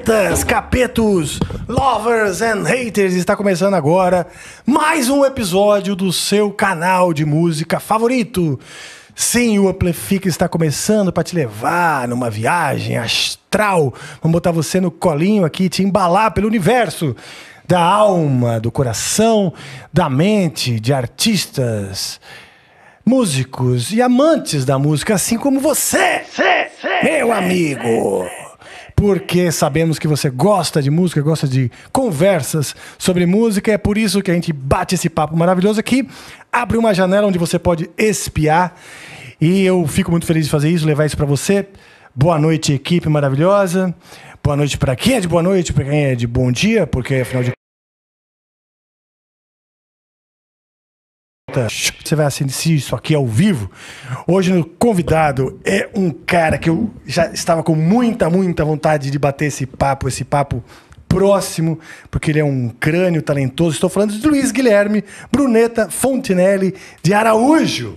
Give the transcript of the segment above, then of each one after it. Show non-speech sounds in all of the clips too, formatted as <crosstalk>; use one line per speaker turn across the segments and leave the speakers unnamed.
capetas, capetos, lovers and haters. Está começando agora mais um episódio do seu canal de música favorito. Sim, o Amplifica está começando para te levar numa viagem astral. Vamos botar você no colinho aqui, te embalar pelo universo da alma, do coração, da mente de artistas, músicos e amantes da música, assim como você, meu amigo porque sabemos que você gosta de música, gosta de conversas sobre música. É por isso que a gente bate esse papo maravilhoso aqui, abre uma janela onde você pode espiar. E eu fico muito feliz de fazer isso, levar isso para você. Boa noite, equipe maravilhosa. Boa noite para quem é de boa noite, para quem é de bom dia, porque afinal de Você vai assim, se isso aqui é ao vivo. Hoje o convidado é um cara que eu já estava com muita, muita vontade de bater esse papo, esse papo próximo, porque ele é um crânio talentoso. Estou falando de Luiz Guilherme Bruneta Fontinelli de Araújo.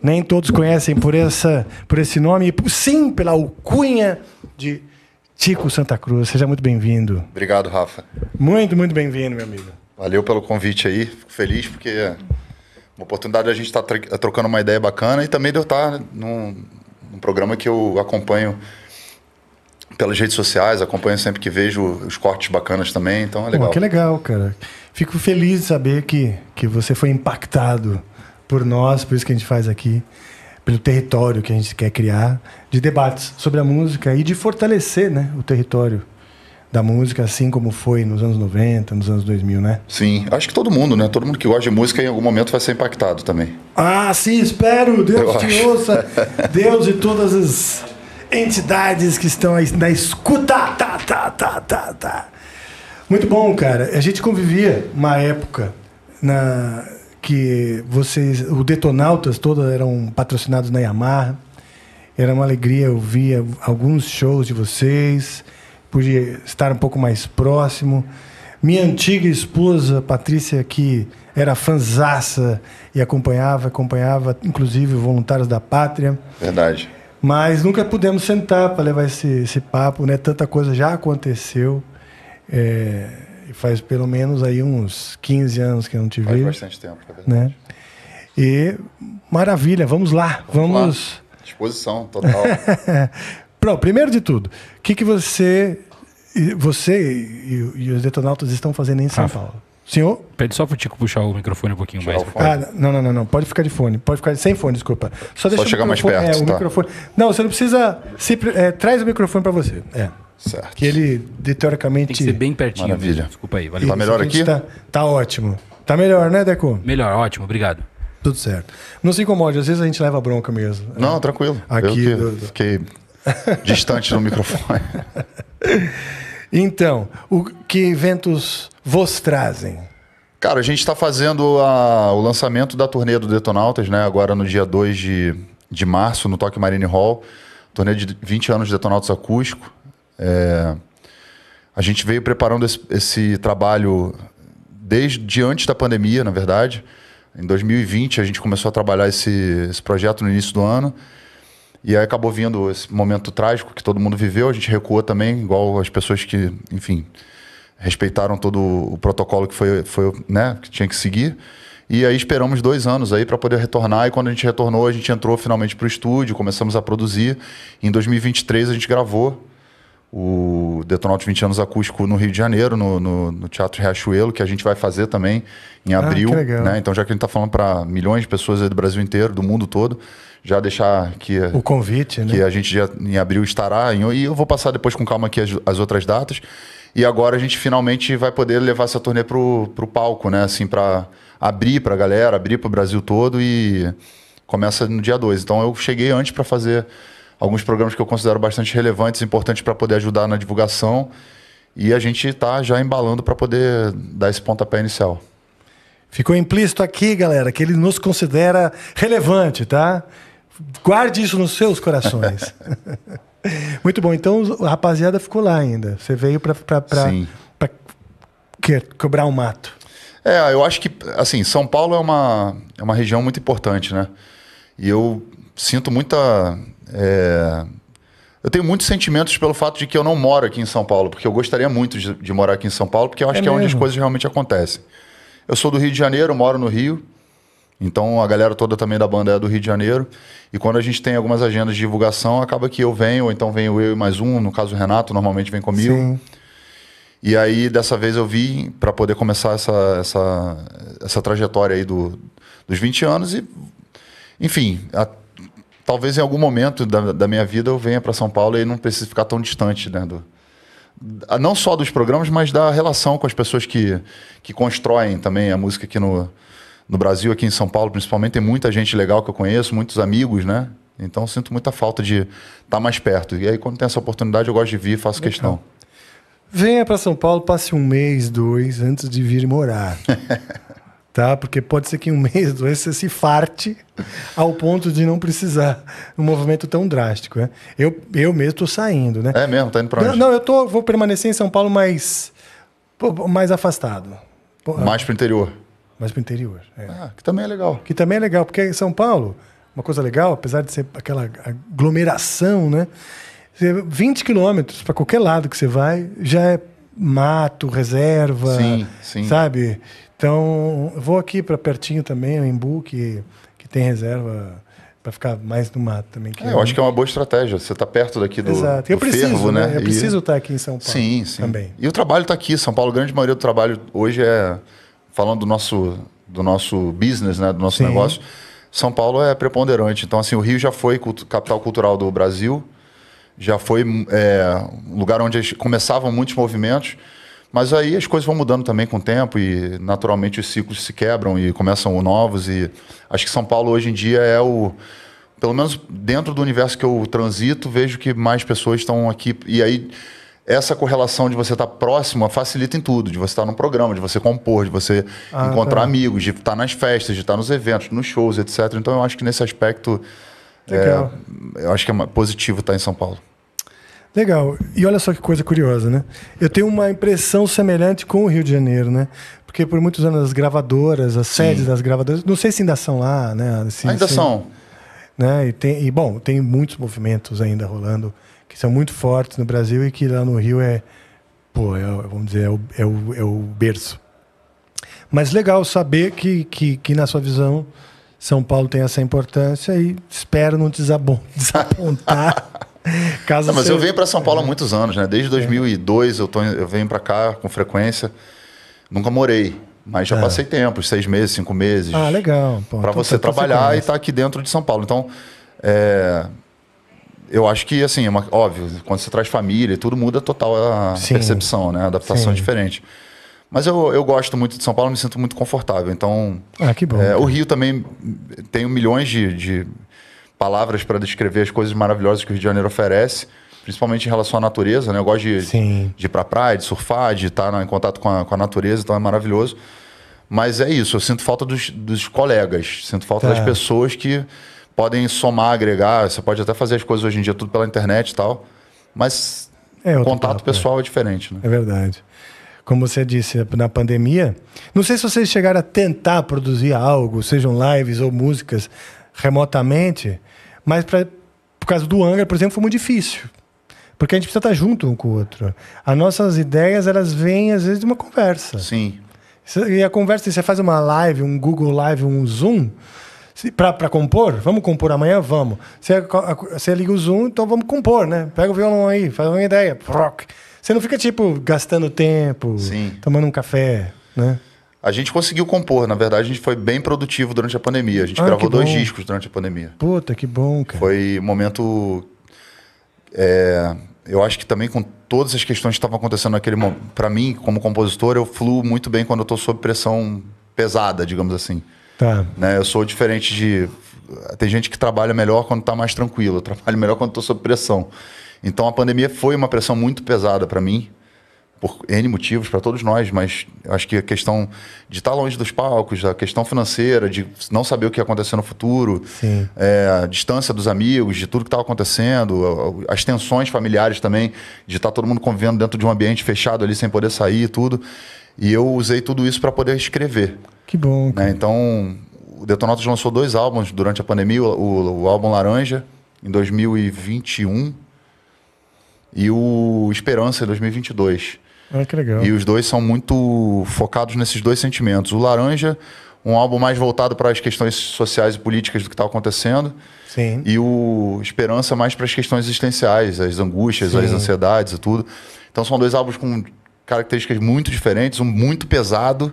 Nem todos conhecem por, essa, por esse nome, e sim pela alcunha de Tico Santa Cruz. Seja muito bem-vindo.
Obrigado, Rafa.
Muito, muito bem-vindo, meu amigo.
Valeu pelo convite aí. Fico feliz porque uma oportunidade de a gente estar tá trocando uma ideia bacana e também de eu estar tá num, num programa que eu acompanho pelas redes sociais, acompanho sempre que vejo os cortes bacanas também, então é legal. Pô, que
legal, cara. Fico feliz de saber que, que você foi impactado por nós, por isso que a gente faz aqui, pelo território que a gente quer criar, de debates sobre a música e de fortalecer né, o território da música, assim como foi nos anos 90, nos anos 2000, né?
Sim, acho que todo mundo, né? Todo mundo que gosta de música em algum momento vai ser impactado também.
Ah, sim, espero. Deus Eu te acho. ouça. <laughs> Deus e todas as entidades que estão aí na escuta. Tá, tá, tá, tá, tá. Muito bom, cara. A gente convivia uma época na que vocês, o Detonautas todos eram patrocinados na Yamaha. Era uma alegria, eu alguns shows de vocês pude estar um pouco mais próximo. Minha antiga esposa, Patrícia, que era fanzaça e acompanhava, acompanhava inclusive Voluntários da Pátria. Verdade. Mas nunca pudemos sentar para levar esse, esse papo, né? Tanta coisa já aconteceu. É, faz pelo menos aí uns 15 anos que eu não te vejo. Faz bastante tempo, é verdade. Né? E maravilha, vamos lá, vamos. vamos... Lá.
Disposição
total.
<laughs> Pronto, primeiro de tudo, o que, que você, você e, e os detonautas estão fazendo em São Rafa. Paulo?
Senhor? Pede só pro Tico puxar o microfone um pouquinho mais.
Ah, não, não, não, não, Pode ficar de fone. Pode ficar sem fone, desculpa. Só deixa só chegar mais perto. É, tá. microfone. Não, você não precisa. Se, é, traz o microfone para você.
É. Certo.
Que ele, de, teoricamente. Tem que ser bem pertinho. Maravilha.
Desculpa aí. Valeu. Tá melhor aqui? Tá,
tá ótimo. Tá melhor, né, Deco?
Melhor, ótimo, obrigado.
Tudo certo. Não se incomode, às vezes a gente leva bronca mesmo.
Não, tranquilo.
Aqui. Eu que do, do... Fiquei <laughs> distante do microfone.
<laughs> Então, o que eventos vos trazem?
Cara, a gente está fazendo a, o lançamento da turnê do Detonautas, né? Agora no dia 2 de, de março, no Toque Marine Hall. Turnê de 20 anos de Detonautas Acústico. É, a gente veio preparando esse, esse trabalho desde antes da pandemia, na verdade. Em 2020, a gente começou a trabalhar esse, esse projeto no início do ano. E aí acabou vindo esse momento trágico que todo mundo viveu, a gente recuou também, igual as pessoas que, enfim, respeitaram todo o protocolo que foi, foi né, que tinha que seguir. E aí esperamos dois anos aí para poder retornar. E quando a gente retornou, a gente entrou finalmente para o estúdio, começamos a produzir. Em 2023 a gente gravou o Detonautas 20 anos acústico no Rio de Janeiro, no, no, no Teatro Riachuelo, que a gente vai fazer também em ah, abril. Ah, né? Então já que a gente está falando para milhões de pessoas do Brasil inteiro, do mundo todo, já deixar que... O convite, né? Que a gente já em abril estará, em, e eu vou passar depois com calma aqui as, as outras datas. E agora a gente finalmente vai poder levar essa turnê pro, pro palco, né? Assim, para abrir pra galera, abrir pro Brasil todo e começa no dia 2. Então eu cheguei antes para fazer alguns programas que eu considero bastante relevantes, importantes para poder ajudar na divulgação. E a gente está já embalando para poder dar esse pontapé inicial.
Ficou implícito aqui, galera, que ele nos considera relevante, tá? Guarde isso nos seus corações. <laughs> Muito bom. Então, a rapaziada ficou lá ainda. Você veio para cobrar o um mato.
É, eu acho que, assim, São Paulo é uma, é uma região muito importante, né? E eu sinto muita. É... Eu tenho muitos sentimentos pelo fato de que eu não moro aqui em São Paulo, porque eu gostaria muito de, de morar aqui em São Paulo, porque eu acho é que mesmo? é onde as coisas realmente acontecem. Eu sou do Rio de Janeiro, moro no Rio, então a galera toda também da banda é do Rio de Janeiro. E quando a gente tem algumas agendas de divulgação, acaba que eu venho, ou então venho eu e mais um, no caso o Renato normalmente vem comigo. Sim. E aí dessa vez eu vim para poder começar essa, essa, essa trajetória aí do, dos 20 anos e enfim, a, talvez em algum momento da, da minha vida eu venha para São Paulo e não precise ficar tão distante, né, do, não só dos programas, mas da relação com as pessoas que, que constroem também a música aqui no, no Brasil, aqui em São Paulo, principalmente, tem muita gente legal que eu conheço, muitos amigos, né? Então sinto muita falta de estar tá mais perto. E aí, quando tem essa oportunidade, eu gosto de vir, e faço legal. questão.
Venha para São Paulo, passe um mês, dois, antes de vir morar. <laughs> tá? Porque pode ser que em um mês, dois, você se farte ao ponto de não precisar um movimento tão drástico, né? Eu, eu mesmo estou saindo, né? É mesmo, está indo para onde? Não, não, eu tô, vou permanecer em São Paulo mas mais afastado. Mais para o interior mais para o interior. É. Ah, que também é legal. Que também é legal, porque em São Paulo, uma coisa legal, apesar de ser aquela aglomeração, né? 20 quilômetros para qualquer lado que você vai, já é mato, reserva, sim, sim. sabe? Então, vou aqui para pertinho também, o Embu, que, que tem reserva para ficar mais no mato também. É, eu acho
que é uma boa estratégia. Você está perto daqui do, Exato. Eu do preciso, fervo, né? né? Eu preciso
estar tá aqui em São Paulo. Sim, sim. Também.
E o trabalho está aqui. São Paulo, grande maioria do trabalho hoje é falando do nosso, do nosso business, né, do nosso Sim. negócio, São Paulo é preponderante. Então, assim, o Rio já foi cultu capital cultural do Brasil, já foi é, lugar onde começavam muitos movimentos, mas aí as coisas vão mudando também com o tempo e naturalmente os ciclos se quebram e começam novos. E acho que São Paulo hoje em dia é o pelo menos dentro do universo que eu transito, vejo que mais pessoas estão aqui. E aí essa correlação de você estar tá próximo facilita em tudo, de você estar tá no programa, de você compor, de você ah, encontrar tá. amigos, de estar tá nas festas, de estar nos eventos, nos shows, etc. Então eu acho que nesse aspecto é, Legal. É, eu acho que é positivo estar em São Paulo.
Legal. E olha só que coisa curiosa, né? Eu tenho uma impressão semelhante com o Rio de Janeiro, né? Porque por muitos anos as gravadoras, as Sim. sedes das gravadoras, não sei se ainda são lá, né? Se, assim, ainda se, são. Né? E, tem, e, bom, tem muitos movimentos ainda rolando que são muito fortes no Brasil e que lá no Rio é, pô, é, vamos dizer, é o, é o, é o berço. Mas legal saber que, que, que, na sua visão, São Paulo tem essa importância e espero não <laughs> desapontar. <laughs> caso não, mas eu venho para
São Paulo é. há muitos anos, né? Desde 2002 é. eu, tô, eu venho para cá com frequência. Nunca morei, mas já é. passei tempo, seis meses, cinco meses.
Ah, legal. Para então você tá, tá trabalhar e
estar tá aqui dentro de São Paulo. Então, é, eu acho que, assim, é uma, óbvio, quando você traz família, tudo muda total a Sim. percepção, né? A adaptação Sim. é diferente. Mas eu, eu gosto muito de São Paulo, me sinto muito confortável. Então. Ah,
que bom. É, o Rio
também tem milhões de, de palavras para descrever as coisas maravilhosas que o Rio de Janeiro oferece, principalmente em relação à natureza, né? Eu gosto de, Sim. de ir para praia, de surfar, de estar tá em contato com a, com a natureza, então é maravilhoso. Mas é isso, eu sinto falta dos, dos colegas, sinto falta tá. das pessoas que podem somar, agregar. Você pode até fazer as coisas hoje em dia tudo pela internet e tal. Mas é contato papo, é. pessoal é. é. diferente, né?
É verdade. Como você disse, na pandemia, não sei se vocês chegaram a tentar produzir algo, sejam lives ou músicas, remotamente, mas pra, por causa do Angra, por exemplo, foi muito difícil. Porque a gente precisa estar junto um com o outro. As nossas ideias, elas vêm, às vezes, de uma conversa. Sim. E a conversa, você faz uma live, um Google Live, um Zoom, para compor? Vamos compor amanhã? Vamos. Você, é você liga o Zoom, então vamos compor, né? Pega o violão aí, faz uma ideia. Rock. Você não fica, tipo, gastando tempo, Sim. tomando um café, né?
A gente conseguiu compor, na verdade, a gente foi bem produtivo durante a pandemia. A gente ah, gravou dois discos durante a pandemia.
Puta, que bom, cara.
Foi um momento. É, eu acho que também com todas as questões que estavam acontecendo naquele momento. Pra mim, como compositor, eu fluo muito bem quando eu tô sob pressão pesada, digamos assim. Tá. Né? Eu sou diferente de. Tem gente que trabalha melhor quando está mais tranquilo, eu <laughs> trabalho melhor quando estou sob pressão. Então a pandemia foi uma pressão muito pesada para mim, por N motivos, para todos nós, mas acho que a questão de estar tá longe dos palcos, a questão financeira, de não saber o que ia acontecer no futuro, é, a distância dos amigos, de tudo que estava tá acontecendo, as tensões familiares também, de estar tá todo mundo convivendo dentro de um ambiente fechado ali sem poder sair e tudo. E eu usei tudo isso para poder escrever. Que bom. Né? Então, o Detonautas lançou dois álbuns durante a pandemia: o, o, o álbum Laranja, em 2021, e o Esperança, em 2022. Ah, que legal. E os dois são muito focados nesses dois sentimentos. O Laranja, um álbum mais voltado para as questões sociais e políticas do que está acontecendo. Sim. E o Esperança mais para as questões existenciais, as angústias, Sim. as ansiedades e tudo. Então são dois álbuns com características muito diferentes, um muito pesado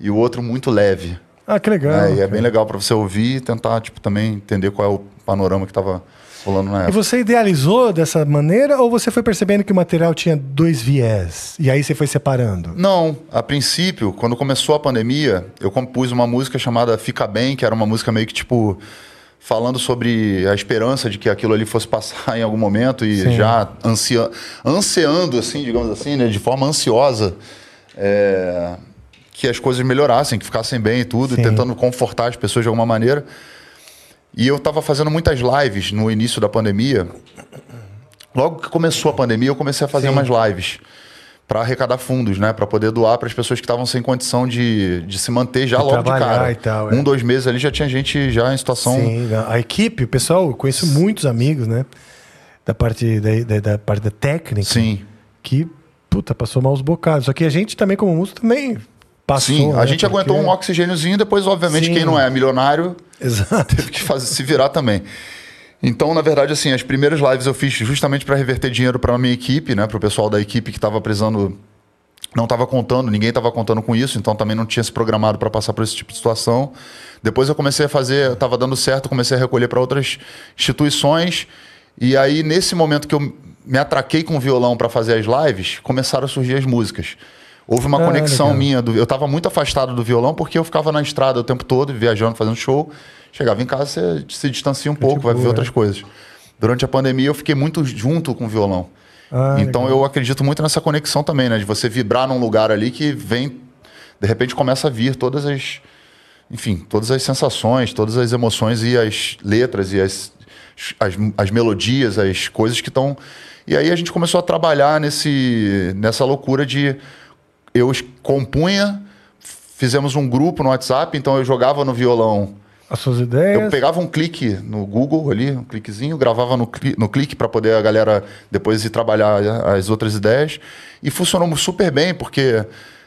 e o outro muito leve. Ah, que legal. Né, e é bem legal para você ouvir e tentar tipo, também entender qual é o panorama que estava rolando na época. E
você idealizou dessa maneira ou você foi percebendo que o material tinha dois viés e aí você foi separando?
Não, a princípio, quando começou a pandemia, eu compus uma música chamada Fica Bem, que era uma música meio que tipo falando sobre a esperança de que aquilo ali fosse <laughs> passar em algum momento e Sim. já ansia, ansiando assim, digamos assim, né, de forma ansiosa. É, que as coisas melhorassem, que ficassem bem e tudo, Sim. tentando confortar as pessoas de alguma maneira. E eu estava fazendo muitas lives no início da pandemia. Logo que começou a pandemia, eu comecei a fazer Sim. umas lives para arrecadar fundos, né? Para poder doar para as pessoas que estavam sem condição de, de se manter já de logo de cara. Tal, é. Um, dois meses ali já tinha gente já em situação. Sim,
a equipe, o pessoal, eu conheço muitos amigos, né? Da parte da, da, da parte da técnica. Sim. Que puta, passou mal os bocados. Só que a gente também, como músico, também Passou, Sim, a né, gente aguentou um
oxigêniozinho, depois, obviamente, Sim. quem não é milionário Exato. <laughs> teve que fazer, se virar também. Então, na verdade, assim, as primeiras lives eu fiz justamente para reverter dinheiro para a minha equipe, né? Para o pessoal da equipe que estava precisando. Não estava contando, ninguém estava contando com isso, então também não tinha se programado para passar por esse tipo de situação. Depois eu comecei a fazer, estava dando certo, comecei a recolher para outras instituições. E aí, nesse momento que eu me atraquei com o violão para fazer as lives, começaram a surgir as músicas. Houve uma ah, conexão legal. minha. Do, eu estava muito afastado do violão porque eu ficava na estrada o tempo todo, viajando, fazendo show. Chegava em casa, você se distancia um que é pouco, tipo, vai ver é. outras coisas. Durante a pandemia, eu fiquei muito junto com o violão. Ah, então, legal. eu acredito muito nessa conexão também, né? De você vibrar num lugar ali que vem... De repente, começa a vir todas as... Enfim, todas as sensações, todas as emoções e as letras e as, as, as melodias, as coisas que estão... E aí, a gente começou a trabalhar nesse, nessa loucura de eu compunha, fizemos um grupo no WhatsApp, então eu jogava no violão. As suas ideias? Eu pegava um clique no Google ali, um cliquezinho, gravava no, cli no clique para poder a galera depois ir trabalhar eh, as outras ideias. E funcionou super bem, porque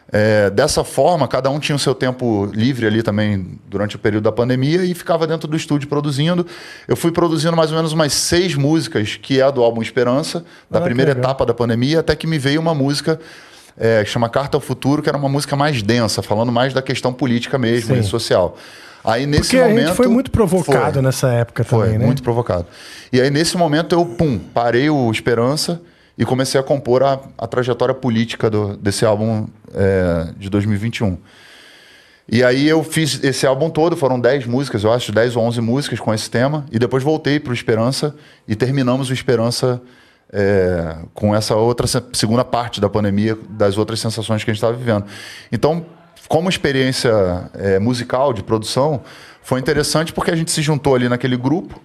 é, dessa forma, cada um tinha o seu tempo livre ali também durante o período da pandemia e ficava dentro do estúdio produzindo. Eu fui produzindo mais ou menos umas seis músicas, que é a do álbum Esperança, da ah, primeira etapa da pandemia, até que me veio uma música é, que chama Carta ao Futuro, que era uma música mais densa, falando mais da questão política mesmo Sim. e social. Aí nesse Porque momento. A gente foi muito provocado foi,
nessa época foi, também, né? Muito
provocado. E aí nesse momento eu, pum, parei o Esperança e comecei a compor a, a trajetória política do, desse álbum é, de 2021. E aí eu fiz esse álbum todo, foram 10 músicas, eu acho, 10 ou 11 músicas com esse tema, e depois voltei para o Esperança e terminamos o Esperança é, com essa outra segunda parte da pandemia, das outras sensações que a gente estava vivendo. Então, como experiência é, musical, de produção, foi interessante porque a gente se juntou ali naquele grupo.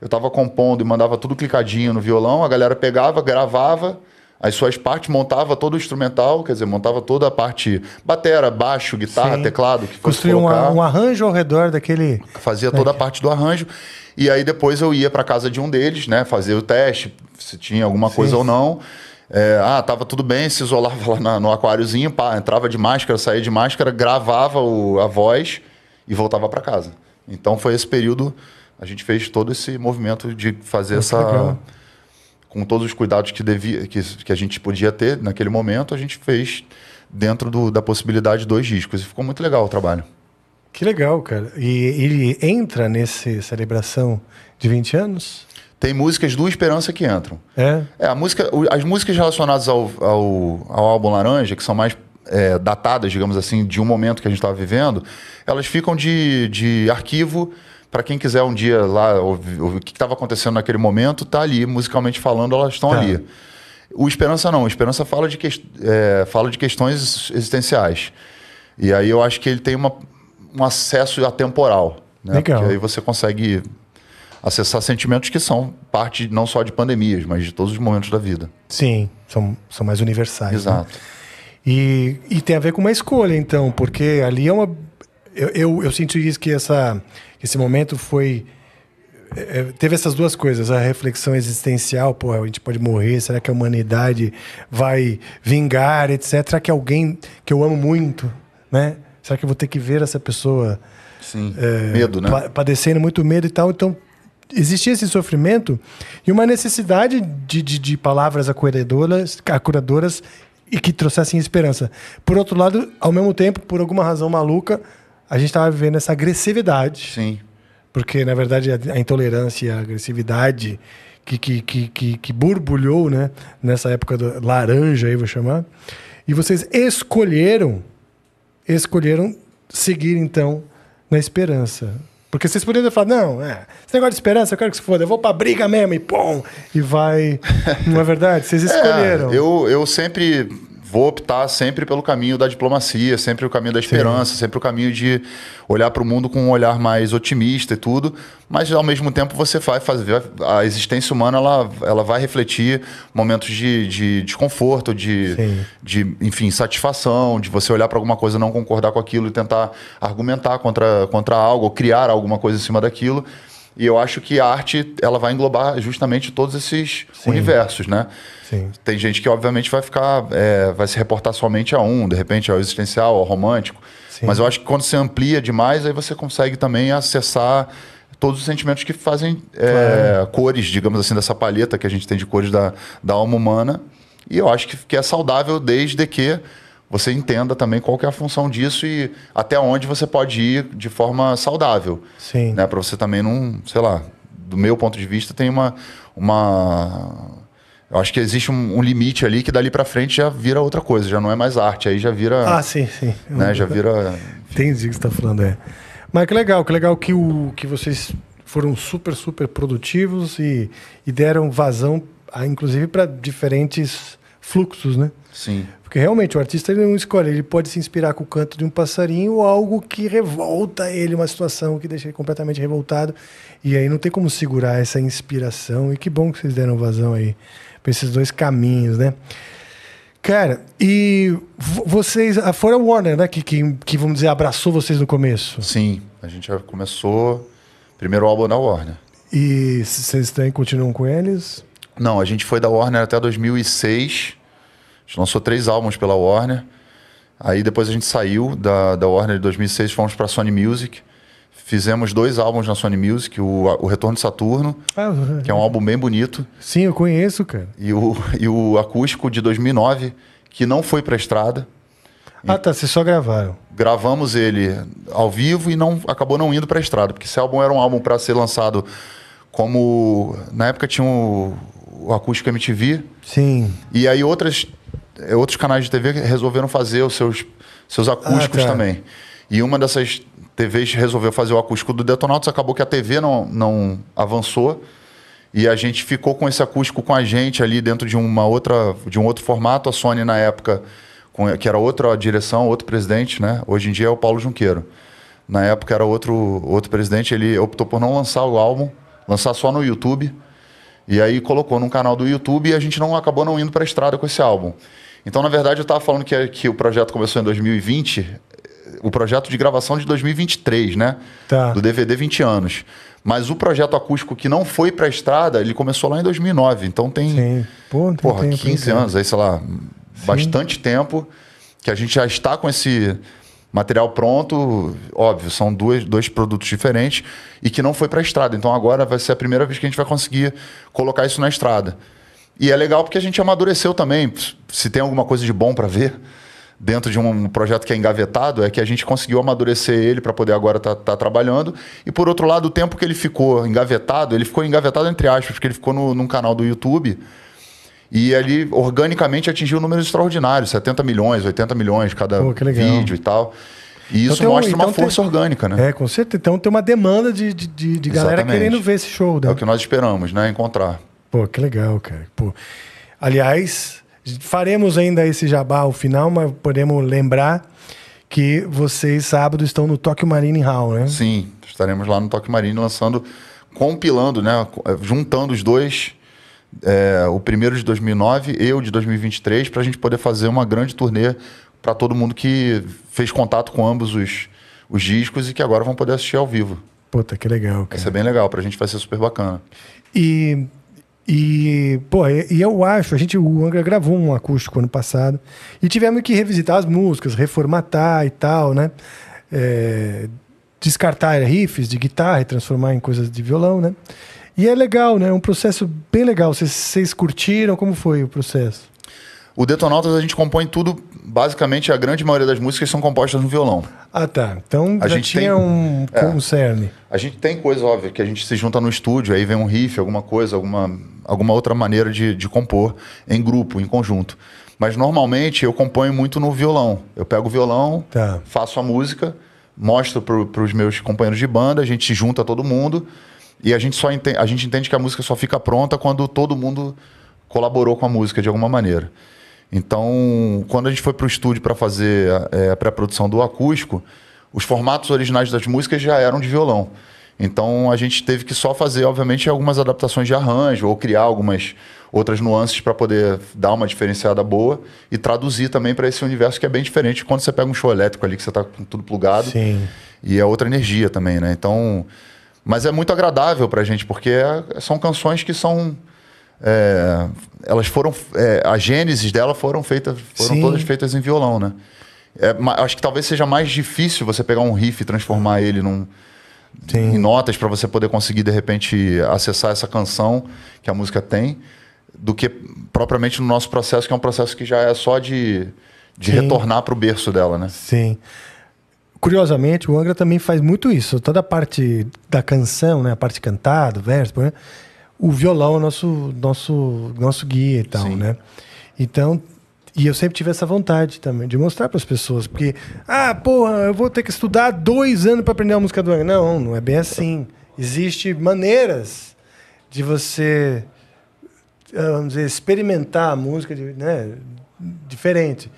Eu estava compondo e mandava tudo clicadinho no violão, a galera pegava, gravava as suas partes, montava todo o instrumental, quer dizer, montava toda a parte batera, baixo, guitarra, Sim. teclado, que Construía um, um
arranjo ao redor daquele.
Fazia toda a parte do arranjo. E aí depois eu ia para casa de um deles, né? Fazer o teste, se tinha alguma Sim. coisa ou não. É, ah, tava tudo bem, se isolava <laughs> lá na, no aquáriozinho, pá, entrava de máscara, saía de máscara, gravava o, a voz e voltava para casa. Então foi esse período, a gente fez todo esse movimento de fazer Muito essa. Legal com todos os cuidados que, devia, que, que a gente podia ter naquele momento, a gente fez dentro do, da possibilidade dois discos. E ficou muito legal o trabalho.
Que legal, cara. E ele entra nessa celebração de 20 anos? Tem músicas
do Esperança que entram. É? é a música, as músicas relacionadas ao, ao, ao álbum Laranja, que são mais é, datadas, digamos assim, de um momento que a gente estava vivendo, elas ficam de, de arquivo para quem quiser um dia lá ouvir, ouvir o que estava acontecendo naquele momento, tá ali, musicalmente falando, elas estão tá. ali. O Esperança não, o Esperança fala de, que, é, fala de questões existenciais. E aí eu acho que ele tem uma, um acesso atemporal. Né? Legal. Porque aí você consegue acessar sentimentos que são parte não só de pandemias, mas de todos os momentos da vida.
Sim, são, são mais universais. Né? Exato. Né? E, e tem a ver com uma escolha, então, porque ali é uma eu, eu, eu senti isso que essa, esse momento foi é, é, teve essas duas coisas, a reflexão existencial, pô, a gente pode morrer, será que a humanidade vai vingar, etc. Será que alguém que eu amo muito, né? Será que eu vou ter que ver essa pessoa Sim, é, medo, né? padecendo muito medo e tal? Então, existia esse sofrimento e uma necessidade de, de, de palavras acolhedoras, acuradoras e que trouxessem esperança. Por outro lado, ao mesmo tempo, por alguma razão maluca, a gente estava vivendo essa agressividade. Sim. Porque, na verdade, a, intolerância e a agressividade que, que, que, que, que borbulhou né, nessa época do, laranja, aí vou chamar. E vocês escolheram, escolheram seguir, então, na esperança. Porque vocês poderiam falar, não, é, esse negócio de esperança, eu quero que se foda, eu vou pra briga mesmo, e pum, e vai. <laughs> Não é verdade? Vocês é, escolheram. É,
eu, eu sempre vou optar sempre pelo caminho da diplomacia, sempre o caminho da esperança, Sim. sempre o caminho de olhar para o mundo com um olhar mais otimista e tudo, mas ao mesmo tempo você vai fazer a existência humana ela, ela vai refletir momentos de, de desconforto, de, de enfim satisfação, de você olhar para alguma coisa não concordar com aquilo e tentar argumentar contra contra algo, ou criar alguma coisa em cima daquilo. E eu acho que a arte ela vai englobar justamente todos esses Sim. universos, né? Sim. Tem gente que obviamente vai ficar, é, vai se reportar somente a um, de repente ao existencial, ao romântico. Sim. Mas eu acho que quando você amplia demais, aí você consegue também acessar todos os sentimentos que fazem é, cores, digamos assim, dessa palheta que a gente tem de cores da, da alma humana. E eu acho que, que é saudável desde que você entenda também qual que é a função disso e até onde você pode ir de forma saudável. Sim. Né? Para você também não, sei lá, do meu ponto de vista, tem uma. uma eu acho que existe um, um limite ali que dali para frente já vira outra coisa, já não é mais arte, aí já vira. Ah, sim, sim.
Né? Já vira. Entendi o que você tá falando, é. Mas que legal, que legal que, o, que vocês foram super, super produtivos e, e deram vazão, a, inclusive, para diferentes fluxos, né? Sim. Porque realmente o artista ele não escolhe, ele pode se inspirar com o canto de um passarinho ou algo que revolta ele, uma situação que deixa ele completamente revoltado. E aí não tem como segurar essa inspiração. E que bom que vocês deram vazão aí para esses dois caminhos, né? Cara, e vocês. Ah, Foi a Warner, né? Que, que, que, vamos dizer, abraçou vocês no começo. Sim, a gente
já começou. Primeiro álbum na é Warner.
E vocês têm, continuam com eles?
Não, a gente foi da Warner até 2006. A gente lançou três álbuns pela Warner. Aí depois a gente saiu da, da Warner de 2006, fomos para Sony Music. Fizemos dois álbuns na Sony Music, o, o Retorno de Saturno,
ah, uhum. que é um
álbum bem bonito.
Sim, eu conheço, cara.
E o, e o acústico de 2009, que não foi para estrada.
Ah, tá, vocês só gravaram.
Gravamos ele ao vivo e não acabou não indo para estrada, porque esse álbum era um álbum para ser lançado como na época tinha o o Acústica MTV. Sim. E aí outras, eh, outros canais de TV resolveram fazer os seus, seus ah, acústicos ah, tá. também. E uma dessas TVs resolveu fazer o acústico do Detonautas, acabou que a TV não, não avançou. E a gente ficou com esse acústico com a gente ali dentro de uma outra de um outro formato. A Sony na época, com, que era outra direção, outro presidente, né? Hoje em dia é o Paulo Junqueiro. Na época era outro outro presidente, ele optou por não lançar o álbum, lançar só no YouTube. E aí colocou num canal do YouTube e a gente não acabou não indo para a estrada com esse álbum. Então, na verdade, eu estava falando que, é, que o projeto começou em 2020, o projeto de gravação de 2023, né? Tá. Do DVD 20 anos. Mas o projeto acústico que não foi para a estrada, ele começou lá em 2009. Então tem, Sim.
Pô, tem porra, tempo, 15 anos,
aí sei lá, Sim. bastante tempo que a gente já está com esse Material pronto, óbvio, são dois, dois produtos diferentes e que não foi para a estrada. Então agora vai ser a primeira vez que a gente vai conseguir colocar isso na estrada. E é legal porque a gente amadureceu também. Se tem alguma coisa de bom para ver dentro de um projeto que é engavetado, é que a gente conseguiu amadurecer ele para poder agora estar tá, tá trabalhando. E por outro lado, o tempo que ele ficou engavetado, ele ficou engavetado entre aspas, porque ele ficou no, num canal do YouTube e ali, organicamente, atingiu números extraordinários, 70 milhões, 80 milhões cada Pô, vídeo e tal. E então isso então, mostra um, então uma força tem,
orgânica, né? É, com certeza. Então tem uma demanda de, de, de, de galera querendo ver esse show. Né? É o
que nós esperamos, né? Encontrar.
Pô, que legal, cara. Pô. Aliás, faremos ainda esse jabá ao final, mas podemos lembrar que vocês, sábado, estão no Tokyo Marine Hall, né? Sim,
estaremos lá no Tokyo Marine lançando, compilando, né? Juntando os dois é, o primeiro de 2009 e o de 2023 para a gente poder fazer uma grande turnê para todo mundo que fez contato com ambos os, os discos e que agora vão poder assistir ao vivo. Puta, que legal, cara. é bem legal, pra gente vai ser super bacana.
E, e pô, e, e eu acho, a gente, o Angra gravou um acústico ano passado e tivemos que revisitar as músicas, reformatar e tal, né? É, descartar riffs de guitarra e transformar em coisas de violão, né? E é legal, né? É um processo bem legal. Vocês curtiram? Como foi o processo? O Detonautas a gente compõe tudo,
basicamente a grande maioria das músicas são compostas no violão. Ah tá, então a gente tinha tem, um, é, um A gente tem coisa óbvio, que a gente se junta no estúdio, aí vem um riff, alguma coisa, alguma, alguma outra maneira de, de compor em grupo, em conjunto. Mas normalmente eu componho muito no violão. Eu pego o violão, tá. faço a música, mostro para os meus companheiros de banda, a gente junta todo mundo e a gente só entende, a gente entende que a música só fica pronta quando todo mundo colaborou com a música de alguma maneira. Então, quando a gente foi para o estúdio para fazer é, a pré-produção do acústico, os formatos originais das músicas já eram de violão. Então, a gente teve que só fazer, obviamente, algumas adaptações de arranjo ou criar algumas outras nuances para poder dar uma diferenciada boa e traduzir também para esse universo que é bem diferente quando você pega um show elétrico ali que você está tudo plugado. Sim. E é outra energia também, né? Então, mas é muito agradável pra gente, porque é, são canções que são. É, elas foram. É, a gênesis dela foram feitas. Foram Sim. todas feitas em violão, né? É, acho que talvez seja mais difícil você pegar um riff e transformar ele num, em notas para você poder conseguir, de repente, acessar essa canção que a música tem, do que propriamente no nosso processo, que é um processo que já é só de, de retornar para o berço dela, né?
Sim curiosamente, o Angra também faz muito isso. Toda a parte da canção, né? A parte cantada, verso, né? o violão é nosso, nosso, nosso guia e tal, Sim. né? Então, e eu sempre tive essa vontade também de mostrar para as pessoas, porque, ah, porra, eu vou ter que estudar dois anos para aprender a música do Angra. Não, não é bem assim. Existem maneiras de você, ah, vamos dizer, experimentar a música, né? Diferente.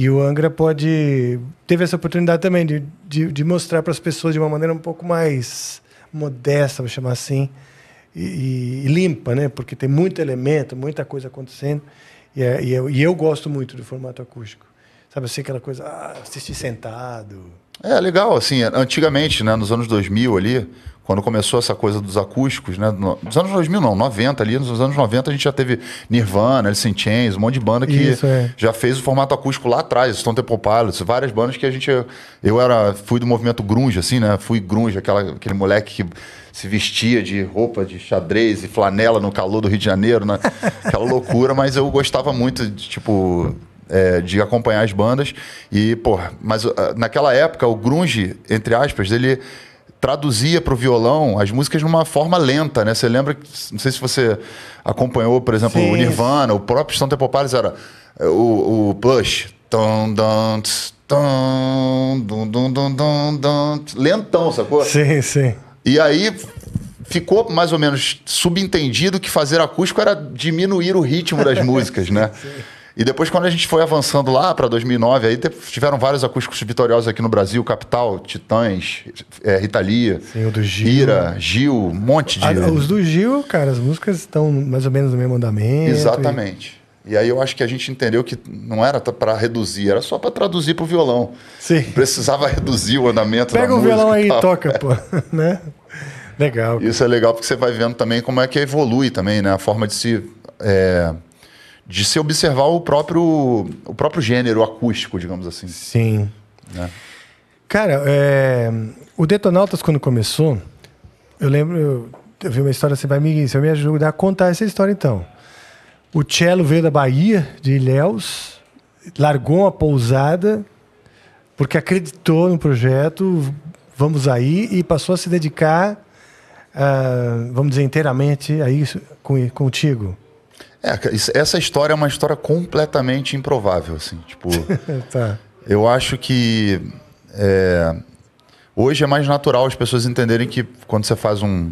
E o Angra pode. teve essa oportunidade também de, de, de mostrar para as pessoas de uma maneira um pouco mais modesta, vou chamar assim, e, e limpa, né? Porque tem muito elemento, muita coisa acontecendo. E, é, e, eu, é, e eu gosto muito do formato acústico. Sabe sei aquela coisa, ah, assistir sentado
é, legal, assim, antigamente, né, nos anos 2000 ali, quando começou essa coisa dos acústicos, né, nos anos 2000 não, 90 ali, nos anos 90 a gente já teve Nirvana, Alice in Chains, um monte de banda que Isso, é. já fez o formato acústico lá atrás, Stone Temple Pilots, várias bandas que a gente, eu era, fui do movimento grunge, assim, né, fui grunge, aquela, aquele moleque que se vestia de roupa de xadrez e flanela no calor do Rio de Janeiro, né, <laughs> aquela loucura, mas eu gostava muito de, tipo é, de acompanhar as bandas. E, pô, mas ah, naquela época o grunge, entre aspas, ele traduzia para o violão as músicas de uma forma lenta, né? Você lembra, não sei se você acompanhou, por exemplo, Sim. o Nirvana, o próprio Stone Temple Pilots era é, o, o Plush. Lentão, sacou? Sim, sim. E aí ficou mais ou menos subentendido que fazer acústico era diminuir o ritmo das <laughs> músicas, né? sim. E depois, quando a gente foi avançando lá para 2009, aí tiveram vários acústicos vitoriosos aqui no Brasil, Capital, Titãs, é, Ritalia, Sim, do Gil. Ira, Gil, um monte de... A, ah, os
do Gil, cara, as músicas estão mais ou menos no mesmo andamento. Exatamente.
E... E aí eu acho que a gente entendeu que não era para reduzir, era só para traduzir para o violão. Sim. Precisava reduzir o andamento Pega da o violão aí e, e
toca, pô. É. <laughs> né?
Legal. Cara. Isso é legal porque você vai vendo também como é que evolui também, né? A forma de se é, de se observar o próprio, o próprio gênero acústico, digamos assim. Sim. Né?
Cara, é, o Detonautas, quando começou, eu lembro, eu, eu vi uma história, você vai me, você me ajudar a contar essa história então. O cello veio da Bahia, de Ilhéus, largou uma pousada, porque acreditou no projeto, vamos aí, e passou a se dedicar, ah, vamos dizer, inteiramente a isso, com, contigo.
É, essa história é uma história completamente improvável, assim, tipo... <laughs> tá. Eu acho que é, hoje é mais natural as pessoas entenderem que quando você faz um,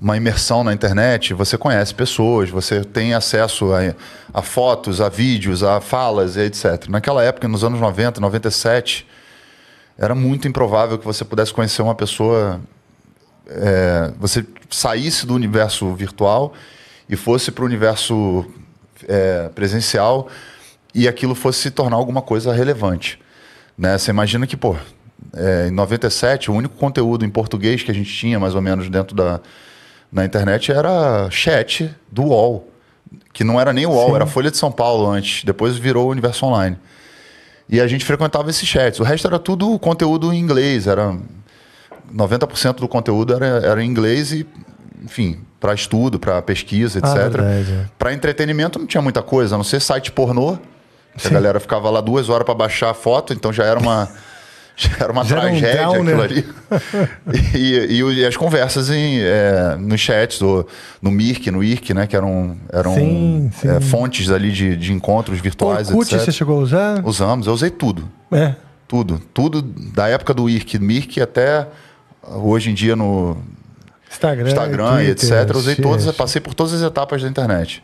uma imersão na internet, você conhece pessoas, você tem acesso a, a fotos, a vídeos, a falas e etc. Naquela época, nos anos 90, 97, era muito improvável que você pudesse conhecer uma pessoa, é, você saísse do universo virtual e fosse para o universo é, presencial e aquilo fosse se tornar alguma coisa relevante. Né? Você imagina que, pô, é, em 97, o único conteúdo em português que a gente tinha, mais ou menos, dentro da na internet era chat do UOL, que não era nem o UOL, Sim. era Folha de São Paulo antes, depois virou o Universo Online. E a gente frequentava esses chats. O resto era tudo conteúdo em inglês, era 90% do conteúdo era, era em inglês e enfim, para estudo, para pesquisa, etc. Ah, para é. entretenimento não tinha muita coisa, a não ser site pornô. a galera ficava lá duas horas para baixar a foto, então já era uma. <laughs> já era uma já tragédia era um down, aquilo né? ali. <laughs> e, e, e, as conversas em, é, nos chats, do, no Mirk, no IRC, né? Que eram, eram sim, é, sim. É, fontes ali de, de encontros virtuais, Orkut, etc. você chegou a usar? Usamos, eu usei tudo. É. Tudo. Tudo da época do IRC, Mirk até hoje em dia no,
Instagram, Instagram Twitter, etc. Usei todas,
passei por todas as etapas da internet.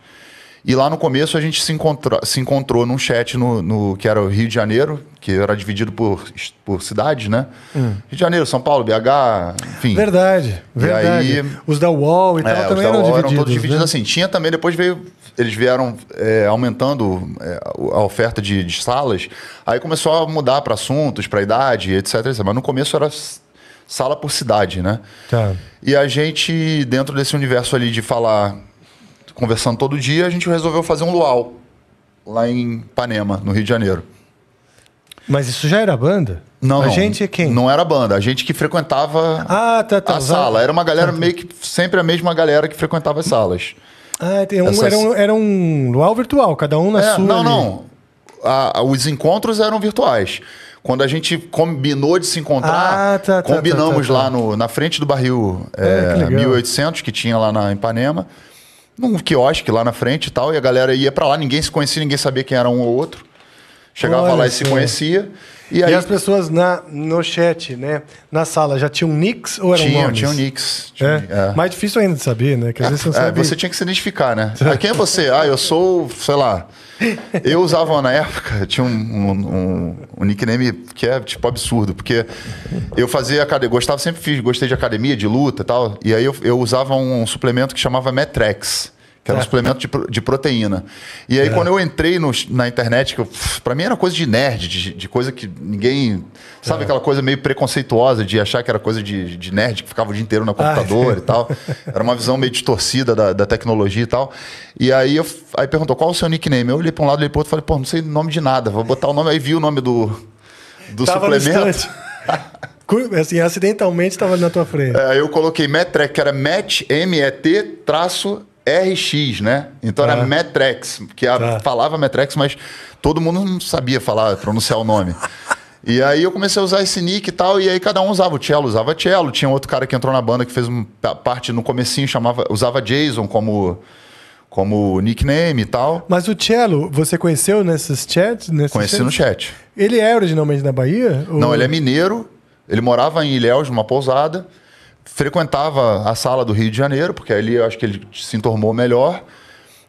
E lá no começo a gente se, encontra, se encontrou num chat no, no, que era o Rio de Janeiro, que era dividido por, por cidades, né? Hum. Rio de Janeiro, São Paulo, BH, enfim. Verdade, verdade. Aí,
os da UOL e é, tal é, também eram divididos. Eram todos divididos né?
assim. Tinha também, depois veio. Eles vieram é, aumentando é, a oferta de, de, salas. Aí começou a mudar para assuntos, para idade, etc, etc. Mas no começo era sala por cidade, né? Tá. E a gente, dentro desse universo ali de falar, conversando todo dia, a gente resolveu fazer um luau lá em Panema, no Rio de Janeiro.
Mas isso já era banda?
Não, a não, gente é quem? Não era banda, a gente que frequentava ah, tá, tá, a sala. Era uma galera tá. meio que sempre a mesma galera que frequentava as salas.
Ah, um, Essas... era, um, era um luau virtual, cada um na é, sua. Não, ali. não. A, a, os
encontros eram virtuais. Quando a gente combinou de se encontrar, ah, tá, tá, tá combinamos tá, tá, lá no, na frente do barril é, é que 1800, que tinha lá na Ipanema, num quiosque lá na frente e tal, e a galera ia para lá, ninguém se conhecia, ninguém sabia quem era um ou outro. Chegava Olha lá e se conhecia.
E, aí... e as pessoas na, no chat, né? Na sala, já tinham nicks ou eram tinha, nomes? Tinham nicks. Tinha, é? é. Mais difícil ainda de saber, né? Que às é, vezes você, é, sabe... você tinha que se identificar,
né? ah, <laughs> quem é você? Ah, eu sou, sei lá... Eu usava na época, tinha um, um, um, um nickname que é tipo absurdo, porque eu fazia academia, gostava, sempre fiz, gostei de academia, de luta e tal, e aí eu, eu usava um suplemento que chamava Metrex que era um é. suplemento de, de proteína. E aí, é. quando eu entrei no, na internet, que para mim era coisa de nerd, de, de coisa que ninguém. Sabe é. aquela coisa meio preconceituosa de achar que era coisa de, de nerd, que ficava o dia inteiro no ah. computador e tal. <laughs> Era uma visão meio distorcida da, da tecnologia e tal. E aí, eu, aí perguntou qual o seu nickname. Eu olhei para um lado, olhei pro outro falei, pô, não sei nome de nada, vou botar o nome. Aí vi o nome do,
do Tava suplemento.
<laughs>
assim, acidentalmente estava na tua frente. É,
eu coloquei Metrec, que era Met, M-E-T, traço RX, né? Então era ah. Metrex, que a, tá. falava Metrex, mas todo mundo não sabia falar, pronunciar o nome. E aí eu comecei a usar esse nick e tal, e aí cada um usava. O Cello usava Cello, tinha outro cara que entrou na banda que fez um, parte no comecinho, chamava, usava Jason como,
como nickname e tal. Mas o Cello, você conheceu nesses chats? Nesses Conheci chats? no chat. Ele é originalmente da Bahia? Ou... Não, ele é
mineiro, ele morava em Ilhéus, numa pousada, frequentava a sala do Rio de Janeiro, porque ali eu acho que ele se entormou melhor.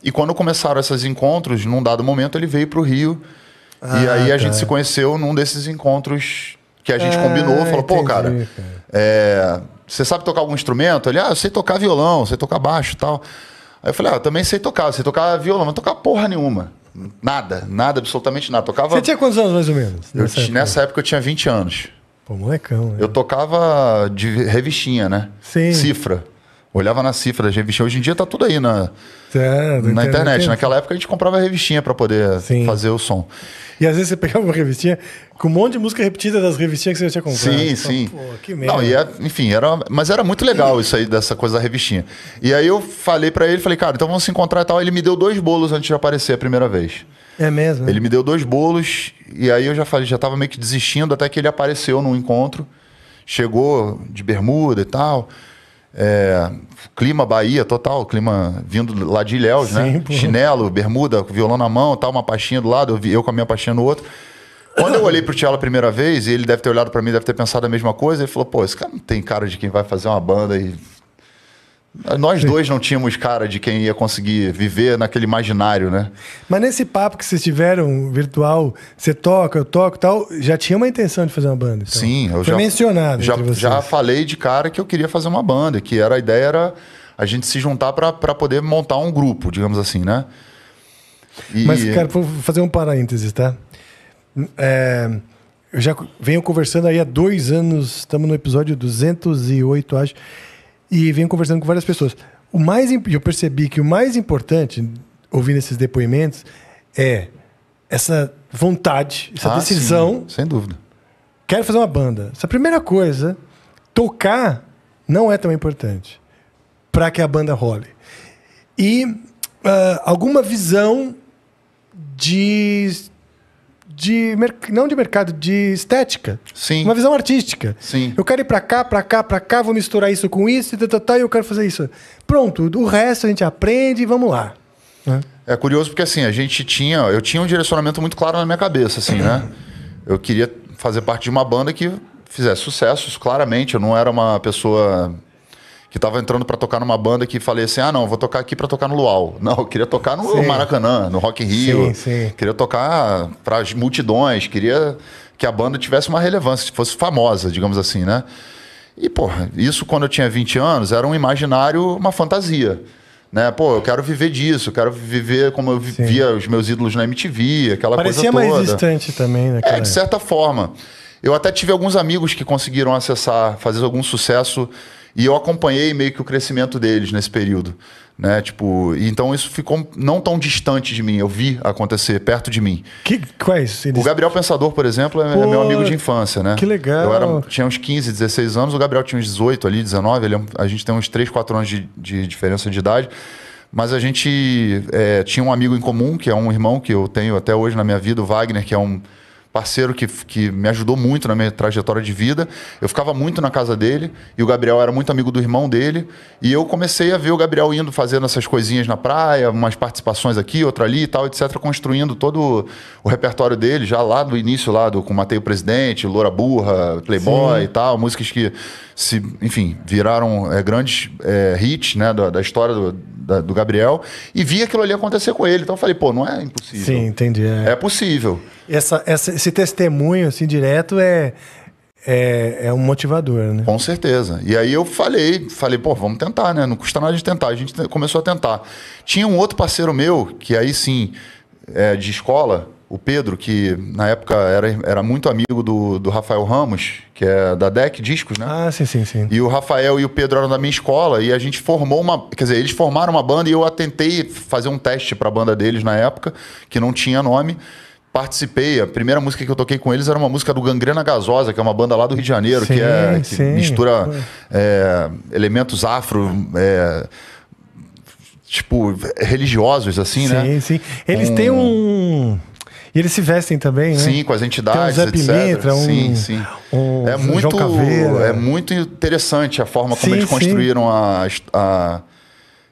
E quando começaram esses encontros, num dado momento ele veio para o Rio. Ah, e aí tá. a gente tá. se conheceu num desses encontros que a gente combinou. É, falou, pô, cara, É, você sabe tocar algum instrumento? Ele, ah, eu sei tocar violão, sei tocar baixo tal. Aí eu falei, ah, eu também sei tocar, sei tocar violão, não tocar porra nenhuma. Nada, nada, absolutamente nada. Tocava. Você tinha quantos
anos mais ou menos? Nessa, eu,
época? nessa época eu tinha 20 anos.
Pô, molecão. Né? Eu
tocava de revistinha, né? Sim. Cifra. Olhava na cifra das revistinha. Hoje em dia tá tudo aí na, tá, tá na internet. Tá Naquela época a gente comprava revistinha para poder Sim. fazer o som. E às vezes você pegava
uma revistinha com um monte de música repetida das revistinhas que você tinha comprado. Sim, sim. Pô, que merda. Não,
e é, enfim, era, mas era muito legal isso aí, dessa coisa da revistinha. E aí eu falei para ele, falei, cara, então vamos se encontrar e tal. Ele me deu dois bolos antes de aparecer a primeira vez. É mesmo? Ele né? me deu dois bolos e aí eu já falei, já tava meio que desistindo até que ele apareceu num encontro. Chegou de bermuda e tal. É, clima Bahia total, clima vindo lá de Ilhéus, né? Sim, né? Pô. Chinelo, bermuda, violão na mão, tal, uma pastinha do lado, eu, com a minha pastinha no outro. Quando eu olhei pro Tielo a primeira vez, e ele deve ter olhado para mim, deve ter pensado a mesma coisa, ele falou: pô, esse cara não tem cara de quem vai fazer uma banda e nós Sim. dois não tínhamos cara de quem ia conseguir viver naquele imaginário, né?
Mas nesse papo que vocês tiveram virtual, você toca, eu toco tal, já tinha uma intenção de fazer uma banda? Então.
Sim, eu Foi já. mencionado. Já, já falei de cara que eu queria fazer uma banda, que era a ideia era a gente se juntar para poder montar um grupo, digamos assim, né? E... Mas, cara,
vou fazer um parênteses, tá? É, eu já venho conversando aí há dois anos, estamos no episódio 208, acho e venho conversando com várias pessoas. O mais eu percebi que o mais importante ouvindo esses depoimentos é essa vontade, essa ah, decisão. Sim, sem dúvida. Quero fazer uma banda. Essa primeira coisa, tocar não é tão importante para que a banda role. E uh, alguma visão de de não de mercado, de estética. Sim. Uma visão artística. Sim. Eu quero ir para cá, para cá, para cá, vou misturar isso com isso, e tá, tá, tá, e eu quero fazer isso. Pronto, o resto a gente aprende e vamos lá.
É. é curioso porque assim, a gente tinha, eu tinha um direcionamento muito claro na minha cabeça, assim, né? <clears throat> Eu queria fazer parte de uma banda que fizesse sucesso, claramente, eu não era uma pessoa que tava entrando para tocar numa banda que falei assim: ah, não, vou tocar aqui para tocar no Luau. <laughs> Não, eu queria tocar no sim. Maracanã, no Rock Rio. Sim, sim. Queria tocar para as multidões, queria que a banda tivesse uma relevância, fosse famosa, digamos assim, né? E, porra, isso quando eu tinha 20 anos era um imaginário, uma fantasia. Né? Pô, eu quero viver disso, eu quero viver como eu Sim. via os meus ídolos na MTV, aquela Parecia coisa toda. Parecia mais
distante também, né? É, de
certa forma. Eu até tive alguns amigos que conseguiram acessar, fazer algum sucesso e eu acompanhei meio que o crescimento deles nesse período. Né? Tipo, então isso ficou não tão distante de mim, eu vi acontecer perto de mim. Que, quais? É o Gabriel Pensador, por exemplo, é Pô, meu amigo de infância, né? Que legal. Eu era, tinha uns 15, 16 anos, o Gabriel tinha uns 18 ali, 19, ele, é a gente tem uns 3, 4 anos de, de diferença de idade. Mas a gente é, tinha um amigo em comum, que é um irmão que eu tenho até hoje na minha vida, o Wagner, que é um parceiro que, que me ajudou muito na minha trajetória de vida. Eu ficava muito na casa dele e o Gabriel era muito amigo do irmão dele. E eu comecei a ver o Gabriel indo fazendo essas coisinhas na praia, umas participações aqui, outra ali e tal, etc., construindo todo o repertório dele, já lá do início, lá do, com Mateio Presidente, Loura Burra, Playboy Sim. e tal, músicas que, se, enfim, viraram é, grandes é, hits né, da, da história do, da, do Gabriel. E vi aquilo ali acontecer com ele. Então eu falei, pô, não é
impossível. Sim, entendi. É, é possível essa, essa, esse testemunho assim, direto é, é, é, um motivador, né? Com certeza.
E aí eu falei, falei, pô, vamos tentar, né? Não custa nada de tentar. A gente começou a tentar. Tinha um outro parceiro meu, que aí sim, é, de escola, o Pedro, que na época era, era muito amigo do, do Rafael Ramos, que é da DEC Discos, né? Ah, sim, sim, sim. E o Rafael e o Pedro eram da minha escola e a gente formou uma. Quer dizer, eles formaram uma banda e eu tentei fazer um teste para a banda deles na época, que não tinha nome participei. A primeira música que eu toquei com eles era uma música do Gangrena Gasosa, que é uma banda lá do Rio de Janeiro, sim, que, é, que mistura é, elementos afro. É, tipo, religiosos, assim, sim, né? Sim, sim. Eles um... têm
um. E eles se vestem também, né? Sim, com as entidades, Tem um Zé Pimentra, um, sim, sim. Um, é muito, João
É muito interessante a forma como sim, eles construíram a, a,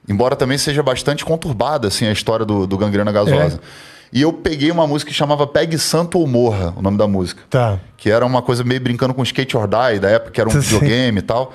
Embora também seja bastante conturbada, assim, a história do, do Gangrena Gasosa. É. E eu peguei uma música que chamava Pegue Santo ou Morra, o nome da música. Tá. Que era uma coisa meio brincando com Skate or Die, da época que era um <laughs> Sim. videogame e tal.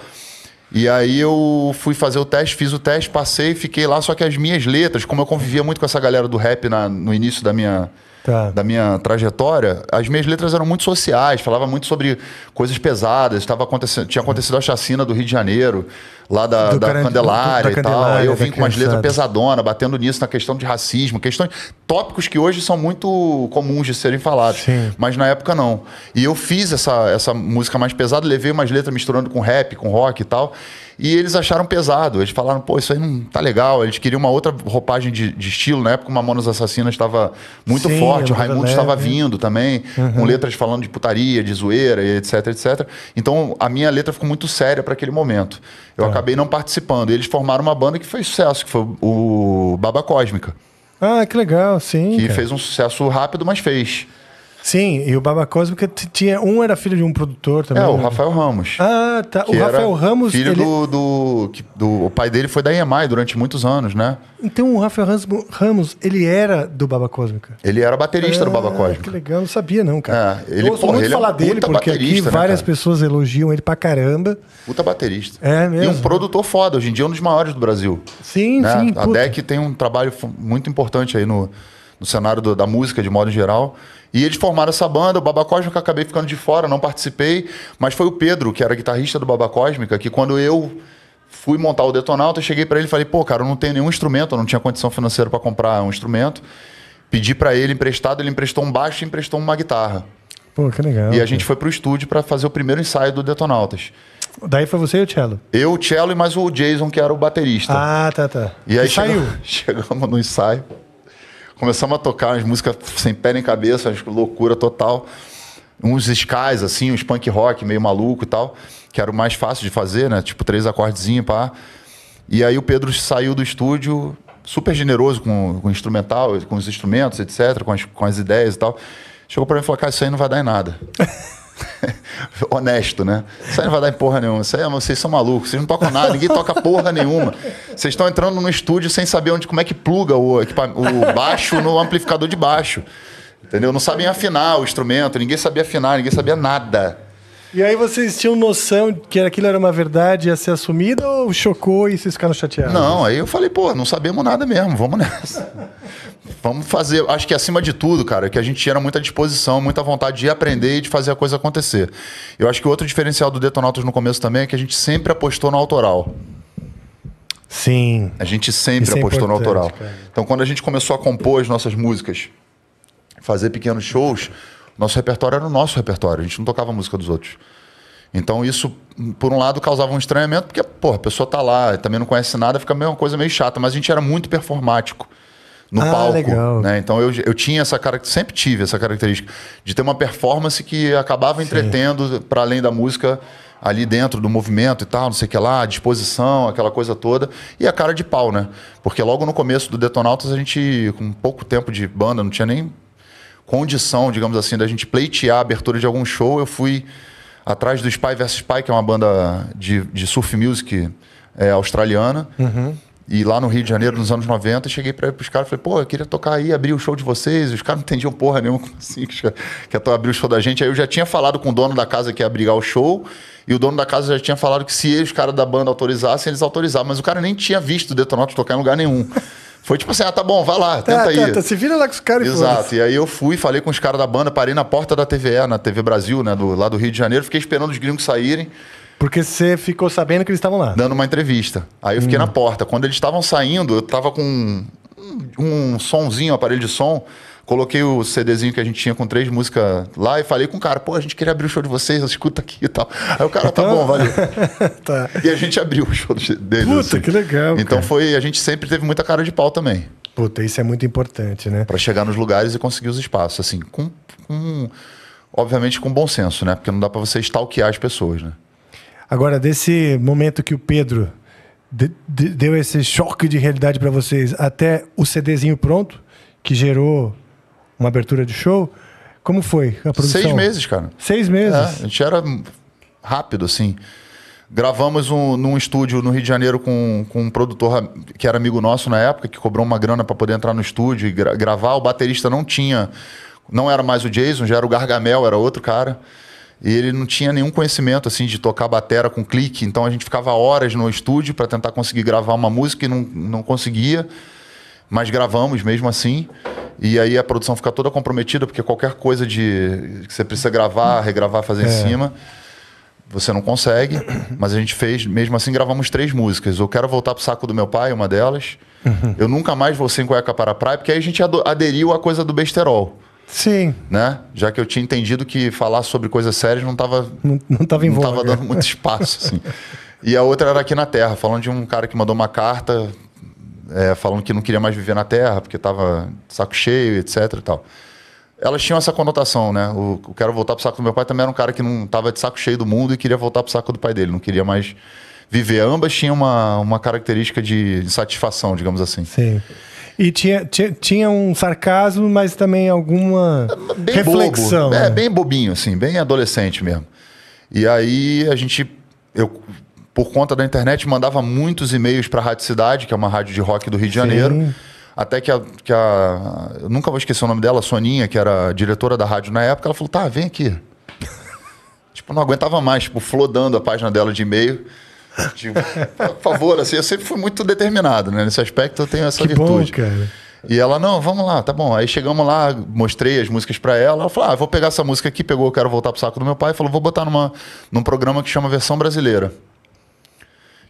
E aí eu fui fazer o teste, fiz o teste, passei, fiquei lá, só que as minhas letras, como eu convivia muito com essa galera do rap na, no início da minha tá. da minha trajetória, as minhas letras eram muito sociais, falava muito sobre coisas pesadas. Estava acontecendo, tinha acontecido a chacina do Rio de Janeiro, lá da, da Candelária do, do, da e Candelária, tal. Aí eu vim com umas letras pesadonas, batendo nisso, na questão de racismo, questões, tópicos que hoje são muito comuns de serem falados. Sim. Mas na época não. E eu fiz essa, essa música mais pesada, levei umas letras misturando com rap, com rock e tal. E eles acharam pesado. Eles falaram, pô, isso aí não tá legal. Eles queriam uma outra roupagem de, de estilo. Na época, o Mamonas Assassinas estava muito Sim, forte. O é Raimundo estava é. vindo também, uhum. com letras falando de putaria, de zoeira, etc, etc. Então, a minha letra ficou muito séria para aquele momento. Eu tá. acabei não participando. E eles formaram uma banda que fez sucesso, que foi o Baba Cósmica.
Ah, que legal, sim. Que cara. fez um sucesso rápido, mas fez. Sim, e o Baba Cósmica tinha. Um era filho de um produtor também. É, o né? Rafael Ramos. Ah, tá. O Rafael Ramos. Filho ele...
do, do, do, O pai dele foi da EMI durante muitos anos, né?
Então o Rafael Ramos, ele era do Baba Cósmica.
Ele era baterista ah, do Baba ah, Cósmica. Que
legal, não sabia, não, cara. É, ele, Eu ouço porra, muito é falar é dele, porque aqui né, várias cara? pessoas elogiam ele pra caramba.
Puta baterista. É mesmo. E um produtor foda. Hoje em dia é um dos maiores do Brasil. Sim, né? sim. A puta. DEC tem um trabalho muito importante aí no, no cenário do, da música de modo geral. E eles formaram essa banda, o Baba Cósmica acabei ficando de fora, não participei, mas foi o Pedro, que era guitarrista do Baba Cósmica, que quando eu fui montar o Detonauta, eu cheguei para ele e falei: "Pô, cara, eu não tenho nenhum instrumento, eu não tinha condição financeira para comprar um instrumento". Pedi para ele emprestado, ele emprestou um baixo e emprestou uma guitarra.
Pô, que legal. E a
gente foi pro estúdio para fazer o primeiro ensaio do Detonautas.
Daí foi você e o Cello?
Eu, o Cello e mais o Jason, que era o baterista. Ah, tá, tá. E aí chegamos, saiu. <laughs> Chegamos no ensaio. Começamos a tocar as músicas sem pé nem cabeça, loucura total. Uns skies, assim, uns punk rock meio maluco e tal, que era o mais fácil de fazer, né? Tipo, três acordezinhos, pá. E aí o Pedro saiu do estúdio super generoso com, com o instrumental, com os instrumentos, etc., com as, com as ideias e tal. Chegou para mim e falou, cara, isso aí não vai dar em nada. <laughs> <laughs> honesto, né? Isso aí não vai dar em porra nenhuma. Isso aí, é vocês são malucos, vocês não tocam nada, ninguém toca porra nenhuma. Vocês estão entrando no estúdio sem saber onde, como é que pluga o, o baixo no amplificador de baixo. Entendeu? Não sabem afinar o instrumento, ninguém sabia afinar, ninguém sabia nada.
E aí vocês tinham noção que aquilo era uma verdade, ia ser assumida ou chocou e vocês ficaram chateados? Não, aí eu falei, pô, não sabemos nada mesmo, vamos
nessa. Vamos fazer. Acho que acima de tudo, cara, que a gente tinha muita disposição, muita vontade de aprender e de fazer a coisa acontecer. Eu acho que outro diferencial do Detonautas no começo também é que a gente sempre apostou no autoral.
Sim. A gente
sempre Isso é apostou é no autoral. Cara. Então, quando a gente começou a compor as nossas músicas, fazer pequenos shows, nosso repertório era o nosso repertório. A gente não tocava a música dos outros. Então isso, por um lado, causava um estranhamento, porque, porra, a pessoa tá lá, também não conhece nada, fica meio uma coisa meio chata, mas a gente era muito performático no ah, palco. Né? Então eu, eu tinha essa característica, sempre tive essa característica de ter uma performance que acabava entretendo para além da música ali dentro do movimento e tal, não sei o que lá, a disposição, aquela coisa toda, e a cara de pau, né? Porque logo no começo do Detonautas a gente, com pouco tempo de banda, não tinha nem condição, digamos assim, da gente pleitear a abertura de algum show. Eu fui atrás do Spy vs Spy, que é uma banda de, de surf music é, australiana. Uhum. E lá no Rio de Janeiro, nos anos 90, cheguei para os caras e falei, pô, eu queria tocar aí, abrir o show de vocês. Os caras não entendiam porra nenhuma, como assim, que ia é abrir o show da gente. Aí eu já tinha falado com o dono da casa que ia abrigar o show, e o dono da casa já tinha falado que se os caras da banda autorizassem, eles autorizavam. Mas o cara nem tinha visto o Detonautas tocar em lugar nenhum. Foi tipo assim, ah, tá bom, vai lá, tá, tenta tá, aí. Tá, tá, se
vira lá com os caras. Exato.
E aí eu fui, falei com os caras da banda, parei na porta da TVE, na TV Brasil, né, do, lá do Rio de Janeiro. Fiquei esperando os gringos saírem. Porque você ficou sabendo que eles estavam lá. Dando uma entrevista. Aí eu fiquei hum. na porta. Quando eles estavam saindo, eu tava com um, um sonzinho, um aparelho de som. Coloquei o CDzinho que a gente tinha com três músicas lá e falei com o cara, pô, a gente queria abrir o show de vocês, escuta aqui e tal. Aí o cara, tá então bom, valeu.
<laughs> tá.
E a gente abriu o show deles. Puta, assim. que legal. Então cara. foi, a gente sempre teve muita cara de pau também.
Puta, isso é muito importante, né?
Para chegar nos lugares e conseguir os espaços, assim, com, com obviamente com bom senso, né? Porque não dá para você stalkear as pessoas, né?
Agora, desse momento que o Pedro de, de, deu esse choque de realidade para vocês até o CDzinho pronto, que gerou uma abertura de show, como foi a produção? Seis meses,
cara. Seis meses? É, a gente era rápido, assim. Gravamos um, num estúdio no Rio de Janeiro com, com um produtor que era amigo nosso na época, que cobrou uma grana para poder entrar no estúdio e gra gravar. O baterista não tinha. Não era mais o Jason, já era o Gargamel, era outro cara. E ele não tinha nenhum conhecimento assim de tocar batera com clique, então a gente ficava horas no estúdio para tentar conseguir gravar uma música e não, não conseguia. Mas gravamos mesmo assim. E aí a produção fica toda comprometida, porque qualquer coisa de que você precisa gravar, regravar, fazer é. em cima, você não consegue. Mas a gente fez, mesmo assim, gravamos três músicas. Eu Quero Voltar pro Saco do Meu Pai, uma delas. Uhum. Eu Nunca Mais Vou Sem Cueca para a Praia, porque aí a gente aderiu à coisa do besterol. Sim. Né? Já que eu tinha entendido que falar sobre coisas sérias não estava
não, não não voga.
dando muito espaço, assim. e a outra era aqui na Terra, falando de um cara que mandou uma carta é, falando que não queria mais viver na Terra, porque estava saco cheio, etc e tal. Elas tinham essa conotação, né? O, o quero voltar o saco do meu pai também era um cara que não estava de saco cheio do mundo e queria voltar o saco do pai dele, não queria mais viver. Ambas tinham uma, uma característica de, insatisfação digamos assim. Sim.
E tinha, tinha, tinha um sarcasmo, mas também alguma bem reflexão. Bobo. É, né? bem
bobinho, assim, bem adolescente mesmo. E aí a gente. Eu, por conta da internet, mandava muitos e-mails para a Rádio Cidade, que é uma rádio de rock do Rio de Janeiro. Sim. Até que a, que a. Eu nunca vou esquecer o nome dela, Soninha, que era diretora da rádio na época, ela falou: tá, vem aqui. <laughs> tipo, não aguentava mais, tipo, flodando a página dela de e-mail. Tipo, por favor, assim, eu sempre fui muito determinado, né? Nesse aspecto eu tenho essa que virtude. Bom, cara. E ela, não, vamos lá, tá bom. Aí chegamos lá, mostrei as músicas para ela. Ela falou, ah, vou pegar essa música aqui, pegou, quero voltar pro saco do meu pai. Falou, vou botar numa, num programa que chama Versão Brasileira.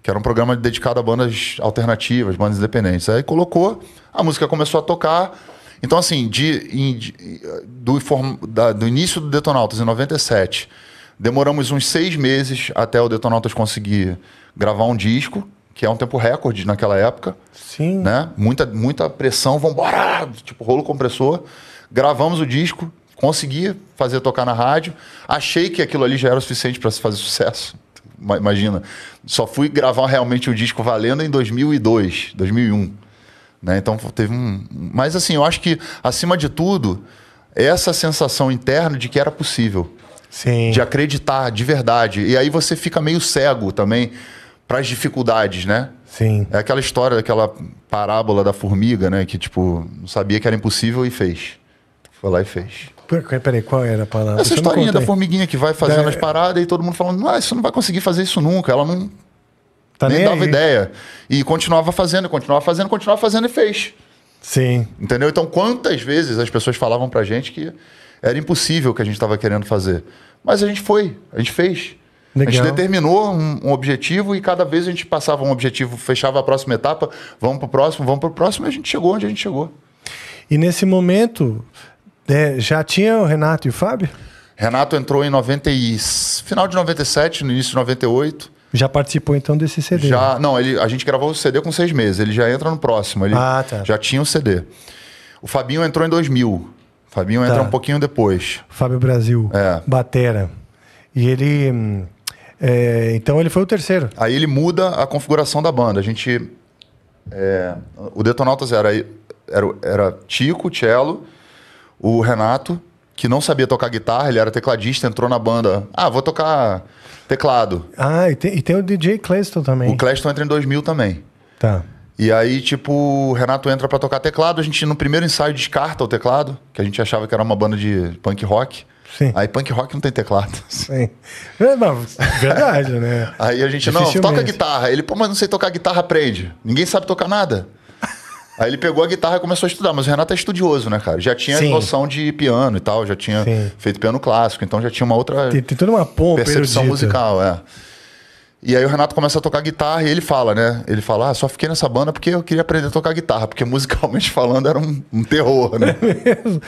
Que era um programa dedicado a bandas alternativas, bandas independentes. Aí colocou, a música começou a tocar. Então, assim, de, de do, da, do início do Detonautas, em 97 Demoramos uns seis meses até o Detonautas conseguir gravar um disco, que é um tempo recorde naquela época. Sim. Né? Muita, muita pressão, vambora! Tipo, rolo compressor. Gravamos o disco, consegui fazer tocar na rádio. Achei que aquilo ali já era o suficiente para se fazer sucesso. Imagina. Só fui gravar realmente o disco valendo em 2002, 2001. Né? Então teve um. Mas assim, eu acho que, acima de tudo, essa sensação interna de que era possível. Sim. De acreditar de verdade. E aí você fica meio cego também para as dificuldades, né? Sim. É aquela história, daquela parábola da formiga, né? Que, tipo, não sabia que era impossível e fez. Foi lá e fez.
Peraí, qual era a palavra?
Essa historinha da formiguinha que vai fazendo as paradas e todo mundo falando, ah, você não vai conseguir fazer isso nunca. Ela não tá nem, nem dava aí. ideia. E continuava fazendo, continuava fazendo, continuava fazendo e fez. Sim. Entendeu? Então, quantas vezes as pessoas falavam pra gente que era impossível o que a gente estava querendo fazer. Mas a gente foi, a gente fez. Legal. A gente determinou um, um, objetivo e cada vez a gente passava um objetivo, fechava a próxima etapa, vamos para o próximo, vamos para o próximo, e a gente chegou onde a gente
chegou. E nesse momento, é, já tinha o Renato e o Fábio?
Renato entrou em 90 e... final de 97, no início de 98. Já participou então
desse CD? Já, né? não,
ele, a gente gravou o CD com seis meses, ele já entra no próximo, ele ah, tá. já tinha o CD. O Fabinho entrou em 2000. Fabinho tá. entra um pouquinho depois.
Fábio Brasil, é. batera. E ele... É, então ele foi o terceiro.
Aí ele muda a configuração da banda. A gente... É, o Detonautas era, era, era Tico, cello, o Renato, que não sabia tocar guitarra, ele era tecladista, entrou na banda. Ah, vou tocar teclado. Ah, e tem, e tem o DJ Cleston também. O Cleston entra em 2000 também. Tá. E aí, tipo, o Renato entra para tocar teclado. A gente, no primeiro ensaio, descarta o teclado, que a gente achava que era uma banda de punk rock. Sim. Aí punk rock não tem teclado. <laughs>
Sim. É, verdade, né? Aí a gente, não, toca
guitarra. Ele, pô, mas não sei tocar guitarra, aprende. Ninguém sabe tocar nada. Aí ele pegou a guitarra e começou a estudar, mas o Renato é estudioso, né, cara? Já tinha Sim. noção de piano e tal, já tinha Sim. feito piano clássico, então já tinha uma outra. Tem, tem
toda uma pompa. Percepção erudita. musical,
é. E aí o Renato começa a tocar guitarra e ele fala, né? Ele fala, ah, só fiquei nessa banda porque eu queria aprender a tocar guitarra, porque <laughs> musicalmente falando era um, um terror, né? <laughs> É mesmo?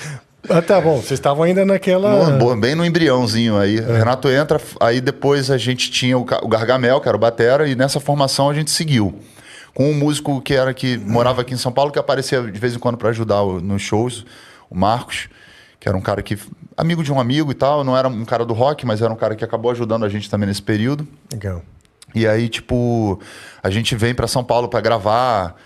Ah,
tá bom, vocês estavam ainda naquela.
No, bem no embriãozinho aí. É. Renato entra, aí depois a gente tinha o, Gargamel, que era o Batera, e nessa formação a gente seguiu. Com um músico que era que morava aqui em São Paulo, que aparecia de vez em quando para ajudar nos shows, o Marcos, que era um cara que. amigo de um amigo e tal, não era um cara do rock, mas era um cara que acabou ajudando a gente também nesse período. Legal. E aí, tipo, a gente vem para São Paulo para gravar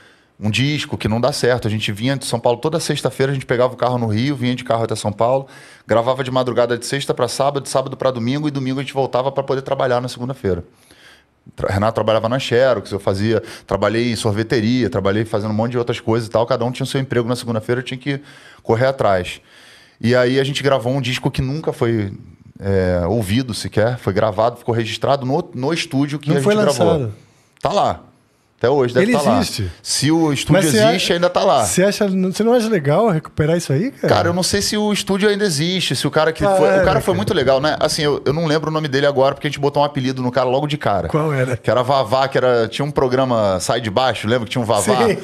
um disco que não dá certo. A gente vinha de São Paulo toda sexta-feira, a gente pegava o carro no Rio, vinha de carro até São Paulo, gravava de madrugada de sexta para sábado, de sábado para domingo e domingo a gente voltava para poder trabalhar na segunda-feira. Renato trabalhava na Xerox, eu fazia, trabalhei em sorveteria, trabalhei fazendo um monte de outras coisas e tal. Cada um tinha o seu emprego na segunda-feira, eu tinha que correr atrás. E aí a gente gravou um disco que nunca foi é, ouvido sequer. Foi gravado, ficou registrado no, no estúdio que Não a gente foi lançado. gravou. Tá lá. Até hoje deve Ele estar tá existe. lá. Se o estúdio existe, acha, ainda tá lá. Você,
acha, você não acha legal recuperar isso aí, cara?
Cara, eu não sei se o estúdio ainda existe, se o cara que ah, foi. o cara é, cara. foi muito legal, né? Assim, eu, eu não lembro o nome dele agora, porque a gente botou um apelido no cara logo de cara. Qual era? Que era Vavá, que era. Tinha um programa Sai de Baixo, lembra que tinha um Vavá? Sim.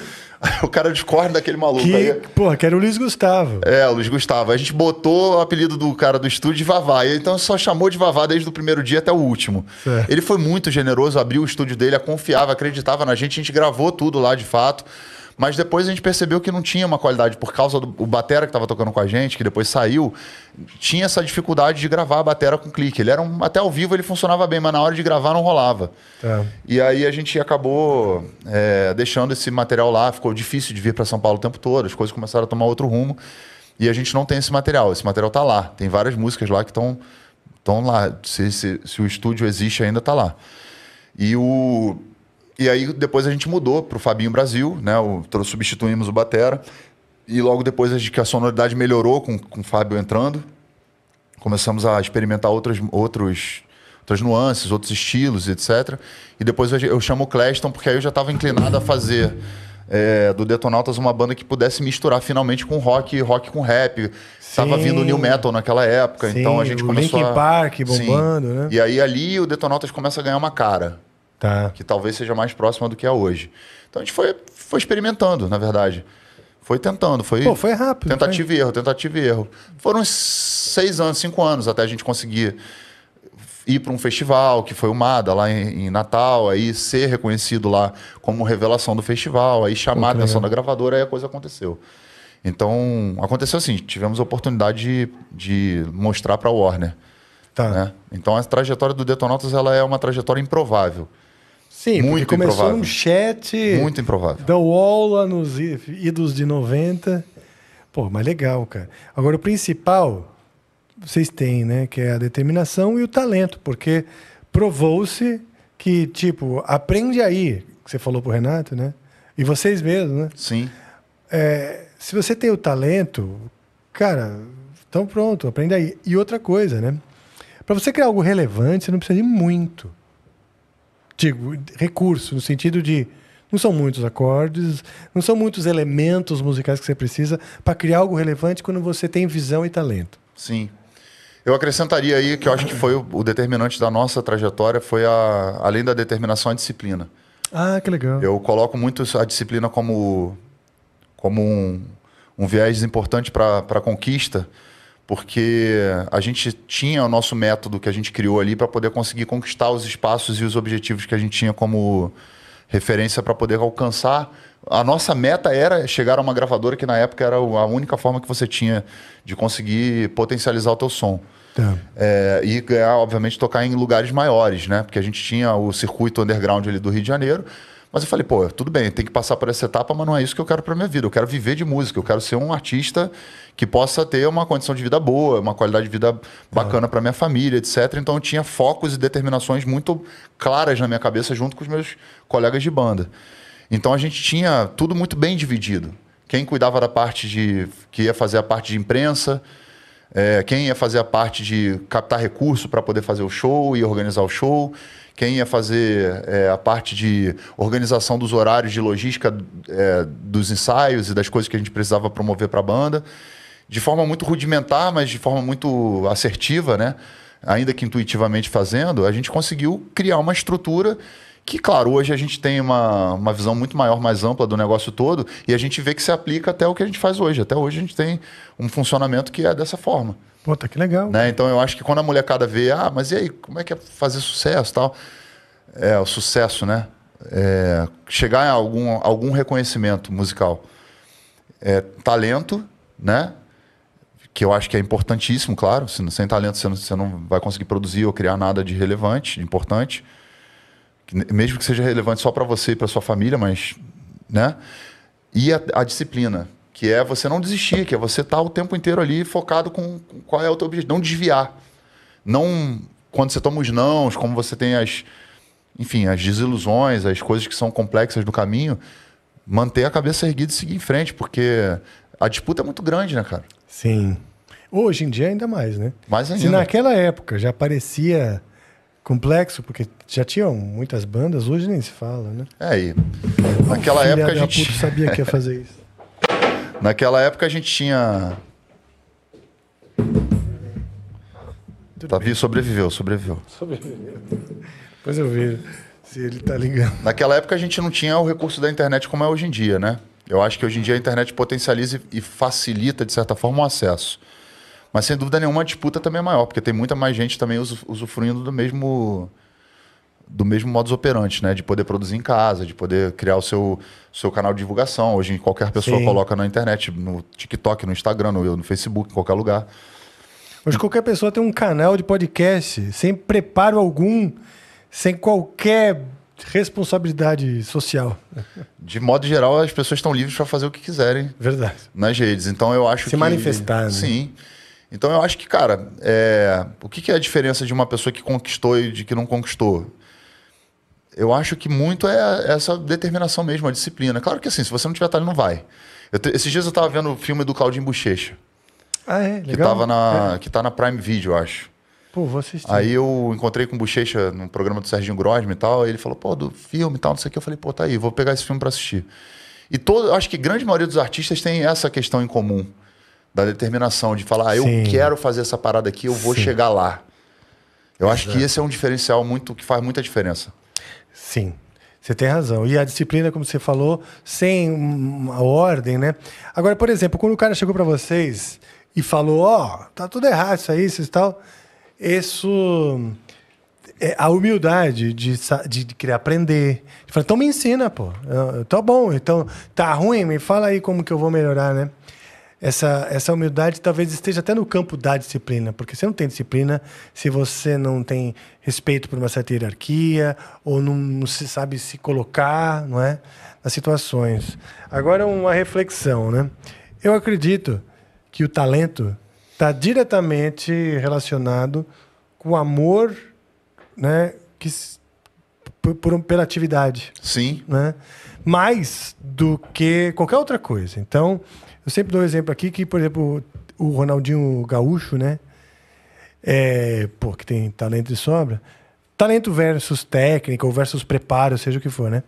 <laughs> o cara discorda daquele maluco. Que, aí, porra, que era o Luiz Gustavo. É, o Luiz Gustavo. A gente botou o apelido do cara do estúdio de Vavá. Então só chamou de Vavá desde o primeiro dia até o último. É. Ele foi muito generoso, abriu o estúdio dele, confiava, acreditava na gente. A gente gravou tudo lá de fato. Mas depois a gente percebeu que não tinha uma qualidade, por causa do batera que estava tocando com a gente, que depois saiu, tinha essa dificuldade de gravar a batera com clique. Ele era um, até ao vivo ele funcionava bem, mas na hora de gravar não rolava. É. E aí a gente acabou é, deixando esse material lá, ficou difícil de vir para São Paulo o tempo todo, as coisas começaram a tomar outro rumo. E a gente não tem esse material. Esse material tá lá. Tem várias músicas lá que estão estão lá. Se, se, se, o estúdio existe ainda, tá lá. E o, e aí depois a gente mudou para o Fabinho Brasil, né? O, substituímos o Batera. E logo depois a, gente, que a sonoridade melhorou com, com o Fábio entrando. Começamos a experimentar outras, outros, outras nuances, outros estilos, etc. E depois eu, eu chamo o Cleston, porque aí eu já estava inclinado a fazer é, do Detonautas uma banda que pudesse misturar finalmente com rock, rock com rap. Estava Tava vindo new metal naquela época, então Sim, então a gente começou Linkin a... Park bombando, sim. né? E aí ali o Detonautas começa a ganhar uma cara. Tá. Que talvez seja mais próxima do que é hoje. Então a gente foi, foi experimentando, na verdade. Foi tentando, foi. Pô, foi rápido. Tentativa foi. e erro, tentativa e erro. Foram seis anos, cinco anos até a gente conseguir ir para um festival, que foi o MADA, lá em, em, Natal, aí ser reconhecido lá como revelação do festival, aí chamar Pô, a atenção da gravadora, aí a coisa aconteceu. Então, aconteceu assim: tivemos a oportunidade de, de mostrar para a Warner. Tá. Né? Então, a trajetória do Detonautas ela é uma trajetória improvável. Sim, muito começou improvável. um
chat. Muito improvável. Da Wall lá nos idos de 90. Pô, mas legal, cara. Agora, o principal vocês têm, né? Que é a determinação e o talento, porque provou-se que, tipo, aprende aí, que você falou pro Renato, né? E vocês mesmos, né? Sim. É, se você tem o talento, cara, então pronto, aprende aí. E outra coisa, né? Para você criar algo relevante, você não precisa de muito digo, recurso, no sentido de não são muitos acordes, não são muitos elementos musicais que você precisa para criar algo relevante quando você tem visão e talento.
Sim. Eu acrescentaria aí que eu acho que foi o, o determinante da nossa trajetória foi a além da determinação a disciplina.
Ah, que legal.
Eu coloco muito a disciplina como como um, um viés importante para a conquista, porque a gente tinha o nosso método que a gente criou ali para poder conseguir conquistar os espaços e os objetivos que a gente tinha como referência para poder alcançar. A nossa meta era chegar a uma gravadora que na época era a única forma que você tinha de conseguir potencializar o teu som. Tá. É, e ganhar, obviamente, tocar em lugares maiores, né? Porque a gente tinha o circuito underground ali do Rio de Janeiro, mas eu falei, pô, tudo bem, tem que passar por essa etapa, mas não é isso que eu quero para minha vida. Eu quero viver de música, eu quero ser um artista que possa ter uma condição de vida boa, uma qualidade de vida bacana ah. para minha família, etc. Então eu tinha focos e determinações muito claras na minha cabeça junto com os meus colegas de banda. Então a gente tinha tudo muito bem dividido. Quem cuidava da parte de que ia fazer a parte de imprensa, é, quem ia fazer a parte de captar recurso para poder fazer o show e organizar o show, quem ia fazer é, a parte de organização dos horários de logística é, dos ensaios e das coisas que a gente precisava promover para a banda. De forma muito rudimentar, mas de forma muito assertiva, né? ainda que intuitivamente fazendo, a gente conseguiu criar uma estrutura que, claro, hoje a gente tem uma, uma visão muito maior, mais ampla do negócio todo, e a gente vê que se aplica até o que a gente faz hoje. Até hoje a gente tem um funcionamento que é dessa forma.
Puta, tá que legal.
Né? Então eu acho que quando a molecada vê, ah, mas e aí, como é que é fazer sucesso tal? É, o sucesso, né? É, chegar a algum, algum reconhecimento musical. É, talento, né? Que eu acho que é importantíssimo, claro. Se, sem talento você não, você não vai conseguir produzir ou criar nada de relevante, de importante. Mesmo que seja relevante só para você e para sua família, mas. Né? E a, a disciplina que é você não desistir, que é você estar tá o tempo inteiro ali focado com, com qual é o teu objetivo, não desviar. Não quando você toma os nãos, como você tem as enfim, as desilusões, as coisas que são complexas do caminho, manter a cabeça erguida e seguir em frente, porque a disputa é muito grande, né, cara?
Sim. Hoje em dia ainda mais, né?
Mais ainda. Se naquela
época já parecia complexo, porque já tinham muitas bandas, hoje nem se fala, né? É, aí. naquela época a gente... sabia que ia fazer isso. <laughs>
Naquela época a gente tinha. Tudo Davi sobreviveu, sobreviveu.
Sobreviveu. Depois eu vejo se ele tá ligando.
Naquela época a gente não tinha o recurso da internet como é hoje em dia, né? Eu acho que hoje em dia a internet potencializa e facilita, de certa forma, o acesso. Mas sem dúvida nenhuma a disputa também é maior, porque tem muita mais gente também usufruindo do mesmo do mesmo modus operandi, né? De poder produzir em casa, de poder criar o seu, seu canal de divulgação. Hoje qualquer pessoa Sim. coloca na internet,
no TikTok, no Instagram, no, no Facebook, em qualquer lugar. Hoje qualquer pessoa tem um canal de podcast, sem preparo algum, sem qualquer responsabilidade social. De modo geral, as pessoas estão livres para fazer o que quiserem. Verdade.
Nas redes. Então eu acho Se que... manifestar, né? Sim. Então eu acho que, cara, é... o que é a diferença de uma pessoa que conquistou e de que não conquistou? eu acho que muito é essa determinação mesmo, a disciplina. Claro que assim, se você não tiver talento, não vai. Eu, esses dias eu estava vendo o filme do Claudinho Bochecha. Ah, é? Legal. Que, tava na, é. que tá na Prime Video, eu acho. Pô, vou assistir. Aí eu encontrei com o Bochecha no programa do Serginho Grosme e tal. E ele falou, pô, do filme e tal, não sei o que. Eu falei, pô, tá aí, vou pegar esse filme para assistir. E todo, acho que grande maioria dos artistas tem essa questão em comum. Da determinação de falar, ah, eu Sim. quero fazer essa parada aqui, eu vou Sim. chegar lá. Eu Exato. acho que esse é um diferencial muito que faz muita diferença.
Sim. Você tem razão. E a disciplina, como você falou, sem uma ordem, né? Agora, por exemplo, quando o cara chegou para vocês e falou, ó, oh, tá tudo errado isso aí, isso tal, isso é a humildade de, de, de querer aprender. Ele falou, então me ensina, pô. Eu, eu, bom, então tá ruim, me fala aí como que eu vou melhorar, né? essa, essa humildade talvez esteja até no campo da disciplina, porque você não tem disciplina se você não tem respeito por uma certa hierarquia ou não, não se sabe se colocar não é, nas situações. Agora, uma reflexão. Né? Eu acredito que o talento está diretamente relacionado com o amor né, que, por, por, pela atividade. Sim. Né? Mais do que qualquer outra coisa. Então, eu sempre dou um exemplo aqui que, por exemplo, o Ronaldinho Gaúcho, né? É, pô, que tem talento de sobra. Talento versus técnica ou versus preparo, seja o que for, né?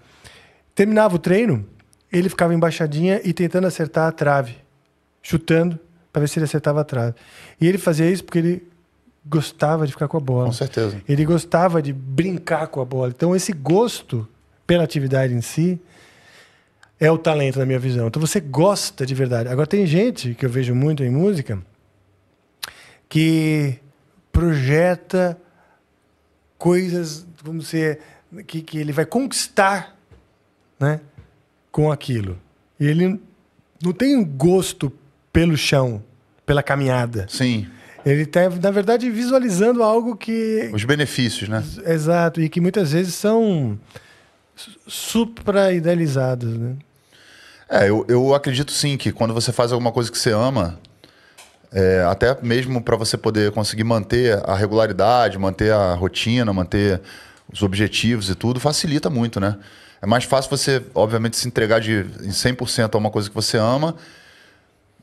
Terminava o treino, ele ficava embaixadinha e tentando acertar a trave, chutando para ver se ele acertava a trave. E ele fazia isso porque ele gostava de ficar com a bola. Com certeza. Ele gostava de brincar com a bola. Então esse gosto pela atividade em si é o talento, na minha visão. Então você gosta de verdade. Agora, tem gente que eu vejo muito em música que projeta coisas, vamos dizer, que, que ele vai conquistar né, com aquilo. E ele não tem um gosto pelo chão, pela caminhada. Sim. Ele está, na verdade, visualizando algo que. Os benefícios, né? Exato, e que muitas vezes são supra-idealizados, né?
É, eu, eu acredito sim que quando você faz alguma coisa que você ama, é, até mesmo para você poder conseguir manter a regularidade, manter a rotina, manter os objetivos e tudo, facilita muito, né? É mais fácil você, obviamente, se entregar de 100% a uma coisa que você ama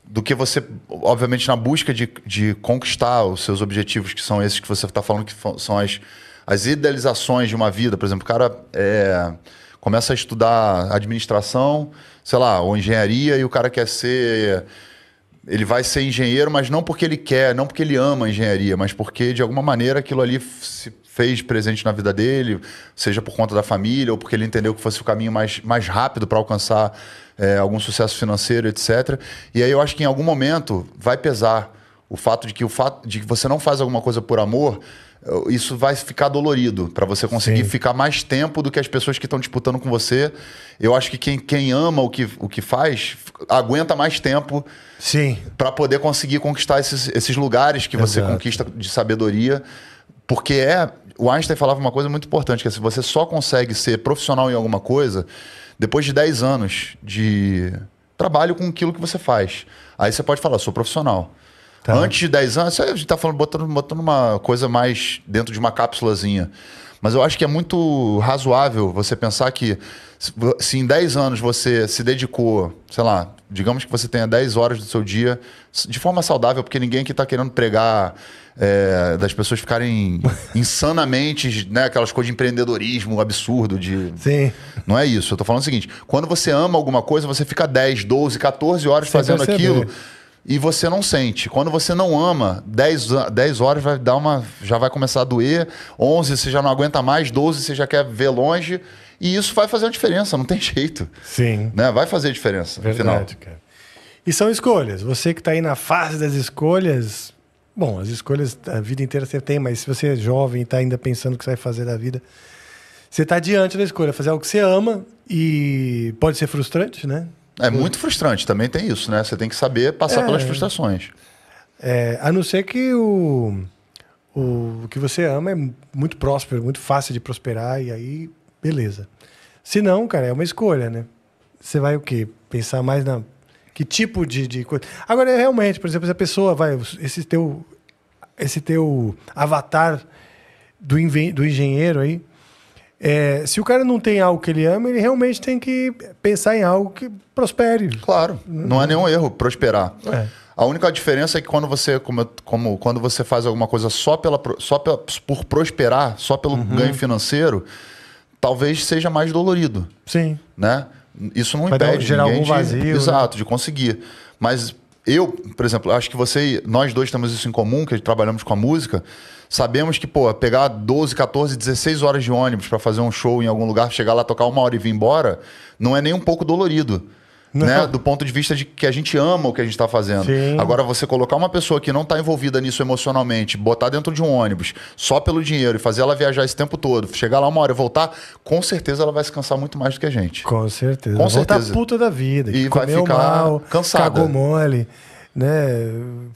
do que você, obviamente, na busca de, de conquistar os seus objetivos, que são esses que você está falando, que são as, as idealizações de uma vida. Por exemplo, o cara é, começa a estudar administração, sei lá, ou engenharia e o cara quer ser. Ele vai ser engenheiro, mas não porque ele quer, não porque ele ama a engenharia, mas porque de alguma maneira aquilo ali se fez presente na vida dele, seja por conta da família ou porque ele entendeu que fosse o caminho mais, mais rápido para alcançar é, algum sucesso financeiro, etc. E aí eu acho que em algum momento vai pesar. O fato de que o fato de que você não faz alguma coisa por amor, eh, isso vai ficar dolorido para você conseguir Sim. ficar mais tempo do que as pessoas que estão disputando com você. Eu acho que quem, quem ama o que, o que faz aguenta mais tempo Sim. para poder conseguir conquistar esses, esses lugares que Exato. você conquista de sabedoria. Porque é. O Einstein falava uma coisa muito importante: que é se você só consegue ser profissional em alguma coisa depois de 10 anos de trabalho com aquilo que você faz. Aí você pode falar, sou profissional. Tá. Antes de 10 anos, a gente está falando, botando, botando uma coisa mais dentro de uma cápsulazinha. Mas eu acho que é muito razoável você pensar que se em 10 anos você se dedicou, sei lá, digamos que você tenha 10 horas do seu dia de forma saudável, porque ninguém aqui está querendo pregar é, das pessoas ficarem <laughs> insanamente, né, aquelas coisas de empreendedorismo absurdo, de... Sim. Não é isso, eu estou falando o seguinte, quando você ama alguma coisa, você fica 10, 12, 14 horas Sem fazendo perceber. aquilo e você não sente. Quando você não ama, 10, 10 horas vai dar uma, já vai começar a doer, 11 você já não aguenta mais, 12 você já quer ver longe, e isso vai fazer uma diferença, não tem <laughs> jeito. Sim. Né? Vai fazer a diferença. Verdade, cara.
E são escolhas. Você que está aí na fase das escolhas, bom, as escolhas a vida inteira você tem, mas se você é jovem e está ainda pensando o que você vai fazer da vida, você está diante da escolha, fazer algo que você ama e pode ser frustrante, né?
É muito frustrante, também tem isso, né? Você tem que saber passar é, pelas
frustrações. É, a não ser que o, o que você ama é muito próspero, muito fácil de prosperar, e aí, beleza. Se não, cara, é uma escolha, né? Você vai o quê? Pensar mais na. Que tipo de, de coisa. Agora, é realmente, por exemplo, se a pessoa vai. Esse teu, esse teu avatar do, do engenheiro aí é, se o cara não tem algo que ele ama, ele realmente tem que pensar em algo que prospere. Claro, não é nenhum erro
prosperar. É. A única diferença é que quando você, como, como, quando você faz alguma coisa só, pela, só pela, por prosperar, só pelo uhum. ganho financeiro, talvez seja mais dolorido. Sim. Né? Isso não Vai impede dar, gerar algum vazio, de, né? exato, de conseguir. Mas eu, por exemplo, acho que você, nós dois temos isso em comum, que trabalhamos com a música. Sabemos que, pô, pegar 12, 14, 16 horas de ônibus para fazer um show em algum lugar, chegar lá, tocar uma hora e vir embora, não é nem um pouco dolorido né? Do ponto de vista de que a gente ama o que a gente está fazendo. Sim. Agora, você colocar uma pessoa que não está envolvida nisso emocionalmente, botar dentro de um ônibus só pelo dinheiro e fazer ela viajar esse tempo todo, chegar lá uma hora e voltar, com certeza ela vai se cansar
muito mais do que a gente. Com certeza. Com certeza. Volta puta da vida. E vai ficar mal, cansada. Cagou mole, né?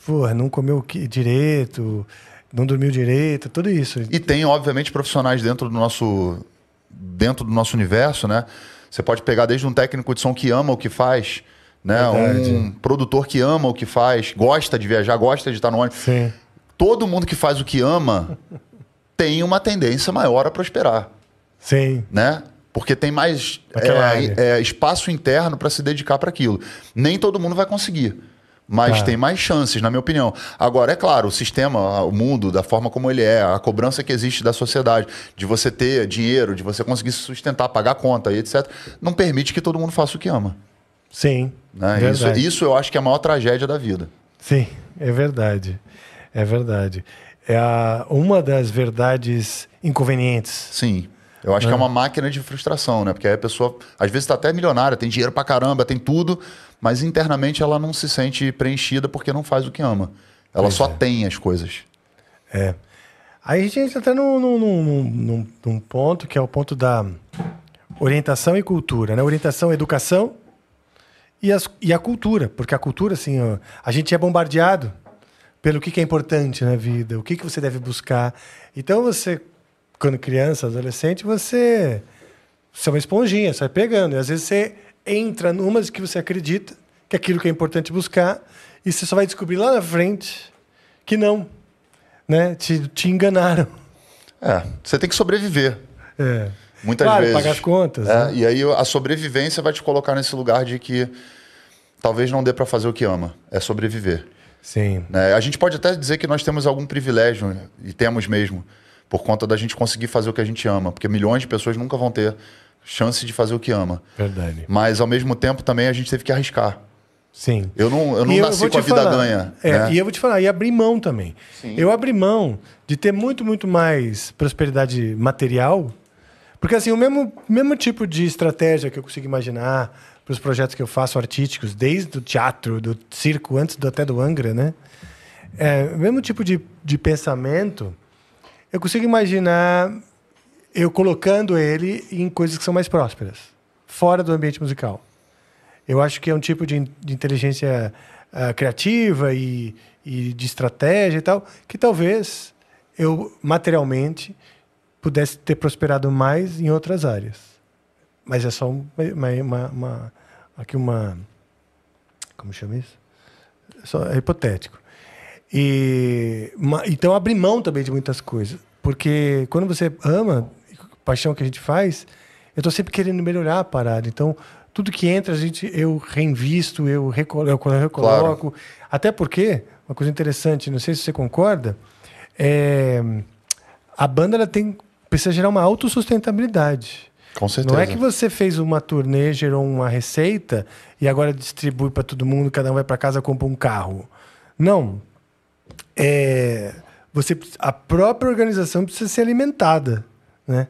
Porra, não comeu direito, não dormiu direito, tudo isso.
E tem, obviamente, profissionais dentro do nosso dentro do nosso universo, né? Você pode pegar desde um técnico de som que ama o que faz, né? Verdade. Um produtor que ama o que faz, gosta de viajar, gosta de estar no ônibus. Sim. Todo mundo que faz o que ama <laughs> tem uma tendência maior a prosperar. Sim. Né? Porque tem mais é, é, espaço interno para se dedicar para aquilo. Nem todo mundo vai conseguir mas tá. tem mais chances, na minha opinião. Agora, é claro, o sistema, o mundo, da forma como ele é, a cobrança que existe da sociedade, de você ter dinheiro, de você conseguir se sustentar, pagar conta e etc., não permite que todo mundo faça o que ama. Sim. Né? Isso, isso eu acho que é a maior tragédia da vida.
Sim, é verdade. É verdade. É a, uma das verdades inconvenientes. Sim. Eu acho que é né?
uma máquina de frustração, né? Porque aí a pessoa, às vezes, está até milionária, tem dinheiro pra caramba, tem tudo, mas internamente ela não se sente preenchida porque não faz o que ama. Ela pois só é. tem as coisas.
É. Aí a gente entra até num, num, num, num, ponto que é o ponto da orientação e cultura, né? Orientação, educação e, as, e a cultura, porque a cultura, assim, ó, a gente é bombardeado pelo que, que é importante na vida, o que, que você deve buscar. Então você, quando criança, adolescente, você, você é uma esponjinha, você vai pegando. E às vezes você entra de que você acredita que é aquilo que é importante buscar e você só vai descobrir lá na frente que não, né? Te, te enganaram.
É, você tem que sobreviver.
É. Muitas claro, vezes. pagar as
contas. É, né? E aí a sobrevivência vai te colocar nesse lugar de que talvez não dê para fazer o que ama, é sobreviver. Sim. Né? A gente pode até dizer que nós temos algum privilégio, e temos mesmo, por conta da gente conseguir fazer o que a gente ama, porque milhões de pessoas nunca vão ter chance de fazer o que ama. Verdade. Mas ao mesmo tempo também a gente teve que arriscar. Sim. Eu não, eu não nasci eu com a vida falar, ganha. É, né? E
eu vou te falar, e abri mão também. Sim. Eu abri mão de ter muito, muito mais prosperidade material, porque assim, o mesmo, mesmo tipo de estratégia que eu consigo imaginar para os projetos que eu faço artísticos, desde o teatro, do circo, antes do, até do Angra, né? É, o mesmo tipo de, de pensamento, eu consigo imaginar eu colocando ele em coisas que são mais prósperas, fora do ambiente musical. Eu acho que é um tipo de, de inteligência uh, criativa e, e de estratégia e tal, que talvez eu materialmente pudesse ter prosperado mais em outras áreas. Mas é só uma, uma, uma aqui uma como chama isso? Só é hipotético. E uma, então abrir mão também de muitas coisas, porque quando você ama, paixão que a gente faz, eu estou sempre querendo melhorar a parada. Então, tudo que entra, a gente, eu reinvisto, eu, recolo, eu recoloco. Claro. Até porque, uma coisa interessante, não sei se você concorda, é, a banda ela tem, precisa gerar uma autossustentabilidade. Com certeza. Não é que você fez uma turnê, gerou uma receita e agora distribui para todo mundo, cada um vai para casa compra um carro. Não. É, você, a própria organização precisa ser alimentada, né?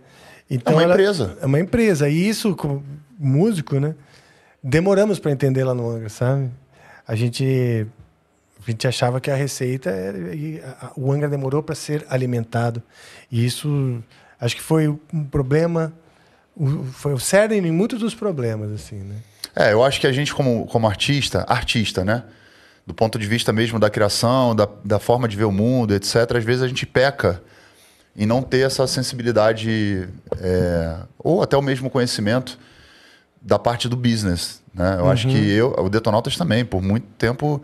Então, é uma ela, empresa. É uma empresa. E isso, como músico, né? Demoramos para entender lá no Angra, sabe? A gente, a gente achava que a receita era, a, o Angra demorou para ser alimentado. E isso, acho que foi um problema, o, foi o cerne em muitos dos problemas, assim, né?
É, eu acho que a gente, como, como artista, artista, né? Do ponto de vista mesmo da criação, da, da forma de ver o mundo, etc., às vezes a gente peca em não ter essa sensibilidade é, ou até o mesmo conhecimento da parte do business. Né? Eu uhum. acho que uhum. eu, o Detonautas também, por muito tempo,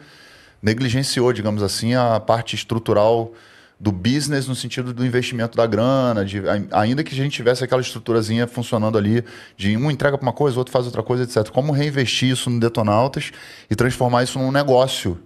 negligenciou, digamos assim, a parte estrutural do business no sentido do investimento da grana, de, ainda que a gente tivesse aquela estruturazinha funcionando ali, de um entrega para uma coisa, outro faz outra coisa, etc. Como reinvestir isso no Detonautas e transformar isso num negócio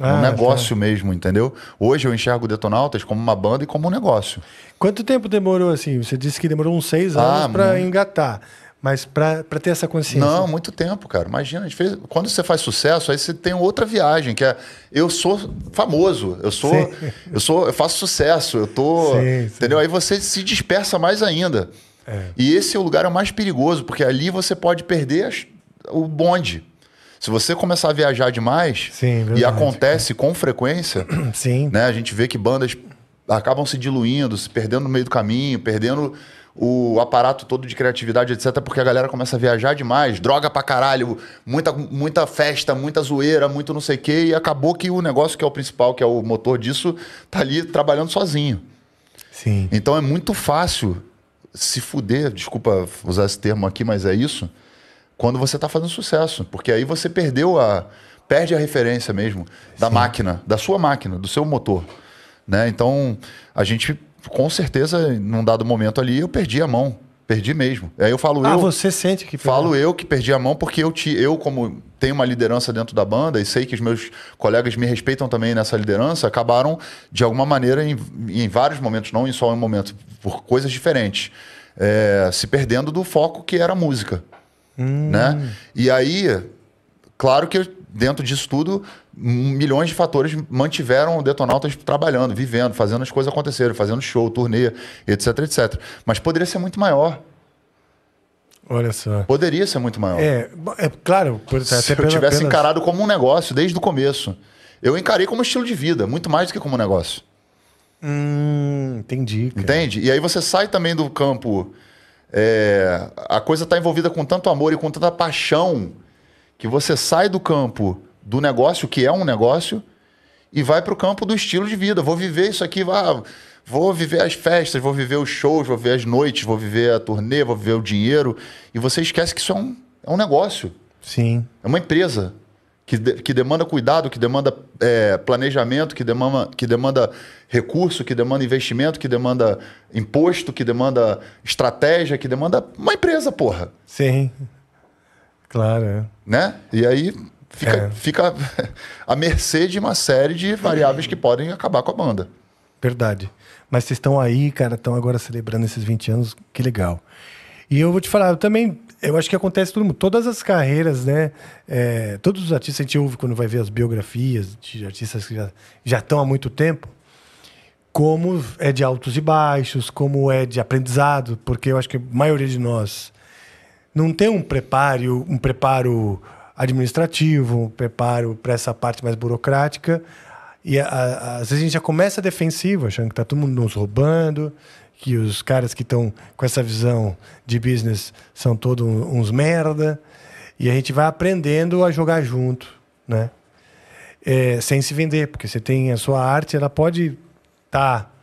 é um ah, negócio tá. mesmo, entendeu? Hoje eu enxergo o Detonautas como uma banda e como
um negócio. Quanto tempo demorou, assim? Você disse que demorou uns seis ah, anos para engatar. Mas para ter essa consciência. Não, muito tempo,
cara. Imagina, fez... quando você faz sucesso, aí você tem outra viagem, que é eu sou famoso, eu sou, sim. eu sou, eu faço sucesso, eu tô. Sim, entendeu? Aí você se dispersa mais ainda. É. E esse é o lugar é mais perigoso, porque ali você pode perder as... o bonde. Se você começar a viajar demais, Sim, é e acontece com frequência, <clears throat> Sim. Né, a gente vê que bandas acabam se diluindo, se perdendo no meio do caminho, perdendo o aparato todo de criatividade, etc., porque a galera começa a viajar demais, droga pra caralho, muita, muita festa, muita zoeira, muito não sei o quê, e acabou que o negócio que é o principal, que é o motor disso, tá ali trabalhando sozinho. Sim. Então é muito fácil se fuder, desculpa usar esse termo aqui, mas é isso, quando você está fazendo sucesso, porque aí você perdeu a perde a referência mesmo da Sim. máquina, da sua máquina, do seu motor, né? Então, a gente com certeza num dado momento ali eu perdi a mão, perdi mesmo. Aí eu falo ah, eu. você sente que perdeu. Falo eu que perdi a mão porque eu te, eu como tenho uma liderança dentro da banda e sei que os meus colegas me respeitam também nessa liderança, acabaram de alguma maneira em, em vários momentos, não em só um momento, por coisas diferentes, é, se perdendo do foco que era a música. Né? Hum. Né? E aí, claro que dentro disso tudo, milhões de fatores mantiveram o Detonautas trabalhando, vivendo, fazendo as coisas acontecerem, fazendo show, turnê, etc, etc. Mas poderia ser muito maior. Olha só. Poderia ser muito maior.
É, é claro. Por, tá Se eu tivesse encarado
como um negócio desde o começo. Eu encarei como estilo de vida, muito mais do que como um negócio. Hum, entendi. Cara. Entende? E aí você sai também do campo é, a coisa está envolvida com tanto amor e com tanta paixão que você sai do campo do negócio, que é um negócio, e vai para o campo do estilo de vida. Vou viver isso aqui, vá, vou viver as festas, vou viver os shows, vou viver as noites, vou viver a turnê, vou viver o dinheiro. E você esquece que isso é um, é um negócio. Sim. É uma empresa que, de, que demanda cuidado, que demanda é, planejamento, que demanda, que demanda recurso, que demanda investimento, que demanda imposto, que demanda estratégia, que demanda uma empresa, porra. Sim. Claro. É. Né? E aí fica, é. fica à mercê de uma série de variáveis que podem acabar com a banda.
Verdade. Mas vocês estão aí, cara, estão agora celebrando esses 20 anos, que legal. E eu vou te falar, eu também eu acho que acontece todo mundo. Todas as carreiras, né? É, todos os artistas a gente ouve quando vai ver as biografias de artistas que já, já estão há muito tempo, como é de altos e baixos, como é de aprendizado, porque eu acho que a maioria de nós não tem um preparo, um preparo administrativo, um preparo para essa parte mais burocrática. E a, a, às vezes a gente já começa defensivo, achando que está todo mundo nos roubando, que os caras que estão com essa visão de business são todos uns merda. E a gente vai aprendendo a jogar junto, né? É, sem se vender, porque você tem a sua arte, ela pode estar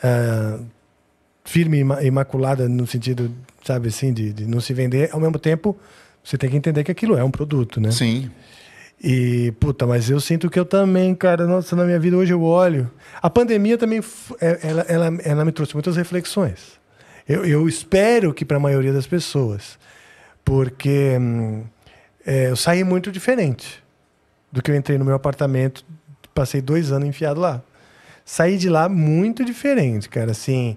tá, uh, firme e imaculada no sentido, sabe assim, de, de não se vender. Ao mesmo tempo, você tem que entender que aquilo é um produto, né? Sim. E, puta, mas eu sinto que eu também, cara, nossa, na minha vida hoje eu olho. A pandemia também, é, ela, ela, ela me trouxe muitas reflexões. Eu, eu espero que para a maioria das pessoas, porque hum, é, eu saí muito diferente do que eu entrei no meu apartamento, passei dois anos enfiado lá. Saí de lá muito diferente, cara, assim,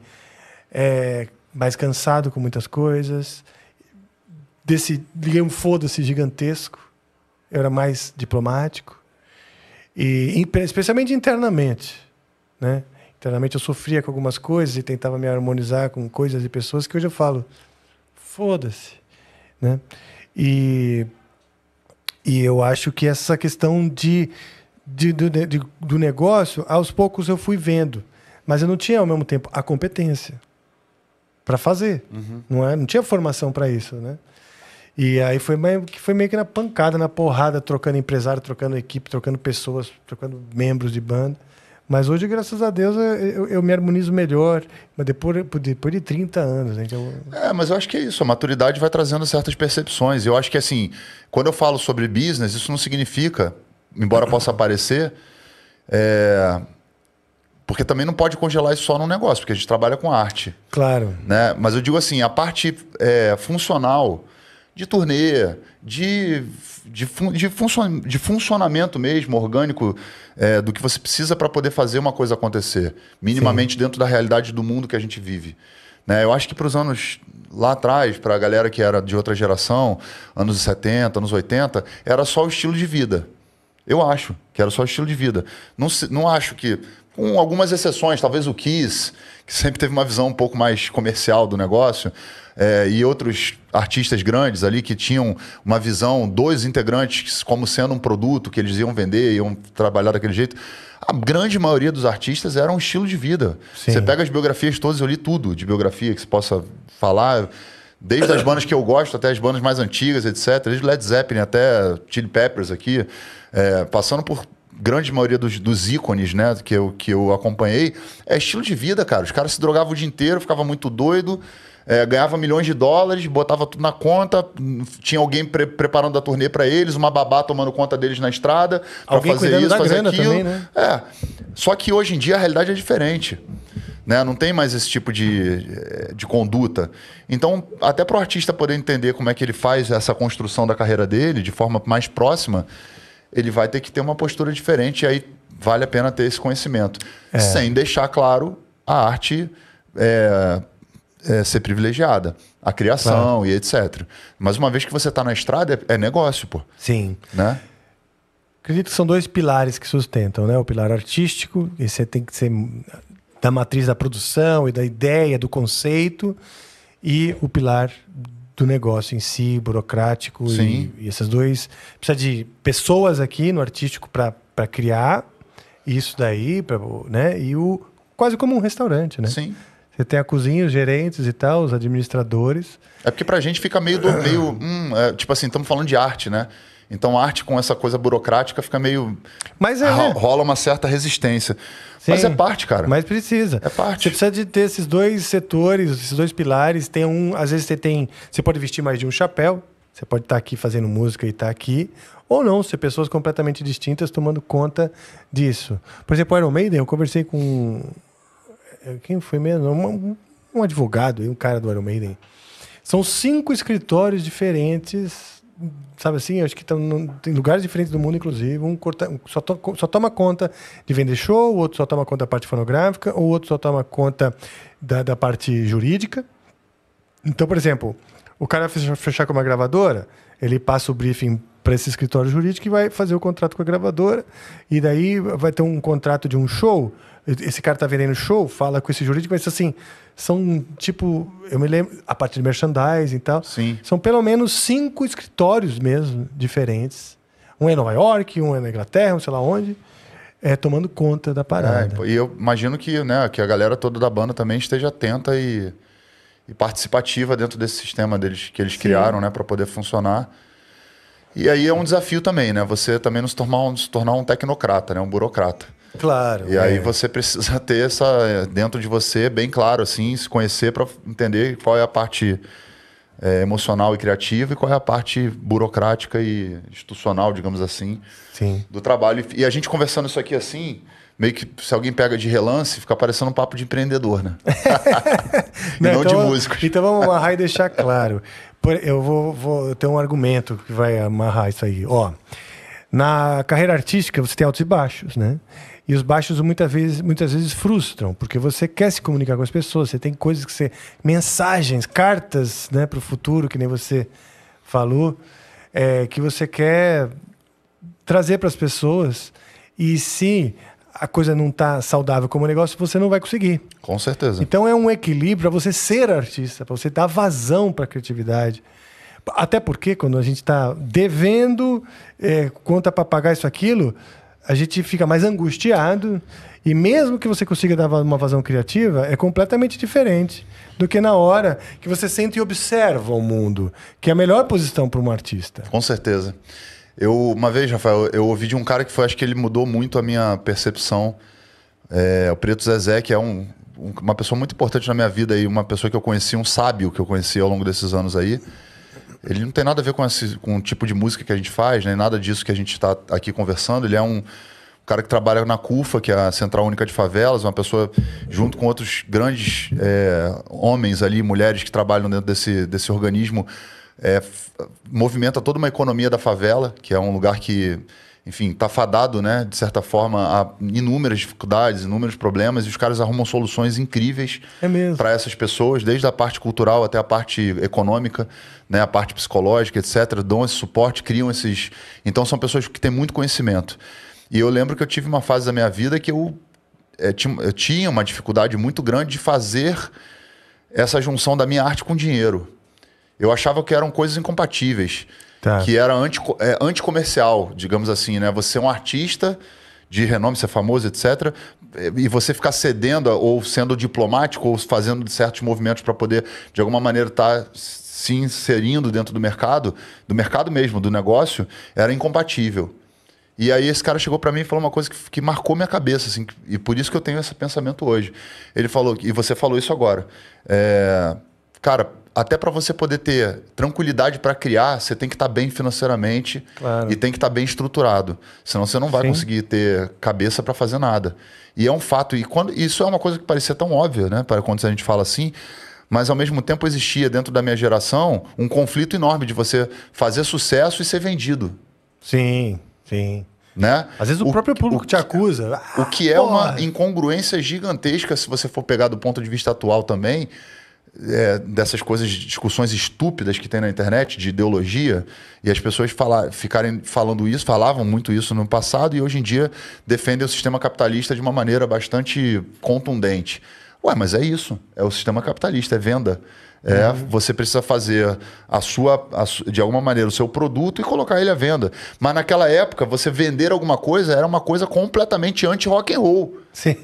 é, mais cansado com muitas coisas, desse, liguei um foda-se gigantesco eu era mais diplomático. E especialmente internamente, né? Internamente eu sofria com algumas coisas e tentava me harmonizar com coisas e pessoas que hoje eu falo, foda-se, né? E e eu acho que essa questão de, de, do, de, do negócio, aos poucos eu fui vendo, mas eu não tinha ao mesmo tempo a competência para fazer, uhum. não é? Não tinha formação para isso, né? E aí foi meio, foi meio que na pancada, na porrada, trocando empresário, trocando equipe, trocando pessoas, trocando membros de banda. Mas hoje, graças a Deus, eu, eu me harmonizo melhor, mas depois, depois de 30 anos. Né? eu
É, mas eu acho que é isso. A maturidade vai trazendo certas percepções. Eu acho que, assim, quando eu falo sobre business, isso não significa, embora possa parecer, é... porque também não pode congelar isso só no negócio, porque a gente trabalha com arte. Claro. Né? Mas eu digo assim, a parte é, funcional de turnê, de, de, fun, de, de funcionamento mesmo, orgânico, é, do que você precisa para poder fazer uma coisa acontecer, minimamente Sim. dentro da realidade do mundo que a gente vive. Né? Eu acho que para os anos lá atrás, para a galera que era de outra geração, anos 70, anos 80, era só o estilo de vida. Eu acho que era só o estilo de vida. Não, não acho que, com algumas exceções, talvez o Kiss, que sempre teve uma visão um pouco mais comercial do negócio, é, e outros artistas grandes ali que tinham uma visão dois integrantes como sendo um produto que eles iam vender, iam trabalhar daquele jeito. A grande maioria dos artistas era um estilo de vida. Sim. Você pega as biografias todas, eu li tudo de biografia que se possa falar desde as bandas que eu gosto até as bandas mais antigas, etc. Desde Led Zeppelin até Chili Peppers aqui, é, passando por grande maioria dos, dos, ícones, né, que eu, que eu acompanhei, é estilo de vida, cara. Os caras se drogavam o dia inteiro, ficava muito doido é, ganhava milhões de dólares, botava tudo na conta, tinha alguém pre preparando a turnê para eles, uma babá tomando conta deles na estrada, para fazer isso, fazer aquilo. Também, né? É. Só que hoje em dia a realidade é diferente. Né? Não tem mais esse tipo de, eh, de conduta. Então, até para o artista poder entender como é que ele faz essa construção da carreira dele de forma mais próxima, ele vai ter que ter uma postura diferente. E aí vale a pena ter esse conhecimento. É. Sem deixar claro a arte. É, é, ser privilegiada. A criação claro. e etc. Mas uma vez que você está na estrada, é, é negócio, pô. Sim. Né?
Acredito que são dois pilares que sustentam, né? O pilar artístico, e você tem que ser da matriz da produção e da ideia, do conceito, e o pilar do negócio em si, burocrático. Sim. E, e esses dois. Precisa de pessoas aqui no artístico para criar isso daí, pra, né? E o quase como um restaurante, né? Sim. Você tem a cozinha, os gerentes e tal, os administradores.
É porque pra gente fica meio do meio. <clears throat> Hum, é, tipo assim, estamos falando de arte, né? Então arte com essa coisa burocrática fica meio. Mas é. Ah, né? Rola uma certa resistência. Sim, mas é parte, cara. Mas precisa. É parte.
Você precisa de ter esses dois setores, esses dois pilares. Tem um. Às vezes você tem. Você pode vestir mais de um chapéu. Você pode estar tá aqui fazendo música e estar tá aqui. Ou não, ser pessoas completamente distintas tomando conta disso. Por exemplo, o Iron Maiden, eu conversei com é, quem foi mesmo? Um, um advogado, um cara do Iron Maiden. São cinco escritórios diferentes, sabe assim? Acho que estão em lugares diferentes do mundo, inclusive. Um corta, só, to, só toma conta de vender show, o outro só toma conta da parte fonográfica, o outro só toma conta da, da parte jurídica. Então, por exemplo, o cara fechar com uma gravadora, ele passa o briefing para esse escritório jurídico e vai fazer o contrato com a gravadora. E daí vai ter um contrato de um show esse cara tá vendendo show, fala com esse jurídico, mas assim, são tipo, eu me lembro, a parte de merchandising e tal. Sim. São pelo menos cinco escritórios mesmo, diferentes. Um é em Nova York, um é na Inglaterra, um sei lá onde. É, tomando conta da parada.
É, e eu imagino que, né, que a galera toda da banda também esteja atenta e, e participativa dentro desse sistema deles que eles Sim. criaram, né, para poder funcionar. E aí é um desafio também, né? Você também não se tornar um, se tornar um tecnocrata, né? Um burocrata. Claro. E é. aí você precisa ter essa dentro de você bem claro, assim, se conhecer para entender qual é a parte é, emocional e criativa e qual é a parte burocrática e institucional, digamos assim, Sim. do trabalho. E a gente conversando isso aqui assim, meio que se alguém pega de relance, fica parecendo um papo de empreendedor, né?
<laughs> não, não então, de músico. Então vamos amarrar e deixar claro. Eu vou, vou ter um argumento que vai amarrar isso aí. Ó, na carreira artística você tem altos e baixos, né? E os baixos muitas vezes, muitas vezes frustram, porque você quer se comunicar com as pessoas, você tem coisas que você. mensagens, cartas né, para o futuro, que nem você falou, é, que você quer trazer para as pessoas. E se a coisa não está saudável como negócio, você não vai conseguir. Com certeza. Então é um equilíbrio para você ser artista, para você dar vazão para a criatividade. Até porque quando a gente está devendo é, conta para pagar isso aquilo, a gente fica mais angustiado. E mesmo que você consiga dar uma vazão criativa, é completamente diferente do que na hora que você sente e observa o mundo, que é a melhor posição para um artista. Com certeza. Eu, uma vez, Rafael, eu ouvi de um cara que foi, acho que
ele mudou muito a minha percepção. É, o Preto Zezé, que é um, um, uma pessoa muito importante na minha vida e uma pessoa que eu conheci, um sábio que eu conheci ao longo desses anos aí. Ele não tem nada a ver com, esse, com o tipo de música que a gente faz, nem né? nada disso que a gente está aqui conversando. Ele é um cara que trabalha na CUFA, que é a Central Única de Favelas, uma pessoa junto com outros grandes é, homens ali, mulheres que trabalham dentro desse, desse organismo, é, movimenta toda uma economia da favela, que é um lugar que enfim, tá fadado, né, de certa forma, a inúmeras dificuldades, inúmeros problemas, e os caras arrumam soluções incríveis é para essas pessoas, desde a parte cultural até a parte econômica, né, a parte psicológica, etc. Dão esse suporte, criam esses. Então são pessoas que têm muito conhecimento. E eu lembro que eu tive uma fase da minha vida que eu, é, eu tinha uma dificuldade muito grande de fazer essa junção da minha arte com dinheiro. Eu achava que eram coisas incompatíveis tá. que era anti, é, anticomercial, digamos assim, né? Você é um artista de renome, ser é famoso, etc. E você ficar cedendo ou sendo diplomático ou fazendo certos movimentos para poder, de alguma maneira, estar tá se inserindo dentro do mercado, do mercado mesmo, do negócio, era incompatível. E aí esse cara chegou para mim e falou uma coisa que, que marcou minha cabeça, assim, e por isso que eu tenho esse pensamento hoje. Ele falou, e você falou isso agora, é, cara, até para você poder ter tranquilidade para criar, você tem que estar tá bem financeiramente claro. e tem que estar tá bem estruturado. Senão você não vai Sim. conseguir ter cabeça para fazer nada. E é um fato. E quando isso é uma coisa que parecia tão óbvia, né? Para quando a gente fala assim. Mas ao mesmo tempo existia dentro da minha geração um conflito enorme de você fazer sucesso e ser vendido. Sim, sim. Né? Às vezes o, o próprio público o, te acusa. o que é ah, Porra. uma incongruência gigantesca se você for pegar do ponto de vista atual também, é, dessas coisas, discussões estúpidas que tem na internet de ideologia, e as pessoas falar, ficarem falando isso, falavam muito isso no passado, e hoje em dia defendem o sistema capitalista de uma maneira bastante contundente. Ué, mas é isso, é o sistema capitalista, é venda. É, uhum. Você precisa fazer a sua, a, de alguma maneira, o seu produto e colocar ele à venda. Mas naquela época, você vender alguma coisa era uma coisa completamente anti-rock and roll. Sim.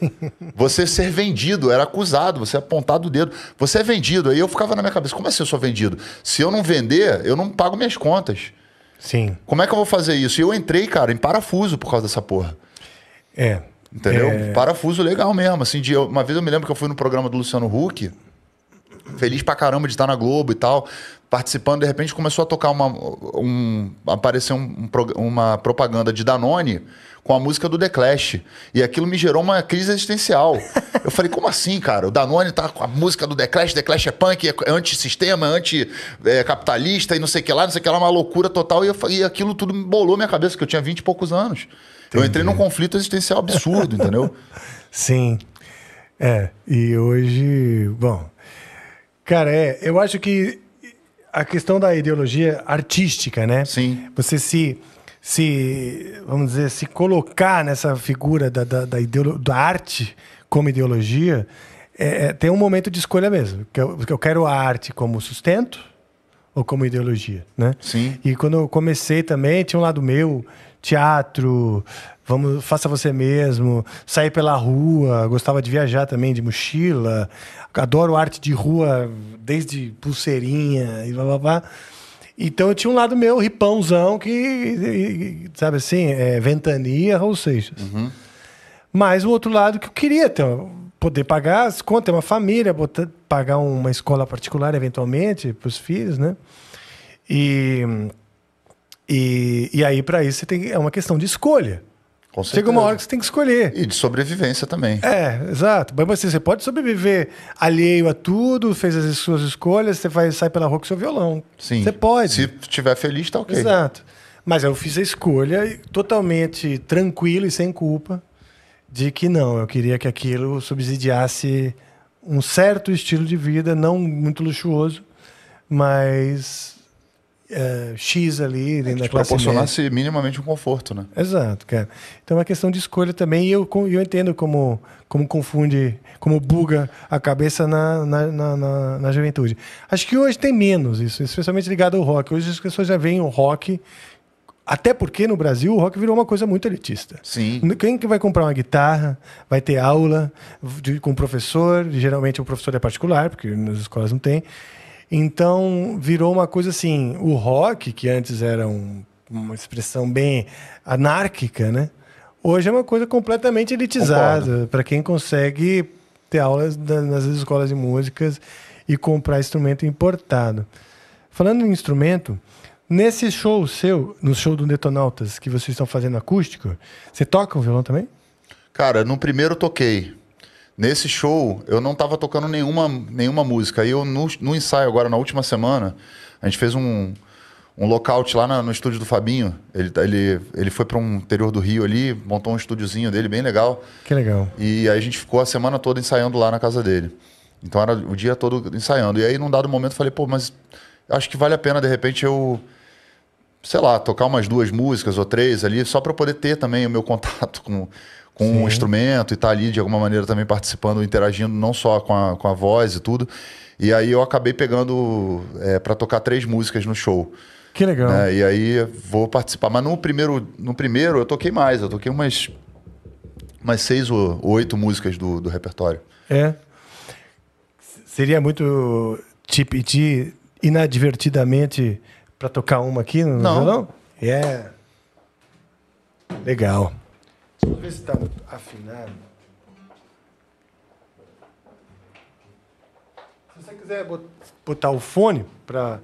Você ser vendido, era acusado, você apontado o dedo. Você é vendido. Aí eu ficava na minha cabeça, como é assim eu sou vendido? Se eu não vender, eu não pago minhas contas. Sim. Como é que eu vou fazer isso? E eu entrei, cara, em parafuso por causa dessa porra. É. Entendeu? É... Parafuso legal mesmo. Assim, de, uma vez eu me lembro que eu fui no programa do Luciano Huck feliz pra caramba de estar na Globo e tal, participando. De repente começou a tocar uma. Um, apareceu um, um, uma propaganda de Danone com a música do The Clash. E aquilo me gerou uma crise existencial. <laughs> Eu falei, como assim, cara? O Danone tá com a música do The Clash, The Clash é punk, é antissistema, é anti-capitalista e não sei o que lá, não sei o que lá, uma loucura total. E, eu, e aquilo tudo me bolou minha cabeça, que eu tinha vinte e poucos anos. Entendi. Eu entrei num
conflito existencial absurdo, entendeu? <laughs> Sim. É, e hoje, bom, Cara, é, eu acho que a questão da ideologia artística, né? Sim. Você se se, vamos dizer, se colocar nessa figura da, da, da, da arte como ideologia, é, é, tem um momento de escolha mesmo. Que eu, que eu quero a arte como sustento ou como ideologia, né? Sim. E quando eu comecei também, tinha um lado meu, teatro, vamos, faça você mesmo, sair pela rua, gostava de viajar também de mochila, adoro arte de rua desde pulseirinha e blá blá blá. Então eu tinha um lado meu, ripãozão, que, sabe assim, é, ventania, ou Seixas. Uhum. Mas o outro lado que eu queria ter, poder pagar as contas, ter uma família, botar, pagar uma escola particular eventualmente para os filhos, né? E, e, e aí, para isso, tem, é uma questão de escolha. Chega uma hora que você tem que escolher. E de sobrevivência também. É, exato. Mas assim, você pode sobreviver alheio a tudo, fez as suas escolhas, você vai, sai pela rua com seu violão.
Sim. Você pode. Se estiver feliz, tá ok.
Exato. Mas eu fiz a escolha totalmente tranquilo e sem culpa de que não, eu queria que aquilo subsidiasse um certo estilo de vida, não muito luxuoso, mas uh, X ali. É, que te proporcionasse média. minimamente um conforto, né? Exato, cara. Então é uma questão de escolha também. E eu, eu entendo como, como confunde, como buga a cabeça na, na, na, na, na juventude. Acho que hoje tem menos isso, especialmente ligado ao rock. Hoje as pessoas já veem o rock até porque no Brasil o rock virou uma coisa muito elitista. Sim. Quem que vai comprar uma guitarra, vai ter aula de, com o professor, geralmente o professor é particular, porque nas escolas não tem. Então virou uma coisa assim, o rock, que antes era um, uma expressão bem anárquica, né? Hoje é uma coisa completamente elitizada, para quem consegue ter aulas nas escolas de músicas e comprar instrumento importado. Falando em instrumento, nesse show seu, no show do Detonautas, que vocês estão fazendo acústico, você toca um violão também?
Cara, no primeiro toquei. Nesse show, eu não estava tocando nenhuma, nenhuma música. Aí eu, no, no, ensaio agora, na última semana, a gente fez um, um lockout lá na, no estúdio do Fabinho. Ele, tá, ele, ele foi para um interior do Rio ali, montou um estúdiozinho dele bem legal. Que legal. E aí a gente ficou a semana toda ensaiando lá na casa dele. Então era o dia todo ensaiando. E aí, num dado momento, eu falei, pô, mas acho que vale a pena, de repente, eu sei lá, tocar umas duas músicas ou três ali, só para poder ter também o meu contato com, com o instrumento e estar tá ali de alguma maneira também participando, interagindo não só com a, com a voz e tudo. E aí eu acabei pegando é, para tocar três músicas no show. Que legal. Né? E aí vou participar. Mas no primeiro, no primeiro eu toquei mais, eu toquei umas, umas seis ou oito músicas do, do repertório.
É. Seria muito te pedir inadvertidamente para tocar uma aqui no Não. violão? É. Yeah. Legal. Deixa eu ver se está afinado. Se você quiser botar o fone para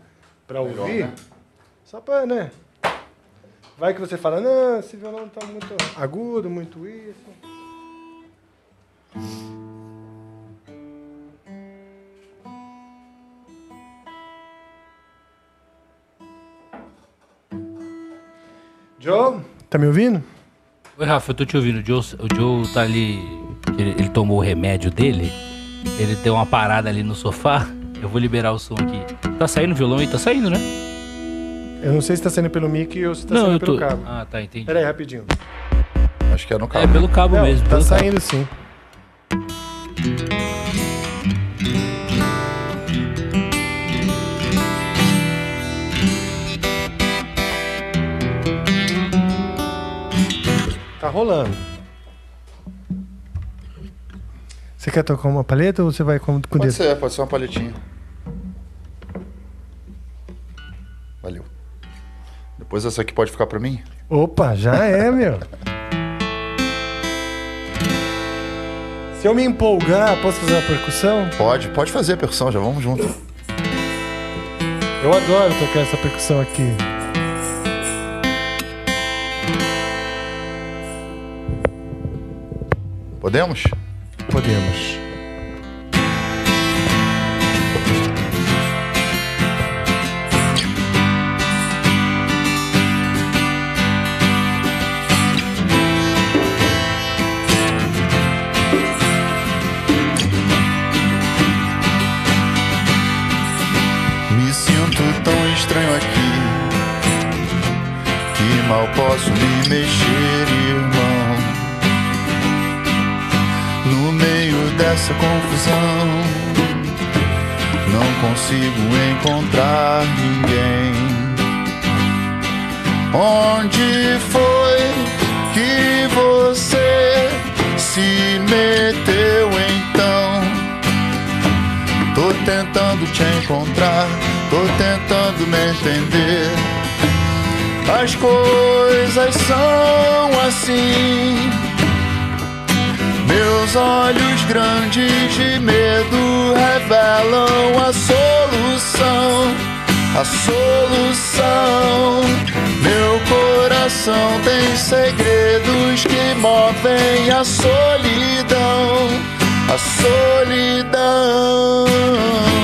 ouvir, né? só para, né? Vai que você fala, não, esse violão está muito agudo, muito isso. Joe? Tá me ouvindo?
Oi, Rafa, eu tô te ouvindo. O Joe, o Joe tá ali. Ele, ele, tomou o remédio dele. Ele deu uma parada ali no sofá. Eu vou liberar o som aqui. Tá saindo o violão aí? Tá saindo, né?
Eu não sei se tá saindo pelo mic ou se tá não, saindo tô... pelo cabo.
Ah, tá, entendi. Pera aí, rapidinho. Acho que é no é, cabo. É pelo cabo não, mesmo. Tá saindo cabo. sim.
Tá rolando. Você quer tocar uma paleta ou você vai com, dedo?
pode dedo? Ser, pode ser uma paletinha
Valeu. Depois essa aqui pode ficar para mim?
Opa, já é, <laughs> meu.
Se eu me empolgar, posso fazer uma percussão?
Pode, pode fazer a percussão, já vamos junto. Eu adoro tocar essa percussão aqui. Podemos? Podemos.
Me sinto tão estranho aqui que mal posso me essa confusão. Não consigo encontrar ninguém. Onde foi que você se meteu então? Tô tentando te encontrar, tô tentando me entender. As coisas são assim. Meus olhos grandes de medo revelam a solução, a solução. Meu coração tem segredos que movem a solidão, a solidão.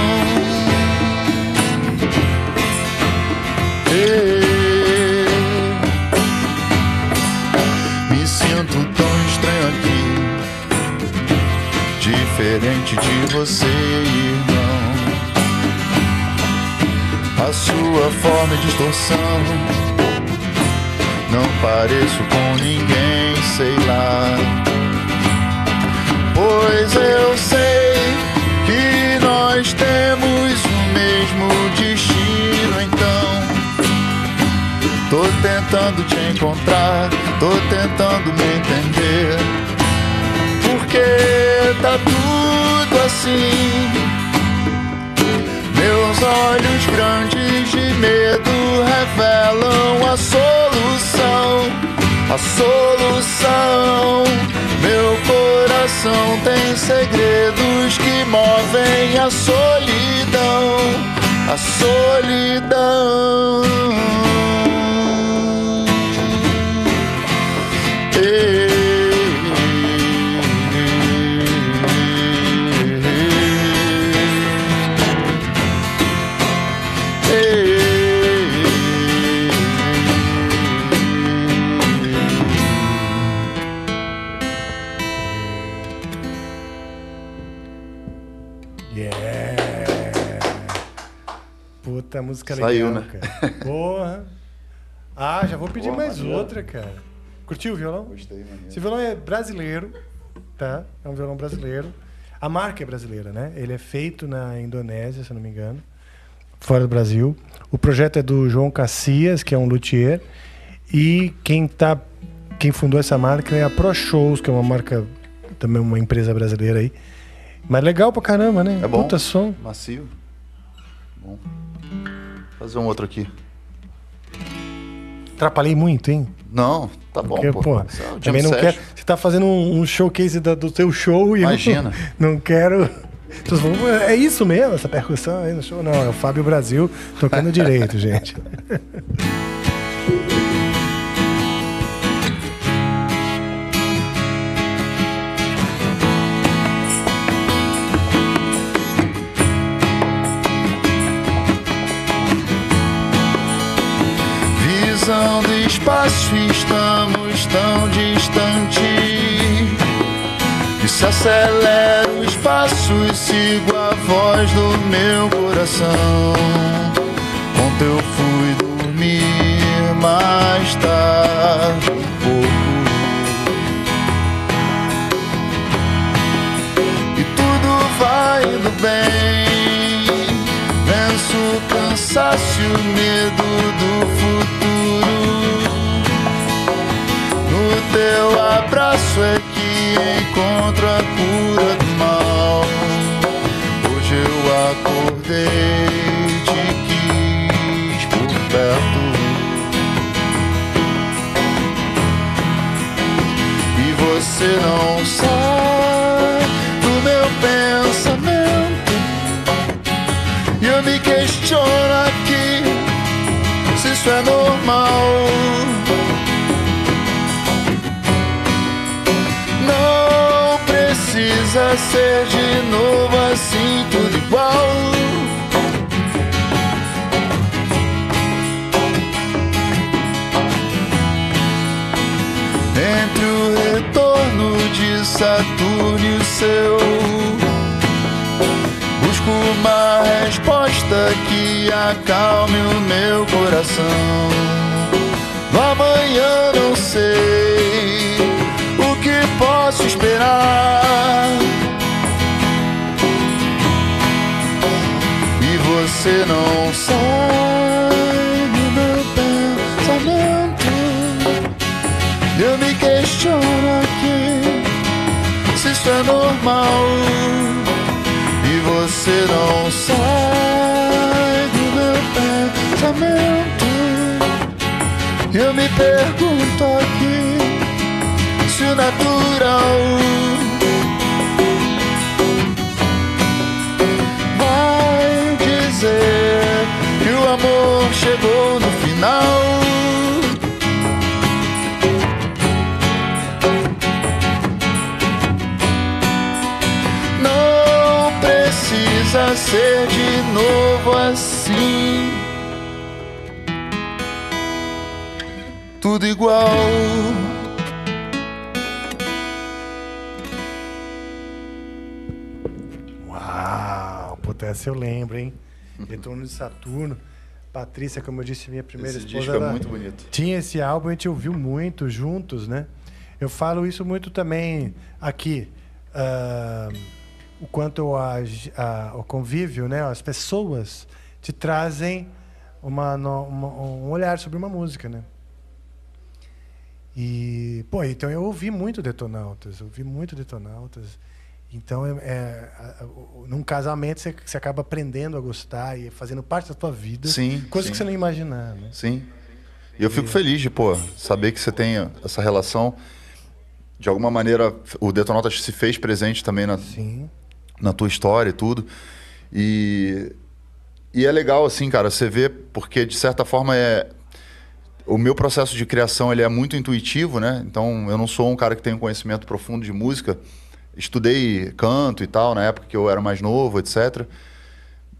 diferente de você, irmão. A sua forma de distorção. Não pareço com ninguém, sei lá. Pois eu sei que nós temos o mesmo destino, então. Tô tentando te encontrar, tô tentando me entender porque tá tudo assim. Meus olhos grandes de medo revelam a solução, a solução. Meu coração tem segredos que movem a solidão, a solidão. Puta música Saiu, legal, né? cara. Porra.
Ah, já vou pedir mais maneiro. outra, cara. Curtiu o violão? Gostei, mano. Esse violão é brasileiro, tá? É um violão brasileiro. A marca é brasileira, né? Ele é feito na Indonésia, se não me engano, fora do Brasil. O projeto é do João Cassias, que é um luthier, e quem tá quem fundou essa marca é a Pro Shows, que é uma marca também uma empresa brasileira aí. Mas legal pra caramba, né? É bom. Puta som.
Macio. Bom. Fazer um outro aqui.
Atrapalhei muito, hein?
Não, tá bom. Porque, pô. Porra, é também não quero.
Você tá fazendo um, um showcase da, do seu show e. Imagina. Não, <laughs> não quero. Então, é isso mesmo, essa percussão aí no show? Não, é o Fábio Brasil tocando direito, <laughs> gente.
divisão do espaço estamos tão distante que se acelera o espaço e sigo a voz do meu coração. Ontem eu fui dormir mais tarde um pouco e tudo vai indo bem. Venço o cansaço e o medo do seu abraço é que encontro a cura do mal. Hoje eu acordei, te quis por perto. E você não sai do meu pensamento. E eu me questiono aqui se isso é normal. ser de novo assim tudo igual. Entre o retorno de Saturno e o seu, busco uma resposta que acalme o meu coração. No amanhã não sei o que posso esperar. você não sabe meu pensamento. Eu me questiono aqui se isso é normal. E você não sai do meu pensamento. Eu me pergunto aqui se o natural amor chegou no final. Não precisa ser de novo assim. Tudo igual. Uau,
puta, essa eu lembro, hein? Retorno de Saturno. Patrícia, como eu disse, minha primeira esse esposa. Disco é muito bonito. Tinha esse álbum, a gente ouviu muito juntos, né? Eu falo isso muito também aqui. Uh, o quanto a, a, o convívio, né? As pessoas te trazem uma, uma, um olhar sobre uma música, né? E, pô, então eu ouvi muito Detonautas, ouvi muito Detonautas. Então, é, é, num casamento, você, você acaba aprendendo a gostar e fazendo parte da tua vida. Sim. Coisa sim. que você não imaginava. Né?
Sim. E eu fico feliz de, pô, saber que você tem essa relação. De alguma maneira, o Detonautas se fez presente também na, sim. na tua história e tudo. E, e é legal, assim, cara, você vê, porque de certa forma é, o meu processo de criação ele é muito intuitivo, né? Então eu não sou um cara que tem um conhecimento profundo de música, estudei canto e tal, na época que eu era mais novo, etc.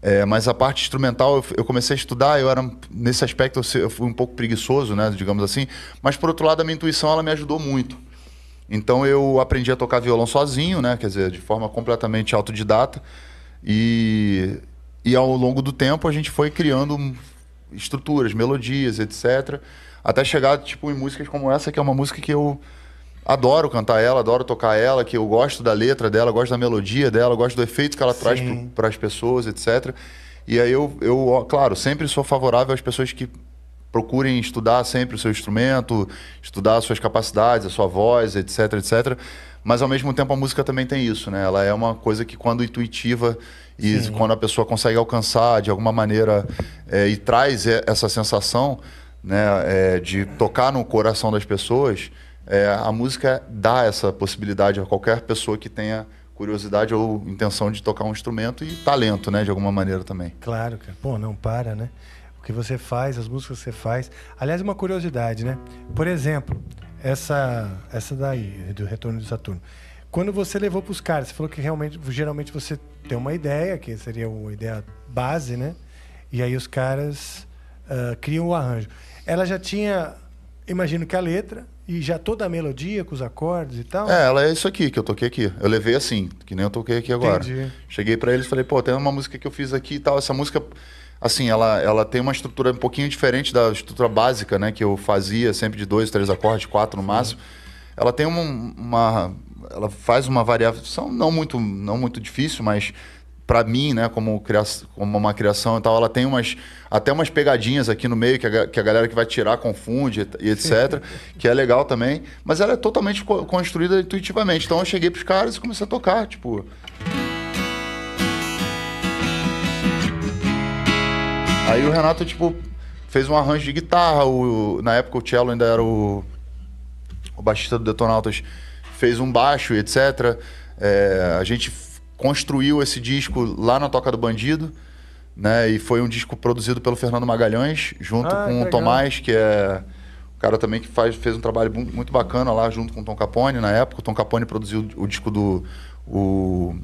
É, mas a parte instrumental eu, eu, comecei a estudar, eu era nesse aspecto eu, fui um pouco preguiçoso, né, digamos assim. Mas por outro lado a minha intuição ela me ajudou muito. Então eu aprendi a tocar violão sozinho, né, quer dizer, de forma completamente autodidata e e ao longo do tempo a gente foi criando estruturas, melodias, etc, até chegar tipo em músicas como essa que é uma música que eu adoro cantar ela, adoro tocar ela, que eu gosto da letra dela, gosto da melodia dela, gosto do efeito que ela Sim. traz para as pessoas, etc. E aí eu, eu, claro, sempre sou favorável às pessoas que procurem estudar sempre o seu instrumento, estudar as suas capacidades, a sua voz, etc, etc. Mas ao mesmo tempo a música também tem isso, né? Ela é uma coisa que quando intuitiva e Sim. quando a pessoa consegue alcançar de alguma maneira é, e traz essa sensação né, é, de tocar no coração das pessoas, é, a música dá essa possibilidade a qualquer pessoa que tenha curiosidade ou intenção de tocar um instrumento e talento, né, de alguma maneira também.
Claro, cara. Pô, não para, né? O que você faz, as músicas que você faz. Aliás, uma curiosidade, né? Por exemplo, essa essa daí do Retorno de Saturno. Quando você levou para os caras, você falou que realmente, geralmente você tem uma ideia, que seria uma ideia base, né? E aí os caras uh, criam o arranjo. Ela já tinha, imagino que a letra, e já toda a melodia com os acordes e tal? É,
ela é isso aqui que eu toquei aqui. Eu levei assim, que nem eu toquei aqui agora. Entendi. Cheguei para eles e falei, pô, tem uma música que eu fiz aqui e tal. Essa música, assim, ela, ela tem uma estrutura um pouquinho diferente da estrutura básica, né? Que eu fazia sempre de dois, três acordes, quatro no máximo. Ela tem uma, uma, Ela faz uma variação não muito, não muito difícil, mas para mim, né, como, criação, como uma criação e tal, ela tem umas até umas pegadinhas aqui no meio que a, que a galera que vai tirar confunde e etc, <laughs> que é legal também, mas ela é totalmente co construída intuitivamente. Então eu cheguei pros caras e comecei a tocar, tipo, Aí o Renato tipo fez um arranjo de guitarra, o, na época o cello ainda era o o baixista do Detonautas, fez um baixo, etc. É, a gente construiu esse disco lá na Toca do Bandido, né? E foi um disco produzido pelo Fernando Magalhães, junto ah, com o Tomás, que é o cara também que faz, fez um trabalho muito bacana lá junto com o Tom Capone na época. O Tom Capone produziu o disco do. O,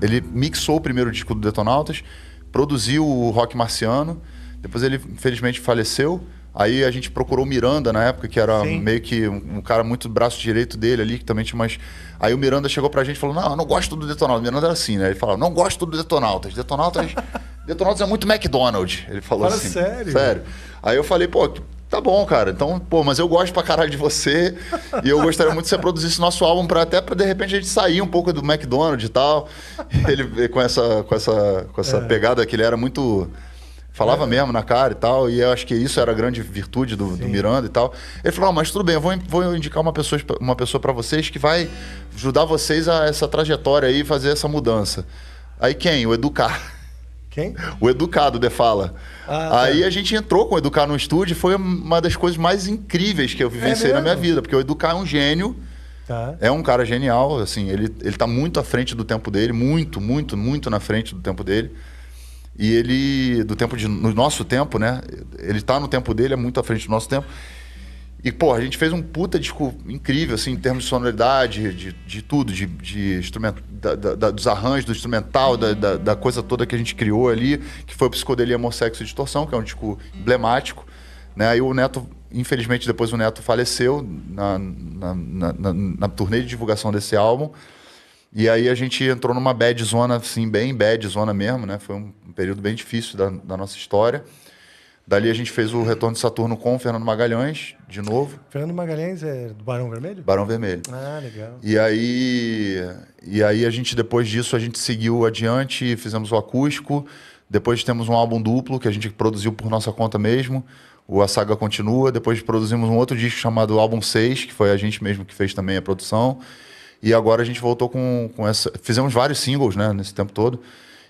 ele mixou o primeiro disco do Detonautas, produziu o Rock Marciano, depois ele infelizmente faleceu. Aí a gente procurou o Miranda na época, que era Sim. meio que um, um, cara muito braço direito dele ali, que também tinha mais. Aí o Miranda chegou pra gente e falou: Não, eu não gosto do Detonautas. O Miranda era assim, né? Ele falou Não gosto do Detonautas. Detonautas, <laughs> Detonautas é muito McDonald's. Ele falou Fala assim. sério? Sério. Aí eu falei: Pô, tá bom, cara. Então, pô, mas eu gosto pra caralho de você e eu gostaria muito que você produzisse nosso álbum para até pra de repente a gente sair um pouco do McDonald's e tal. <laughs> Ele com essa, com essa, com essa é. pegada que ele era muito Falava é. mesmo na cara e tal, e eu acho que isso era a grande virtude do, do Miranda e tal. Ele falou: ah, mas tudo bem, eu vou, vou indicar uma pessoa, uma pessoa para vocês que vai ajudar vocês a essa trajetória aí, fazer essa mudança. Aí quem? O Educar. Quem? O Educado, de fala. Ah, tá. aí é. a gente entrou com o Educar no estúdio foi uma das coisas mais incríveis que eu é vivenciei é na minha vida, porque o Educar é um gênio. Tá. É um cara genial, assim, ele, ele tá muito à frente do tempo dele, muito, muito, muito na frente do tempo dele. E ele, do tempo de. No nosso tempo, né? Ele tá no tempo dele, é muito à frente do nosso tempo. E, pô, a gente fez um puta disco incrível, assim, em termos de sonoridade, de, de tudo, de, de instrumento, da, da, dos arranjos, do instrumental, da, da, da, coisa toda que a gente criou ali, que foi o Psicodelia Amor, Sexo e Distorção, que é um disco emblemático, né? Aí o Neto, infelizmente, depois o Neto faleceu na, na, na, na, na turnê de divulgação desse álbum. E aí a gente entrou numa bad zona, assim, bem bad zona mesmo, né? Foi um período bem difícil da, da nossa história. Dali a gente fez o Retorno de Saturno com o Fernando Magalhães, de novo.
Fernando Magalhães é do Barão Vermelho? Barão Vermelho. Ah, legal.
E aí, e aí a gente, depois disso, a gente seguiu adiante, fizemos o acústico. Depois temos um álbum duplo que a gente produziu por nossa conta mesmo. O A Saga Continua. Depois produzimos um outro disco chamado Álbum 6, que foi a gente mesmo que fez também a produção. E agora a gente voltou com, com essa. Fizemos vários singles, né, nesse tempo todo.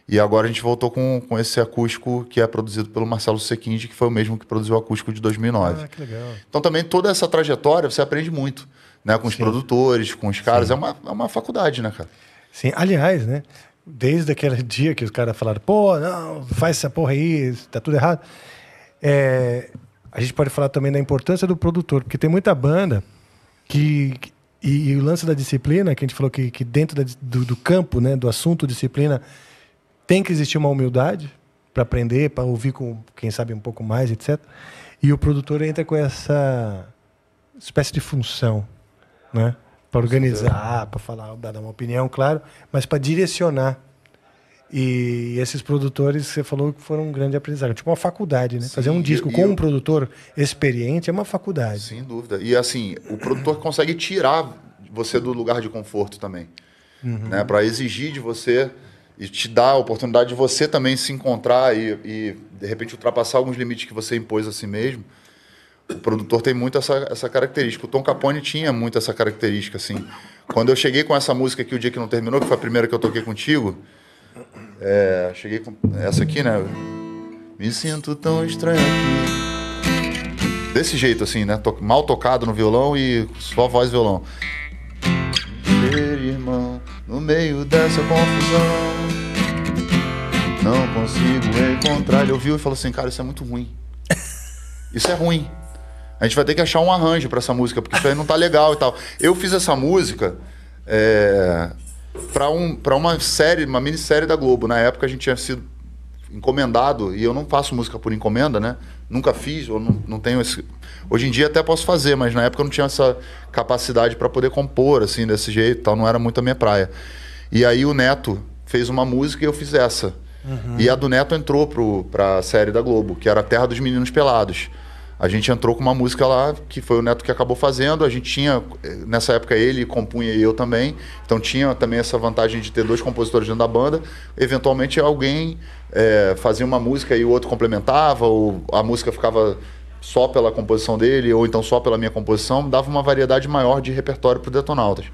E agora a gente voltou com, com esse acústico que é produzido pelo Marcelo Sequinde, que foi o mesmo que produziu o acústico de 2009. Ah, que legal. Então também toda essa trajetória você aprende muito, né? Com os Sim. produtores, com os caras. É uma,
é uma faculdade, né, cara? Sim. Aliás, né? Desde aquele dia que os caras falaram, pô, não, faz essa porra aí, tá tudo errado. É, a gente pode falar também da importância do produtor, porque tem muita banda que, que e, e, o lance da disciplina, que a gente falou que, que dentro da, do, do, campo, né, do assunto disciplina, tem que existir uma humildade para aprender, para ouvir com quem sabe um pouco mais, etc. E o produtor entra com essa espécie de função, né? Para organizar, para falar, dar uma opinião, claro, mas para direcionar e esses produtores, você falou que foram um grande aprendizado. Tipo uma faculdade, né? Sim, Fazer um disco com eu... um produtor experiente é uma faculdade. Sem
dúvida. E assim, o produtor consegue tirar você do lugar de conforto também. Uhum. Né? Para exigir de você e te dar a oportunidade de você também se encontrar e, e, de repente, ultrapassar alguns limites que você impôs a si mesmo. O produtor tem muito essa, essa característica. O Tom Capone tinha muito essa característica, assim. Quando eu cheguei com essa música aqui, o dia que não terminou, que foi a primeira que eu toquei contigo, é, cheguei com essa aqui, né? Me sinto tão estranho aqui. Desse jeito, assim, né? Mal tocado no violão e só voz e violão.
Ver, irmão, no meio dessa confusão.
Não consigo encontrar. Ele ouviu e falou assim: Cara, isso é muito ruim. Isso é ruim. A gente vai ter que achar um arranjo para essa música, porque isso aí não tá legal e tal. Eu fiz essa música. É para um, para uma série, uma minissérie da Globo. Na época a gente tinha sido encomendado, e eu não faço música por encomenda, né? Nunca fiz, ou não, não tenho esse. Hoje em dia até posso fazer, mas na época eu não tinha essa capacidade para poder compor, assim, desse jeito tal, não era muito a minha praia. E aí o Neto fez uma música e eu fiz essa. Uhum. E a do Neto entrou para a série da Globo, que era Terra dos Meninos Pelados a gente entrou com uma música lá que foi o Neto que acabou fazendo. A gente tinha, eh, nessa época ele compunha e eu também. Então tinha também essa vantagem de ter dois compositores dentro da banda. Eventualmente alguém é, fazia uma música e o outro complementava, ou a música ficava só pela composição dele, ou então só pela minha composição, dava uma variedade maior de repertório pro Detonautas.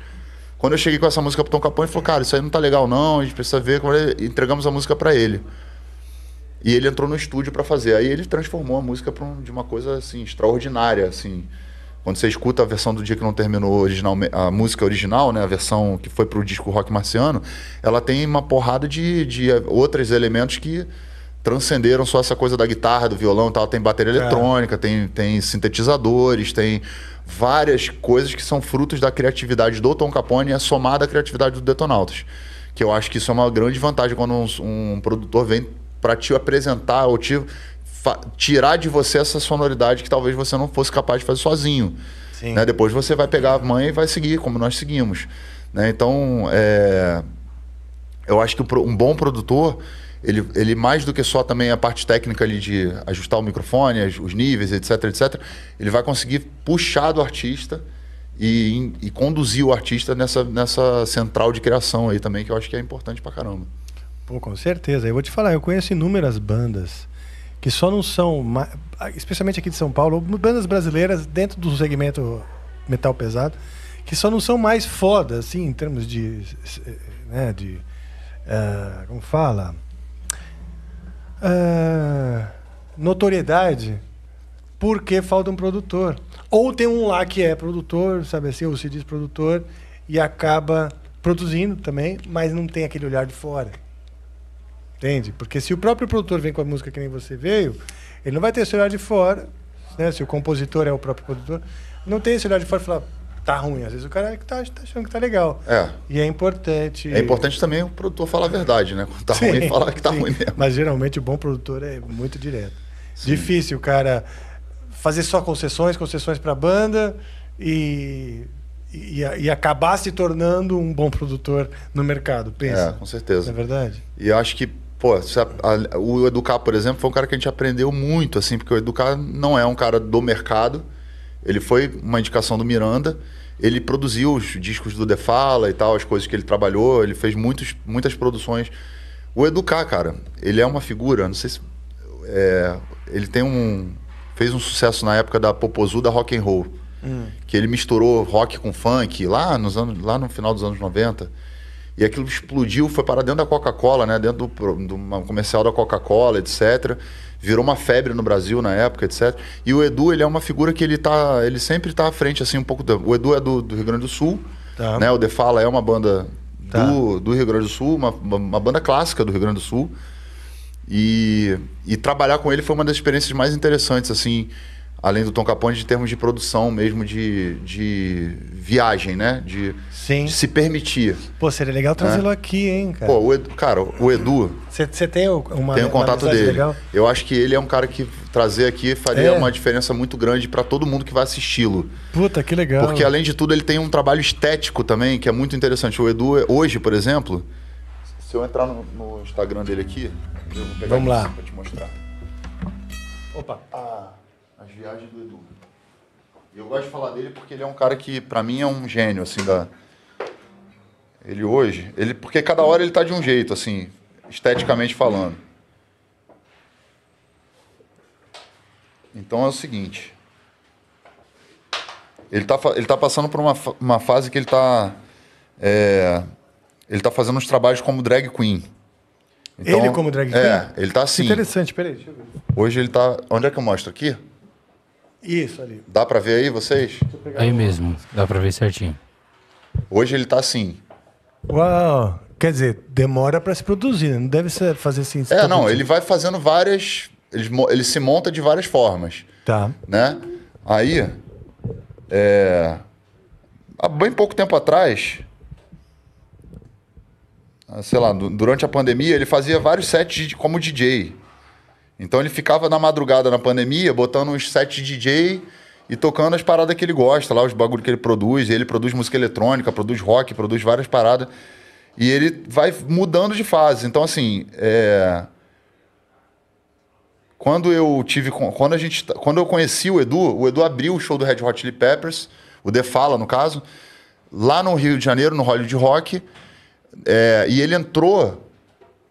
Quando eu cheguei com essa música pro Tom Capone, ele falou, cara, isso aí não tá legal não, a gente precisa ver. É", entregamos a música para ele. E ele entrou no estúdio para fazer. Aí ele transformou a música um, de uma coisa assim extraordinária, assim. Quando você escuta a versão do dia que não terminou original, a música original, né, a versão que foi para o disco rock marciano, ela tem uma porrada de, de eh, outros elementos que transcenderam só essa coisa da guitarra, do violão tal. Tem bateria é. eletrônica, tem, tem sintetizadores, tem várias coisas que são frutos da criatividade do Tom Capone é somada à criatividade do Detonautas. Que eu acho que isso é uma grande vantagem quando um, um produtor vem para te apresentar ou te tirar de você essa sonoridade que talvez você não fosse capaz de fazer sozinho. Né? Depois você vai pegar a mãe e vai seguir, como nós seguimos. Né? Então, é... eu acho que um bom produtor, ele, ele mais do que só também a parte técnica ali de ajustar o microfone, os níveis, etc, etc, ele vai conseguir puxar do artista e, e conduzir o artista nessa, nessa central de criação aí também, que eu acho que é importante pra caramba.
Pô, com certeza. Eu vou te falar, eu conheço inúmeras bandas que só não são, especialmente aqui de São Paulo, bandas brasileiras dentro do segmento metal pesado, que só não são mais foda, assim, em termos de. Né, de uh, como fala? Uh, notoriedade, porque falta um produtor. Ou tem um lá que é produtor, sabe assim, ou se diz produtor, e acaba produzindo também, mas não tem aquele olhar de fora. Entende? Porque se o próprio produtor vem com a música que nem você veio, ele não vai ter esse olhar de fora, né? Se o compositor é o próprio produtor, não tem esse olhar de fora e falar, tá ruim. Às vezes o cara é tá, tá achando que tá legal. É. E é importante. É importante
também o produtor falar a verdade, né? Quando tá sim, ruim, falar que tá sim. ruim mesmo.
Mas geralmente o bom produtor é muito direto. Sim. Difícil o cara fazer só concessões, concessões pra banda e e, e, acabar se tornando um bom produtor no mercado, pensa. É, com
certeza. Não é verdade? E eu acho que Pô, a, a, o Educar, por exemplo, foi um cara que a gente aprendeu muito, assim, porque o Educar não é um cara do mercado. Ele foi uma indicação do Miranda. Ele produziu os discos do Defala e tal, as coisas que ele trabalhou. Ele fez muitos, muitas produções. O Educar, cara, ele é uma figura, não sei se. É, ele tem um. Fez um sucesso na época da da Rock and Roll. Hum. Que ele misturou rock com funk lá, nos anos, lá no final dos anos 90. E aquilo explodiu, foi para dentro da Coca-Cola, né? Dentro do, do comercial da Coca-Cola, etc. Virou uma febre no Brasil na época, etc. E o Edu, ele é uma figura que ele tá, ele sempre tá à frente, assim, um pouco. Do, o Edu é do, do Rio Grande do Sul, tá. né? O The Fala é uma banda tá. do, do Rio Grande do Sul, uma, uma banda clássica do Rio Grande do Sul. E, e trabalhar com ele foi uma das experiências mais interessantes, assim além do Tom Capone, em termos de produção mesmo, de, de viagem, né? De, Sim. de se permitir.
Pô, seria legal né? trazê-lo né? aqui, hein, cara? Pô,
o Edu, cara, o Edu...
Você tem uma Tem um contato dele. Legal?
Eu acho que ele é um cara que trazer aqui faria é. uma diferença muito grande para todo mundo que vai assisti-lo.
Puta, que legal. Porque,
além de tudo, ele tem um trabalho estético também, que é muito interessante. O Edu, hoje, por exemplo... Se eu entrar no, no Instagram dele aqui, eu vou pegar Vamos lá. pra te mostrar. Opa. Ah viagens do Edu. eu gosto de falar dele porque ele é um cara que, para mim, é um gênio, assim, da... Ele hoje, ele porque cada hora ele tá de um jeito, assim, esteticamente falando. Então é o seguinte. Ele tá, ele tá passando por uma, uma fase que ele tá. É, ele tá fazendo uns trabalhos como drag queen. Então, ele como drag é, queen? É, ele tá assim.
Interessante, peraí, deixa eu ver.
Hoje ele tá. Onde é que eu mostro? Aqui? Isso ali. Dá para ver aí vocês?
Aí mesmo, dá para ver certinho. Hoje
ele tá assim.
Uau! Quer dizer, demora para se produzir, né? não deve ser fazer assim. Se é, tá não, ele
vai fazendo várias. Ele, ele, se monta de várias formas.
Tá. Né?
Aí, é, há bem pouco tempo atrás, sei lá, durante a pandemia, ele fazia vários sets como DJ. Então ele ficava na madrugada na pandemia, botando uns sete DJ e tocando as paradas que ele gosta, lá os bagulho que ele produz. Ele produz música eletrônica, produz rock, produz várias paradas. E ele vai mudando de fase. Então, assim, é... quando eu tive. Quando, a gente, quando eu conheci o Edu, o Edu abriu o show do Red Hot Chili Peppers, o The Fala, no caso, lá no Rio de Janeiro, no Hollywood Rock. É... E ele entrou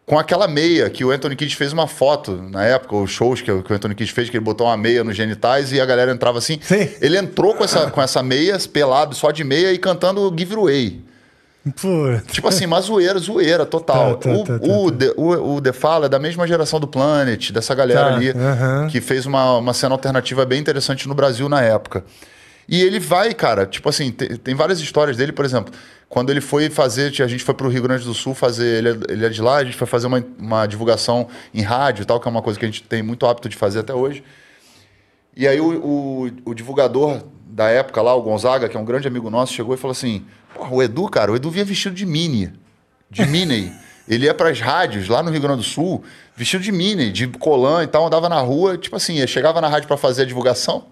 com aquela meia que o Anthony Kidd fez uma foto na época, os shows que, o Anthony Kidd fez, que ele botou uma meia nos genitais e a galera entrava assim. Sim. Ele entrou com essa, com essa meia, pelado, só de meia e cantando Give It Away. Puta. Tipo assim, uma zoeira, zoeira total. Tá, tá, o, tá, tá o, tá. The, o, o The Fala é da mesma geração do Planet, dessa galera tá, ali, que fez uma, uma cena alternativa bem interessante no Brasil na época. E ele vai, cara, tipo assim, tem, tem, várias histórias dele, por exemplo, quando ele foi fazer, a gente foi pro Rio Grande do Sul fazer, ele, é, ele é de lá, a gente foi fazer uma, uma divulgação em rádio e tal, que é uma coisa que a gente tem muito hábito de fazer até hoje. E aí o, o, o, divulgador da época lá, o Gonzaga, que é um grande amigo nosso, chegou e falou assim, porra, o Edu, cara, o Edu vinha vestido de mini, de <laughs> mini. ele ia pras rádios lá no Rio Grande do Sul, vestido de mini, de colã e tal, andava na rua, tipo assim, chegava na rádio para fazer a divulgação...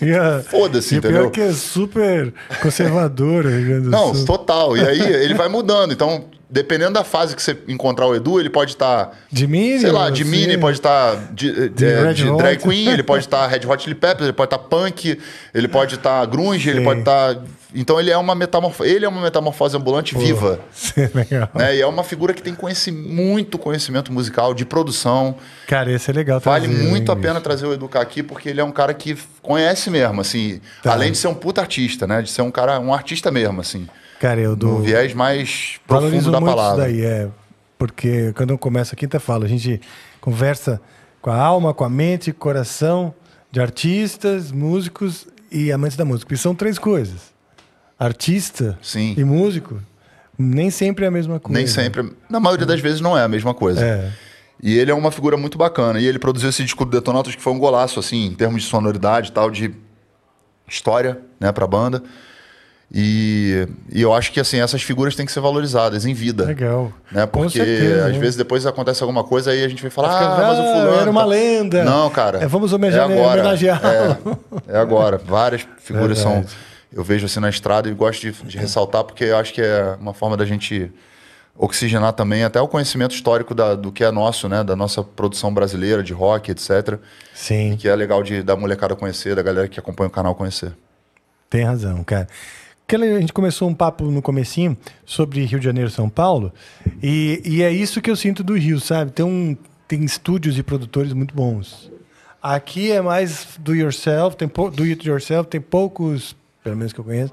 É, Foda-se, entendeu? Pior que é super conservador. Né, Não, total. E aí ele
vai mudando. Então, dependendo da fase que você encontrar o Edu, ele pode estar. Tá, de mini? Sei lá, de sim. mini, pode estar tá de, de, é, de, de drag queen, ele pode estar tá Red Hot Chili Peppers, ele pode estar tá punk, ele pode estar tá grunge, sim. ele pode estar. Tá, então ele é uma metamorfose, ele é uma metamorfose ambulante Pô, viva. É <laughs> legal. Né? E é uma figura que tem conheci muito conhecimento musical, de produção. Cara, esse é legal. Vale trazer, muito hein, a pena trazer o cá aqui, porque ele é um cara que conhece mesmo, assim. Tá. Além de ser um puta artista, né? De ser um cara, um artista mesmo, assim.
Cara, eu dou. No
viés mais profundo da palavra.
Isso daí, é. Porque quando eu começo aqui, até falo, a gente conversa com a alma, com a mente, coração de artistas, músicos e amantes da música. E são três coisas: artista Sim. e músico. Nem sempre é a mesma coisa. Nem sempre.
Na maioria das vezes não é a mesma coisa. É. E ele é uma figura muito bacana. E ele produziu esse disco do Detonautas que foi um golaço, assim, em termos de sonoridade e tal, de história, né, pra banda. E, e, eu acho que assim essas figuras têm que ser valorizadas em vida. Legal. Né? Porque certeza, às né? vezes depois acontece alguma coisa e a gente vai falar, ah, mas o ah, fulano. Era uma tá- lenda. Não, cara. É, vamos homenagear. É agora. É, é, agora. Várias figuras Verdade. são. Eu vejo assim na estrada e gosto de, de ressaltar, porque eu acho que é uma forma da gente oxigenar também até o conhecimento histórico da, do que é nosso, né? Da nossa produção brasileira, de rock, etc. Sim. E que é legal de da molecada conhecer, da galera que acompanha o canal conhecer.
Tem razão, cara que a gente começou um papo no comecinho sobre Rio de Janeiro São Paulo, e, e é isso que eu sinto do Rio, sabe? Tem, um, tem estúdios e produtores muito bons. Aqui é mais do yourself, tem do it yourself, tem poucos, pelo menos que eu conheço,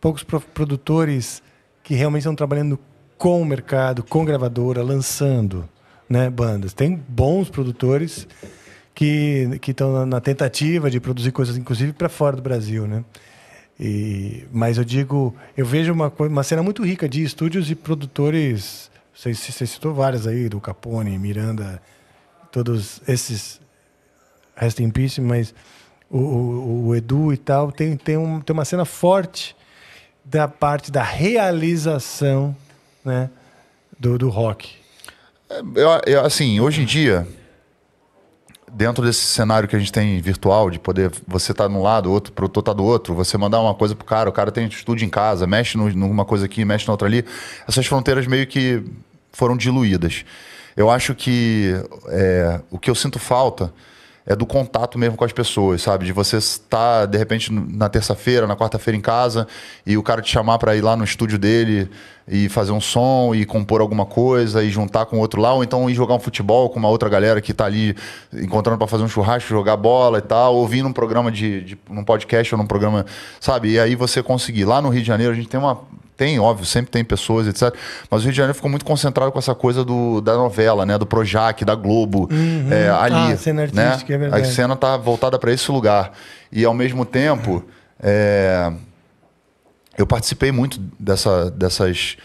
poucos produtores que realmente estão trabalhando com o mercado, com gravadora, lançando né, bandas. Tem bons produtores que estão na, na tentativa de produzir coisas, inclusive, para fora do Brasil, né? E, mas eu digo, eu vejo uma, uma cena muito rica de estúdios e produtores. Você, citou várias aí, do Capone, Miranda, todos esses. Rest in peace, mas o, o, o Edu e tal, tem, tem, um, tem uma cena forte da parte da realização né, do, do rock.
É, eu, eu, assim, hoje em dia, dentro desse cenário que a gente tem virtual, de poder você tá de um lado, outro produtor tá do outro, você mandar uma coisa pro cara, o cara tem estúdio em casa, mexe numa coisa aqui, mexe na outra ali, essas fronteiras meio que foram diluídas. Eu acho que é, o que eu sinto falta é do contato mesmo com as pessoas, sabe? De você estar, tá, de repente, na terça-feira, na quarta-feira em casa e o cara te chamar para ir lá no estúdio dele e fazer um som e compor alguma coisa e juntar com outro lá, ou então ir jogar um futebol com uma outra galera que tá ali encontrando para fazer um churrasco, jogar bola e tal, ouvindo um programa de, de um podcast ou num programa, sabe? E aí você conseguir. Lá no Rio de Janeiro a gente tem uma tem, óbvio, sempre tem pessoas, etc. Mas o Rio de Janeiro ficou muito concentrado com essa coisa do, da novela, né? Do Projac, da Globo, uhum. é, ah, ali. Ah, a cena né? artística, né? é verdade. A cena tá voltada para esse lugar. E ao mesmo tempo, é, eu participei muito dessa, dessas...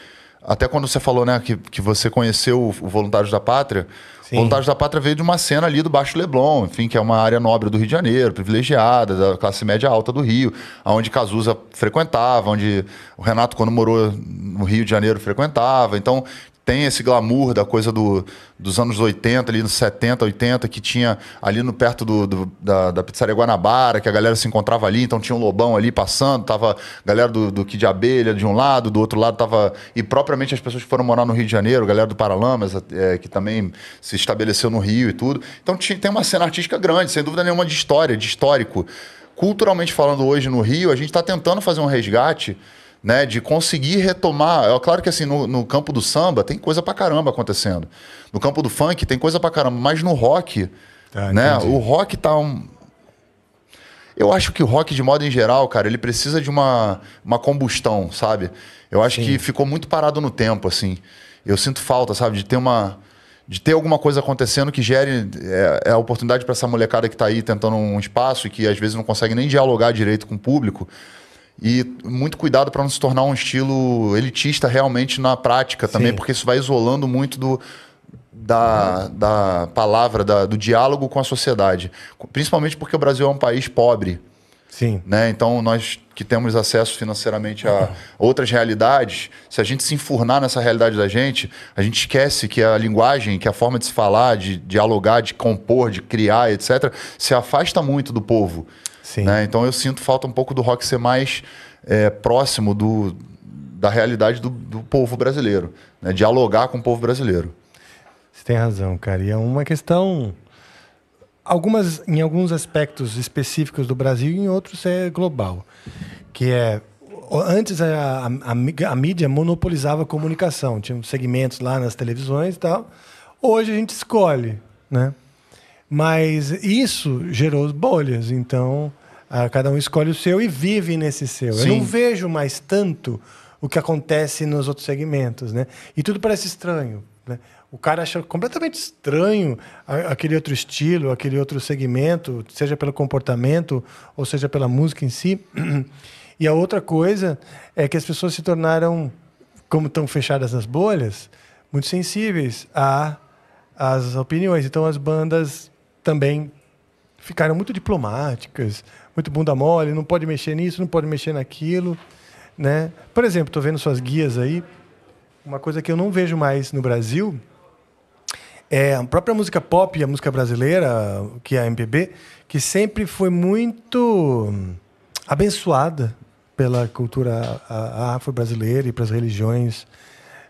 Até quando você falou, né, que, que você conheceu o Voluntários da Pátria... Sim. Voluntários da Pátria veio de uma cena ali do Baixo Leblon, enfim, que é uma área nobre do Rio de Janeiro, privilegiada, da classe média alta do Rio, onde Cazuza frequentava, onde o Renato, quando morou no Rio de Janeiro, frequentava. Então, tem esse glamour da coisa do, dos anos 80, ali nos 70, 80, que tinha ali no perto do, do da, da, pizzaria Guanabara, que a galera se encontrava ali, então tinha um lobão ali passando, tava a galera do, do Kid Abelha de um lado, do outro lado tava. E propriamente as pessoas que foram morar no Rio de Janeiro, a galera do Paralamas, é, é, que também se estabeleceu no Rio e tudo. Então tinha, tem uma cena artística grande, sem dúvida nenhuma, de história, de histórico. Culturalmente falando hoje no Rio, a gente está tentando fazer um resgate né? De conseguir retomar. É claro que assim, no, no campo do samba tem coisa pra caramba acontecendo. No campo do funk tem coisa pra caramba, mas no rock, ah, né? O rock tá um. Eu acho que o rock, de modo em geral, cara, ele precisa de uma, uma combustão, sabe? Eu acho Sim. que ficou muito parado no tempo, assim. Eu sinto falta, sabe, de ter uma de ter alguma coisa acontecendo que gere é, é a oportunidade para essa molecada que está aí tentando um espaço e que às vezes não consegue nem dialogar direito com o público, e muito cuidado para não se tornar um estilo elitista realmente na prática também, Sim. porque isso vai isolando muito do, da, uhum. da palavra, da, do diálogo com a sociedade. Principalmente porque o Brasil é um país pobre. Sim. Né? Então, nós que temos acesso financeiramente a outras realidades, se a gente se enfurnar nessa realidade da gente, a gente esquece que a linguagem, que a forma de se falar, de dialogar, de compor, de criar, etc., se afasta muito do povo. Né? Então eu sinto falta um pouco do rock ser mais é, próximo do, da realidade do, do povo brasileiro, né? dialogar com o povo brasileiro.
Você tem razão, cara. E é uma questão. Algumas, em alguns aspectos específicos do Brasil e em outros é global. Que é antes a, a, a, mídia monopolizava a comunicação, tinha segmentos lá nas televisões e tal. Hoje a gente escolhe, né? Mas isso gerou bolhas, então a ah, cada um escolhe o seu e vive nesse seu. Sim. Eu não vejo mais tanto o que acontece nos outros segmentos, né? E tudo parece estranho, né? O cara acha completamente estranho aquele outro estilo, aquele outro segmento, seja pelo comportamento ou seja pela música em si. <clears throat> E a outra coisa é que as pessoas se tornaram, como estão fechadas nas bolhas, muito sensíveis a as opiniões. Então as bandas também ficaram muito diplomáticas, muito bunda mole, não pode mexer nisso, não pode mexer naquilo, né? Por exemplo, estou vendo suas guias aí, uma coisa que eu não vejo mais no Brasil é a própria música pop, a música brasileira, que é a MPB, que sempre foi muito abençoada pela cultura afro-brasileira e pelas religiões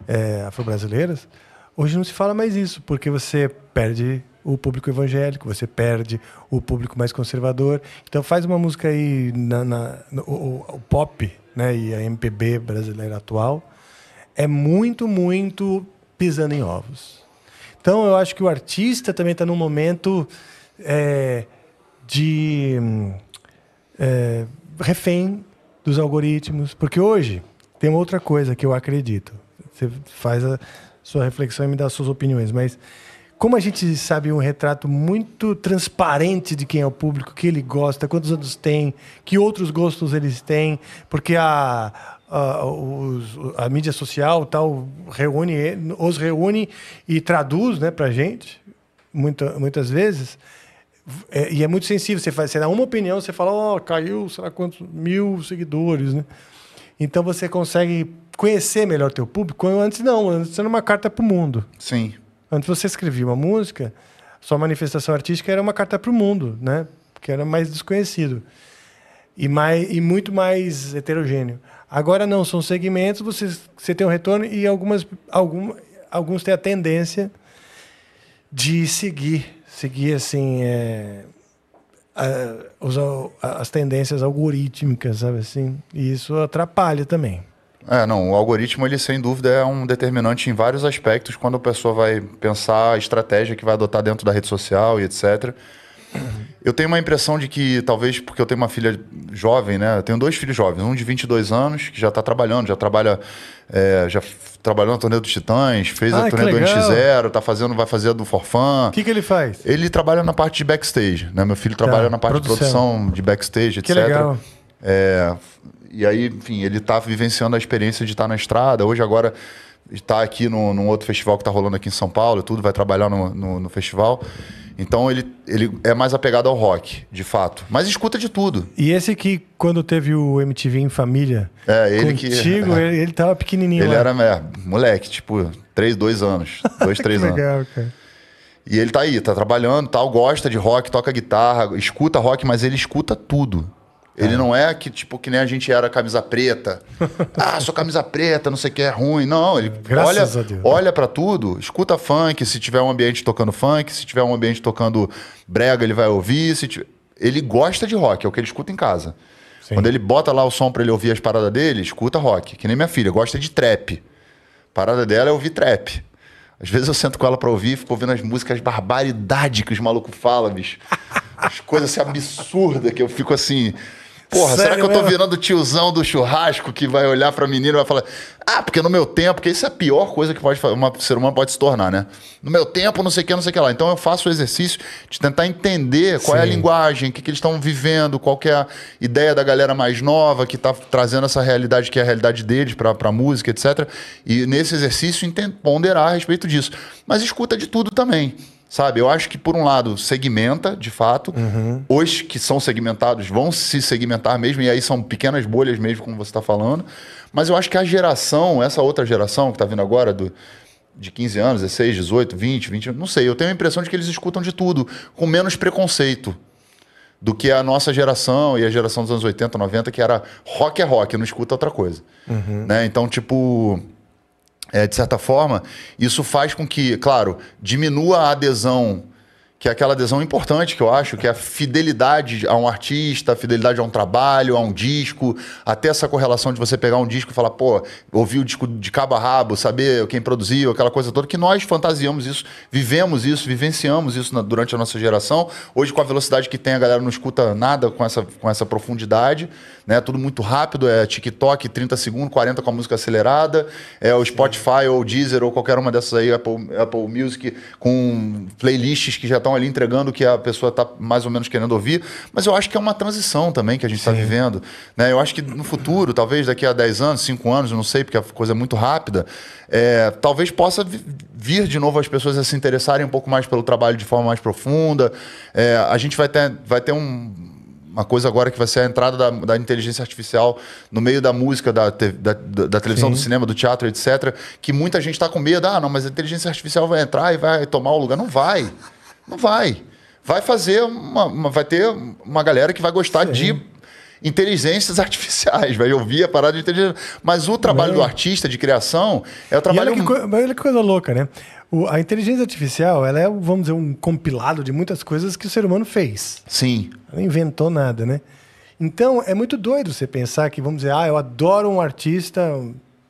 é, afro-brasileiras. Hoje não se fala mais isso, porque você perde o público evangélico, você perde o público mais conservador. Então faz uma música aí na, na no, o, o, pop, né, e a MPB brasileira atual é muito, muito pisando em ovos. Então eu acho que o artista também está num momento é, de é, refém dos algoritmos, porque hoje tem outra coisa que eu acredito. Você faz a sua reflexão e me dá suas opiniões, mas como a gente sabe um retrato muito transparente de quem é o público, que ele gosta, quantos anos tem, que outros gostos eles têm, porque a, a, os, a mídia social tal reúne, os reúne e traduz né, para gente, muita, muitas vezes. É, e é muito sensível. Você, faz, você dá uma opinião, você fala, oh, caiu, sei lá quantos mil seguidores, né? Então você consegue conhecer melhor teu público. Antes não, antes era uma carta para o mundo. Sim. Antes você escrevia uma música, sua manifestação artística era uma carta para o mundo, né? Que era mais desconhecido e, mais, e muito mais heterogêneo. Agora não, são segmentos, você, você tem um retorno e algumas, algum, alguns têm a tendência de seguir, seguir assim, é, a, os, as tendências algorítmicas, sabe assim? E isso atrapalha também.
É, não, o algoritmo, ele sem dúvida é um determinante em vários aspectos quando a pessoa vai pensar a estratégia que vai adotar dentro da rede social e etc. Eu tenho uma impressão de que, talvez porque eu tenho uma filha jovem, né? Eu tenho dois filhos jovens, um de 22 anos, que já está trabalhando, já trabalha, é, já trabalhou na torneio dos Titãs, fez ah, a turnê do NX0, tá fazendo, vai fazer a do Forfan. O que, que ele faz? Ele trabalha na parte de backstage, né? Meu filho tá, trabalha tá, na parte produção. de produção, de backstage, etc. Que legal. É, e aí, enfim, ele tá vivenciando a experiência de estar tá na estrada. Hoje, agora, está aqui no, num outro festival que está rolando aqui em São Paulo, tudo, vai trabalhar no, no, no, festival. Então ele, ele é mais apegado ao rock, de fato. Mas escuta de tudo.
E esse que, quando teve o MTV em família,
é, ele contigo, que, <laughs> é, ele,
ele tava pequenininho. Ele lá. era
é, moleque, tipo, três, dois anos. <laughs> dois, três anos. Legal, cara. E ele tá aí, tá trabalhando, tal, gosta de rock, toca guitarra, escuta rock, mas ele escuta tudo. Ele é. não é que, tipo, que nem a gente era camisa preta. <laughs> ah, sou camisa preta, não sei o que, é ruim. Não, ele Graças olha, olha para tudo, escuta funk, se tiver um ambiente tocando funk, se tiver um ambiente tocando brega, ele vai ouvir. Tiver... Ele gosta de rock, é o que ele escuta em casa. Sim. Quando ele bota lá o som para ele ouvir as paradas dele, escuta rock. Que nem minha filha, gosta de trap. parada dela é ouvir trap. Às vezes eu sento com ela pra ouvir e fico ouvindo as músicas barbaridade que os malucos falam, bicho. As coisas assim, absurdas que eu fico assim. Porra, Sério será que eu tô virando tiozão do churrasco que vai olhar pra menina e vai falar, ah, porque no meu tempo, porque isso é a pior coisa que pode, uma ser humano pode se tornar, né? No meu tempo, não sei o que, não sei o que lá. Então eu faço o exercício de tentar entender qual Sim. é a linguagem, o que, que eles estão vivendo, qual é a ideia da galera mais nova que tá trazendo essa realidade que é a realidade deles pra, pra música, etc. E nesse exercício ponderar a respeito disso. Mas escuta de tudo também. Sabe? Eu acho que, por um lado, segmenta, de fato. Uhum. Os que são segmentados vão se segmentar mesmo, e aí são pequenas bolhas mesmo, como você está falando. Mas eu acho que a geração, essa outra geração que está vindo agora, do, de 15 anos, 16, 18, 20, 20, não sei. Eu tenho a impressão de que eles escutam de tudo, com menos preconceito do que a nossa geração e a geração dos anos 80, 90, que era rock é rock, não escuta outra coisa. Uhum. Né? Então, tipo é, de certa forma, isso faz com que, claro, diminua a adesão, que é aquela adesão importante que eu acho, que é a fidelidade a um artista, a fidelidade a um trabalho, a um disco, até essa correlação de você pegar um disco e falar, pô, ouvi o disco de cabo a rabo, saber quem produziu, aquela coisa toda, que nós fantasiamos isso, vivemos isso, vivenciamos isso na, durante a nossa geração. Hoje, com a velocidade que tem, a galera não escuta nada com essa, com essa profundidade né? Tudo muito rápido, é TikTok 30 segundos, 40 com a música acelerada, é o Spotify Sim. ou o Deezer ou qualquer uma dessas aí, Apple, Apple Music, com playlists que já estão ali entregando o que a pessoa está mais ou menos querendo ouvir. Mas eu acho que é uma transição também que a gente está vivendo. Né? Eu acho que no futuro, talvez daqui a 10 anos, 5 anos, não sei, porque a coisa é muito rápida, é, talvez possa vir de novo as pessoas a se interessarem um pouco mais pelo trabalho de forma mais profunda. É, a gente vai ter, vai ter um uma coisa agora que vai ser a entrada da, da inteligência artificial no meio da música, da, te, da, da, televisão, Sim. do cinema, do teatro, etc. Que muita gente está com medo. Ah, não, mas a inteligência artificial vai entrar e vai tomar o lugar. Não vai. Não vai. Vai fazer uma, uma vai ter uma galera que vai gostar Sim. de inteligências <laughs> artificiais, vai ouvir a parada de inteligência. Mas o trabalho do artista de
criação é o trabalho. E olha que, co... olha que coisa louca, né? O, a inteligência artificial, ela é, vamos dizer, um compilado de muitas coisas que o ser humano fez. Sim. Não inventou nada, né? Então, é muito doido você pensar que, vamos dizer, ah, eu adoro um artista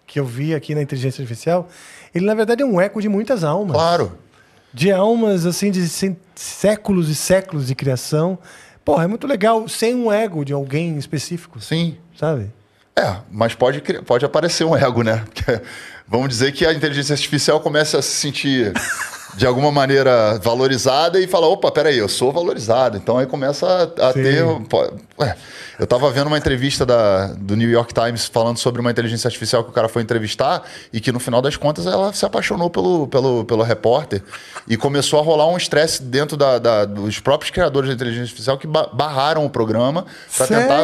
que eu vi aqui na inteligência artificial. Ele, na verdade, é um eco de muitas almas. Claro. De almas, assim, de séculos e séculos de criação. Porra, é muito legal, sem um ego de alguém específico. Sim. Sabe? É,
mas pode, pode aparecer um ego, né? Porque vamos dizer que a inteligência artificial começa a se sentir de alguma maneira valorizada e fala, opa, peraí, eu sou valorizado. Então aí começa a, a ter. Ué, eu tava vendo uma entrevista da, do New York Times falando sobre uma inteligência artificial que o cara foi entrevistar e que no final das contas ela se apaixonou pelo, pelo, pelo repórter e começou a rolar um estresse dentro da, da, dos próprios criadores da inteligência artificial que barraram o programa para tentar.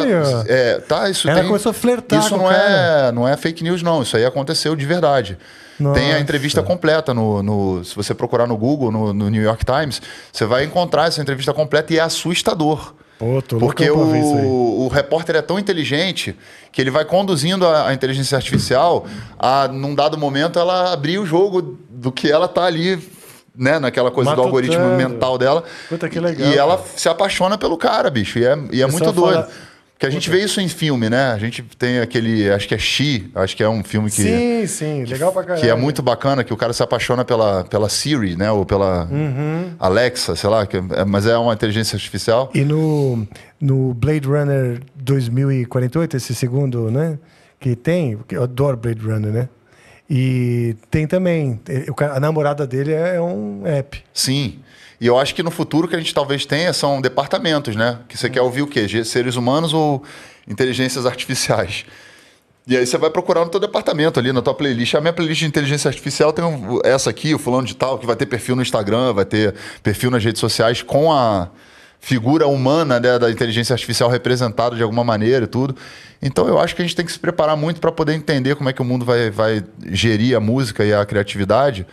É, tá, isso ela tem, começou a flertar. Isso não, é cara. É, não é fake news, não. Isso aí aconteceu de verdade. Nossa. Tem a entrevista completa no, no, Se você procurar no Google, no, no New York Times, você vai encontrar essa entrevista completa e é assustador. Pô, tô Porque o, o repórter é tão inteligente que ele vai conduzindo a, a, inteligência artificial a, num dado momento, ela abrir o jogo do que ela tá ali né, naquela coisa do algoritmo mental dela. Puta, que legal. E, e ela se apaixona pelo cara, bicho. E é, e é muito doido. Que a gente vê isso em filme, né? A gente tem aquele. Acho que é She, acho que é um filme que. Sim,
sim, legal pra caralho. Que é muito
bacana, que o cara se apaixona pela, pela Siri, né? Ou pela
uhum.
Alexa, sei lá, que, é, mas é uma inteligência artificial. E
no, no Blade Runner 2048, esse segundo, né? Que tem. Eu adoro Blade Runner, né? E tem também. É, a namorada dele é um app. Sim.
E eu acho que no futuro que a gente talvez tenha são departamentos, né? Que você quer ouvir o quê? Seres humanos ou inteligências artificiais? E aí você vai procurar no teu departamento ali, na tua playlist. A minha playlist de inteligência artificial tem essa aqui, o fulano de tal, que vai ter perfil no Instagram, vai ter perfil nas redes sociais com a figura humana né, da inteligência artificial representada de alguma maneira e tudo. Então eu acho que a gente tem que se preparar muito para poder entender como é que o mundo vai, vai gerir a música e a criatividade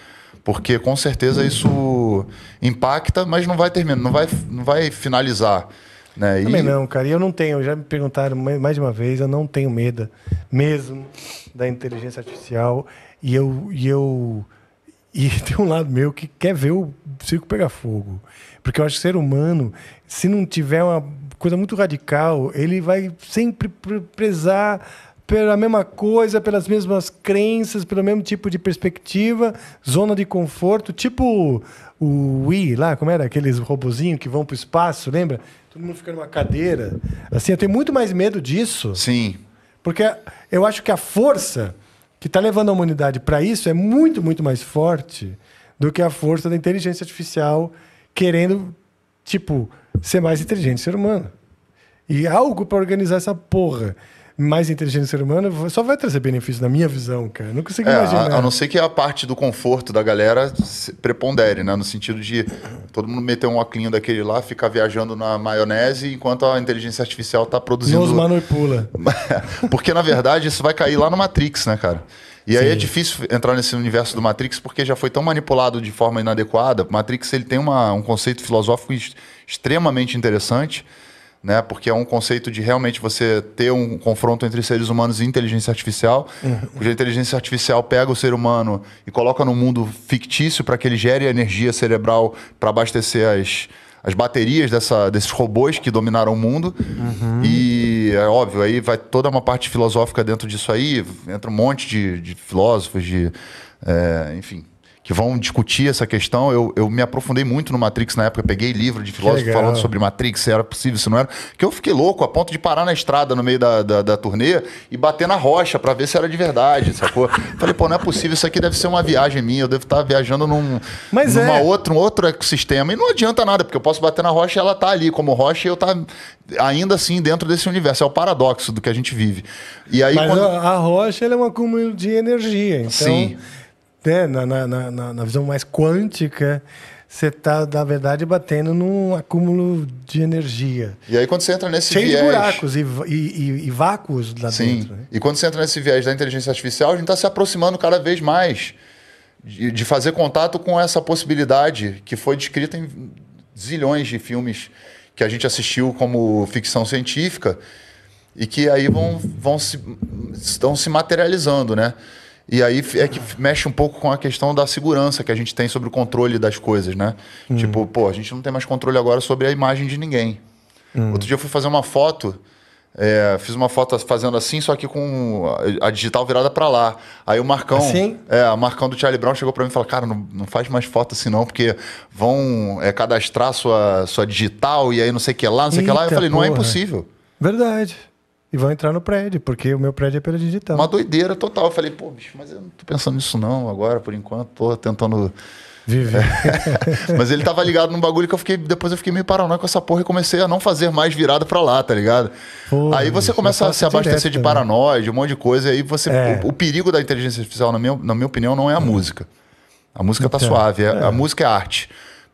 porque com certeza isso impacta, mas não vai terminar, não vai, não vai finalizar. Né? E... Também não,
cara. E eu não tenho, já me perguntaram mais de uma vez, eu não tenho medo mesmo da inteligência artificial. E eu. E eu e <laughs> tem um lado meu que quer ver o circo pegar fogo. Porque eu acho que o ser humano, se não tiver uma coisa muito radical, ele vai sempre prezar pela mesma coisa, pelas mesmas crenças, pelo mesmo tipo de perspectiva, zona de conforto, tipo o Wii lá, como era? Aqueles robozinhos que vão para o espaço, lembra? Todo mundo fica numa cadeira. Assim, eu tenho muito mais medo disso. Sim. Porque eu acho que a força que está levando a humanidade para isso é muito, muito mais forte do que a força da inteligência artificial querendo, tipo, ser mais inteligente ser humano. E algo para organizar essa porra mais inteligência humana só vai trazer benefício, na minha visão, cara. Não consigo é, imaginar. A,
a, não ser que a parte do conforto da galera prepondere, né? No sentido de todo mundo meter um óculos daquele lá, ficar viajando na maionese, enquanto a inteligência artificial está produzindo. Nos
manipula. <laughs>
porque, na verdade, isso vai cair lá no Matrix, né, cara? E aí é difícil entrar nesse universo do Matrix porque já foi tão manipulado de forma inadequada. Matrix ele tem uma, um conceito filosófico extremamente interessante né? Porque é um conceito de realmente você ter um confronto entre seres humanos e inteligência artificial, uhum. cuja inteligência artificial pega o ser humano e coloca no mundo fictício para que ele gere energia cerebral para abastecer as, as baterias dessa, desses robôs que dominaram o mundo. Uhum. E é óbvio, aí vai toda uma parte filosófica dentro disso aí, entra um monte de, de filósofos, de. É, enfim que vão discutir essa questão. Eu, eu me aprofundei muito no Matrix na época, peguei livro de filósofo falando sobre Matrix, se era possível, se não era. Que eu fiquei louco a ponto de parar na estrada no meio da, da, da turnê e bater na rocha para ver se era de verdade, sacou? <laughs> Falei, pô, não é possível, isso aqui deve ser uma viagem minha, eu devo estar viajando num Mas numa é. um outro ecossistema. E não adianta nada, porque eu posso bater na rocha e ela tá ali como rocha e eu tá ainda assim dentro desse universo. É o paradoxo do que a gente vive. E aí, Mas quando...
a rocha é um acúmulo de energia, então... Sim né, na, na, na, na visão mais quântica, você está, na verdade, batendo num acúmulo de energia.
E aí, quando você entra nesse Cheio viés... de buracos
e, e, e vácuos lá
Sim. dentro. Né? E quando você entra nesse viés da inteligência artificial, a gente está se aproximando cada vez mais de, de, fazer contato com essa possibilidade que foi descrita em zilhões de filmes que a gente assistiu como ficção científica e que aí vão, vão se, estão se materializando, né? E aí é que mexe um pouco com a questão da segurança que a gente tem sobre o controle das coisas, né? Hum. Tipo, pô, a gente não tem mais controle agora sobre a imagem de ninguém. Hum. Outro dia eu fui fazer uma foto, é, fiz uma foto fazendo assim, só que com a digital virada para lá. Aí o Marcão, assim? é, o Marcão do Charlie Brown chegou para mim e falou: "Cara, não, não, faz mais foto assim não, porque vão é, cadastrar sua sua digital e aí não sei o que lá, não sei o que lá". Eu falei: porra. "Não é impossível".
Verdade e vão entrar no prédio, porque o meu prédio é pela digital. Uma
doideira total. Eu falei, pô, bicho, mas eu não tô pensando nisso não agora, por enquanto, tô tentando. Viver. É. <laughs> mas ele tava ligado num bagulho que eu fiquei. Depois eu fiquei meio paranoico com essa porra e comecei a não fazer mais virada pra lá, tá ligado? Pô, aí você bicho, começa a se abastecer direto, de paranoia, de um monte de coisa, e aí você. É. O, o, perigo da inteligência artificial, na minha, na minha opinião, não é a hum. música. A música tá então, tá suave, é, é. a música é arte.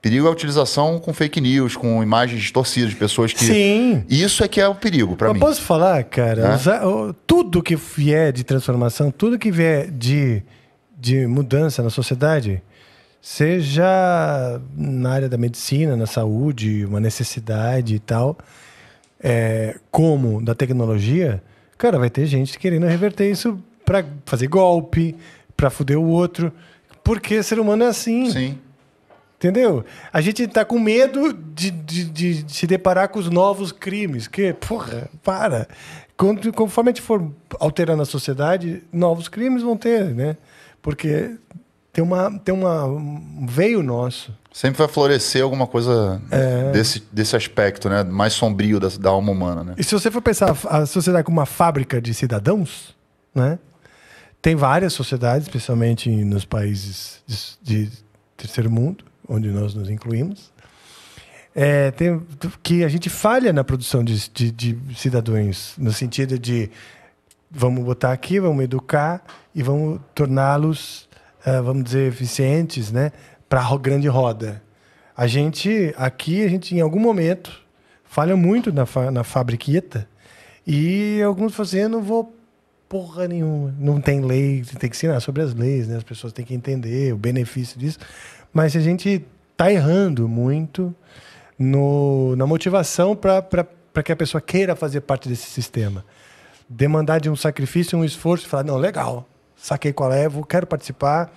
Perigo é a utilização com fake news, com imagens distorcidas de pessoas que. Sim. Isso é que é o perigo para mim.
Posso falar, cara? É? Né? Usar, tudo que vier de transformação, tudo que vier de, de mudança na sociedade, seja na área da medicina, na saúde, uma necessidade e tal, é, como da tecnologia, cara, vai ter gente querendo reverter isso para fazer golpe, para fuder o outro. Porque ser humano é assim. Sim. Entendeu? A gente tá com medo de, de, de, de se deparar com os novos crimes. Que, porra, para. Quando, conforme a gente for alterando a sociedade, novos crimes vão ter, né? Porque tem uma, tem uma um veio nosso.
Sempre vai florescer alguma coisa é... desse, desse aspecto, né? Mais sombrio da, da alma humana, né? E se você
for pensar a sociedade como uma fábrica de cidadãos, né? Tem várias sociedades, especialmente nos países de, de terceiro mundo, onde nós nos incluímos, é, tem, que a gente falha na produção de, de, de cidadãos, no sentido de vamos botar aqui, vamos educar e vamos torná-los, uh, vamos dizer, eficientes né, para a grande roda. A gente, aqui, a gente em algum momento falha muito na, na fabriqueta e alguns fazendo, assim, não vou porra nenhuma, não tem lei, tem que ensinar sobre as leis, né? as pessoas têm que entender o benefício disso. Mas a gente está errando muito no, na motivação para que a pessoa queira fazer parte desse sistema. Demandar de um sacrifício, um esforço, falar, não, legal, saquei qual é, vou, quero participar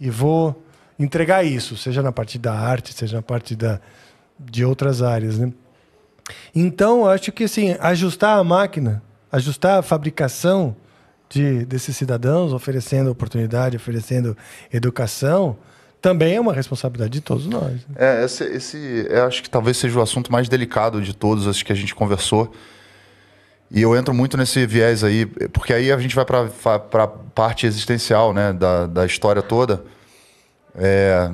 e vou entregar isso, seja na parte da arte, seja na parte da, de outras áreas. Né? Então, acho que assim, ajustar a máquina, ajustar a fabricação de, desses cidadãos, oferecendo oportunidade, oferecendo educação, também é uma responsabilidade de todos nós.
Né? É, esse, esse é, acho que talvez seja o assunto mais delicado de todos, os que a gente conversou. E eu entro muito nesse viés aí, porque aí a gente vai para a parte existencial né, da, da história toda. É,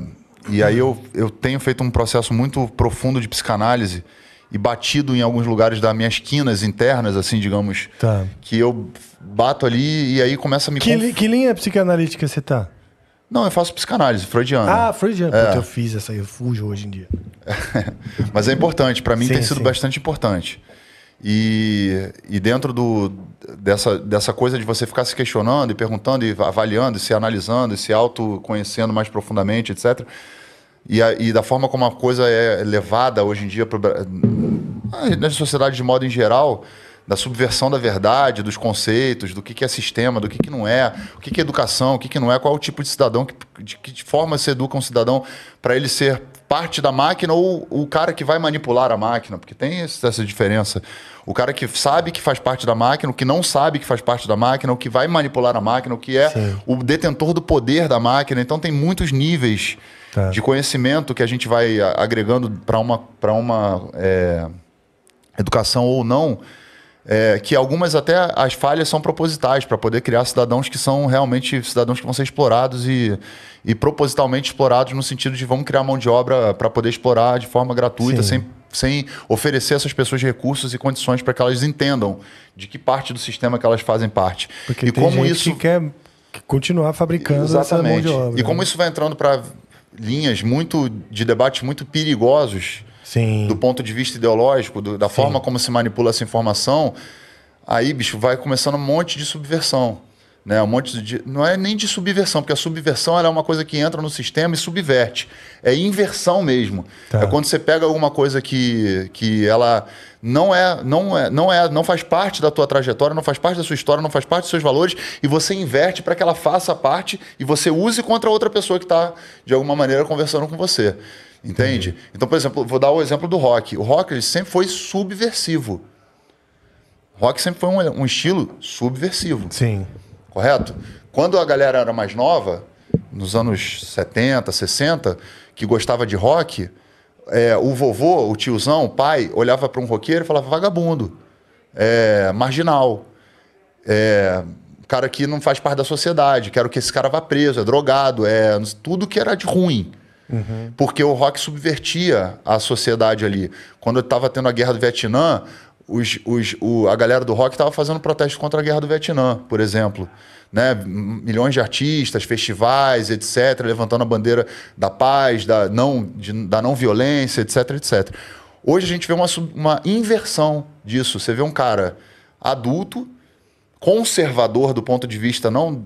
e aí eu, eu tenho feito um processo muito profundo de psicanálise e batido em alguns lugares das minhas quinas internas, assim, digamos. Tá. Que eu bato ali e aí começa a me... Que, conf...
que linha psicanalítica você está? Não,
eu faço psicanálise freudiana. Ah, freudiana. É. eu
fiz essa, eu fujo hoje em dia.
<laughs> Mas é importante, para mim sim, tem sido sim. bastante importante. E, e dentro do, dessa, dessa coisa de você ficar se questionando e perguntando e avaliando, e se analisando, e se autoconhecendo mais profundamente, etc. E, a, e da forma como a coisa é levada hoje em dia pro, na sociedade de modo em geral, da subversão da verdade, dos conceitos, do que, que é sistema, do que, que não é, o que, que é educação, o que, que não é, qual é o tipo de cidadão, que, de que forma se educa um cidadão para ele ser parte da máquina ou o cara que vai manipular a máquina, porque tem essa diferença. O cara que sabe que faz parte da máquina, o que não sabe que faz parte da máquina, o que vai manipular a máquina, o que é Sim. o detentor do poder da máquina. Então tem muitos níveis tá. de conhecimento que a gente vai agregando para uma, pra uma é, educação ou não é, que algumas até as falhas são propositais para poder criar cidadãos que são realmente cidadãos que vão ser explorados e, e propositalmente explorados no sentido de vamos criar mão de obra para poder explorar de forma gratuita, Sim. sem sem oferecer essas pessoas recursos e condições para que elas entendam de que parte do sistema que elas fazem parte. Porque e como isso
que quer continuar fabricando Exatamente. essa mão de obra. E como né?
isso vai entrando para linhas muito de debates muito perigosos Sim. do ponto de vista ideológico, do, da Sim. forma como se manipula essa informação, aí, bicho, vai começando um monte de subversão. Né? Um monte de, não é nem de subversão, porque a subversão é uma coisa que entra no sistema e subverte. É inversão mesmo. Tá. É quando você pega alguma coisa que, que ela não é, não é, não é, não faz parte da tua trajetória, não faz parte da sua história, não faz parte dos seus valores e você inverte para que ela faça parte e você use contra outra pessoa que está de alguma maneira conversando com você. Entende? Entendi. Então, por exemplo, vou dar o exemplo do rock. O rock ele sempre foi subversivo. rock sempre foi um, um estilo subversivo. Sim. Correto? Quando a galera era mais nova, nos anos 70, 60, que gostava de rock, é, o vovô, o tiozão, o pai, olhava para um roqueiro e falava vagabundo, é, marginal, é, cara que não faz parte da sociedade, quero que esse cara vá preso, é drogado, é tudo que era de ruim. Uhum. Porque o rock subvertia a sociedade ali. Quando estava tendo a guerra do Vietnã, os, os, o, a galera do rock estava fazendo protesto contra a guerra do Vietnã, por exemplo. Né? Milhões de artistas, festivais, etc., levantando a bandeira da paz, da não, de, da não violência, etc, etc. Hoje a gente vê uma, uma inversão disso. Você vê um cara adulto, conservador do ponto de vista não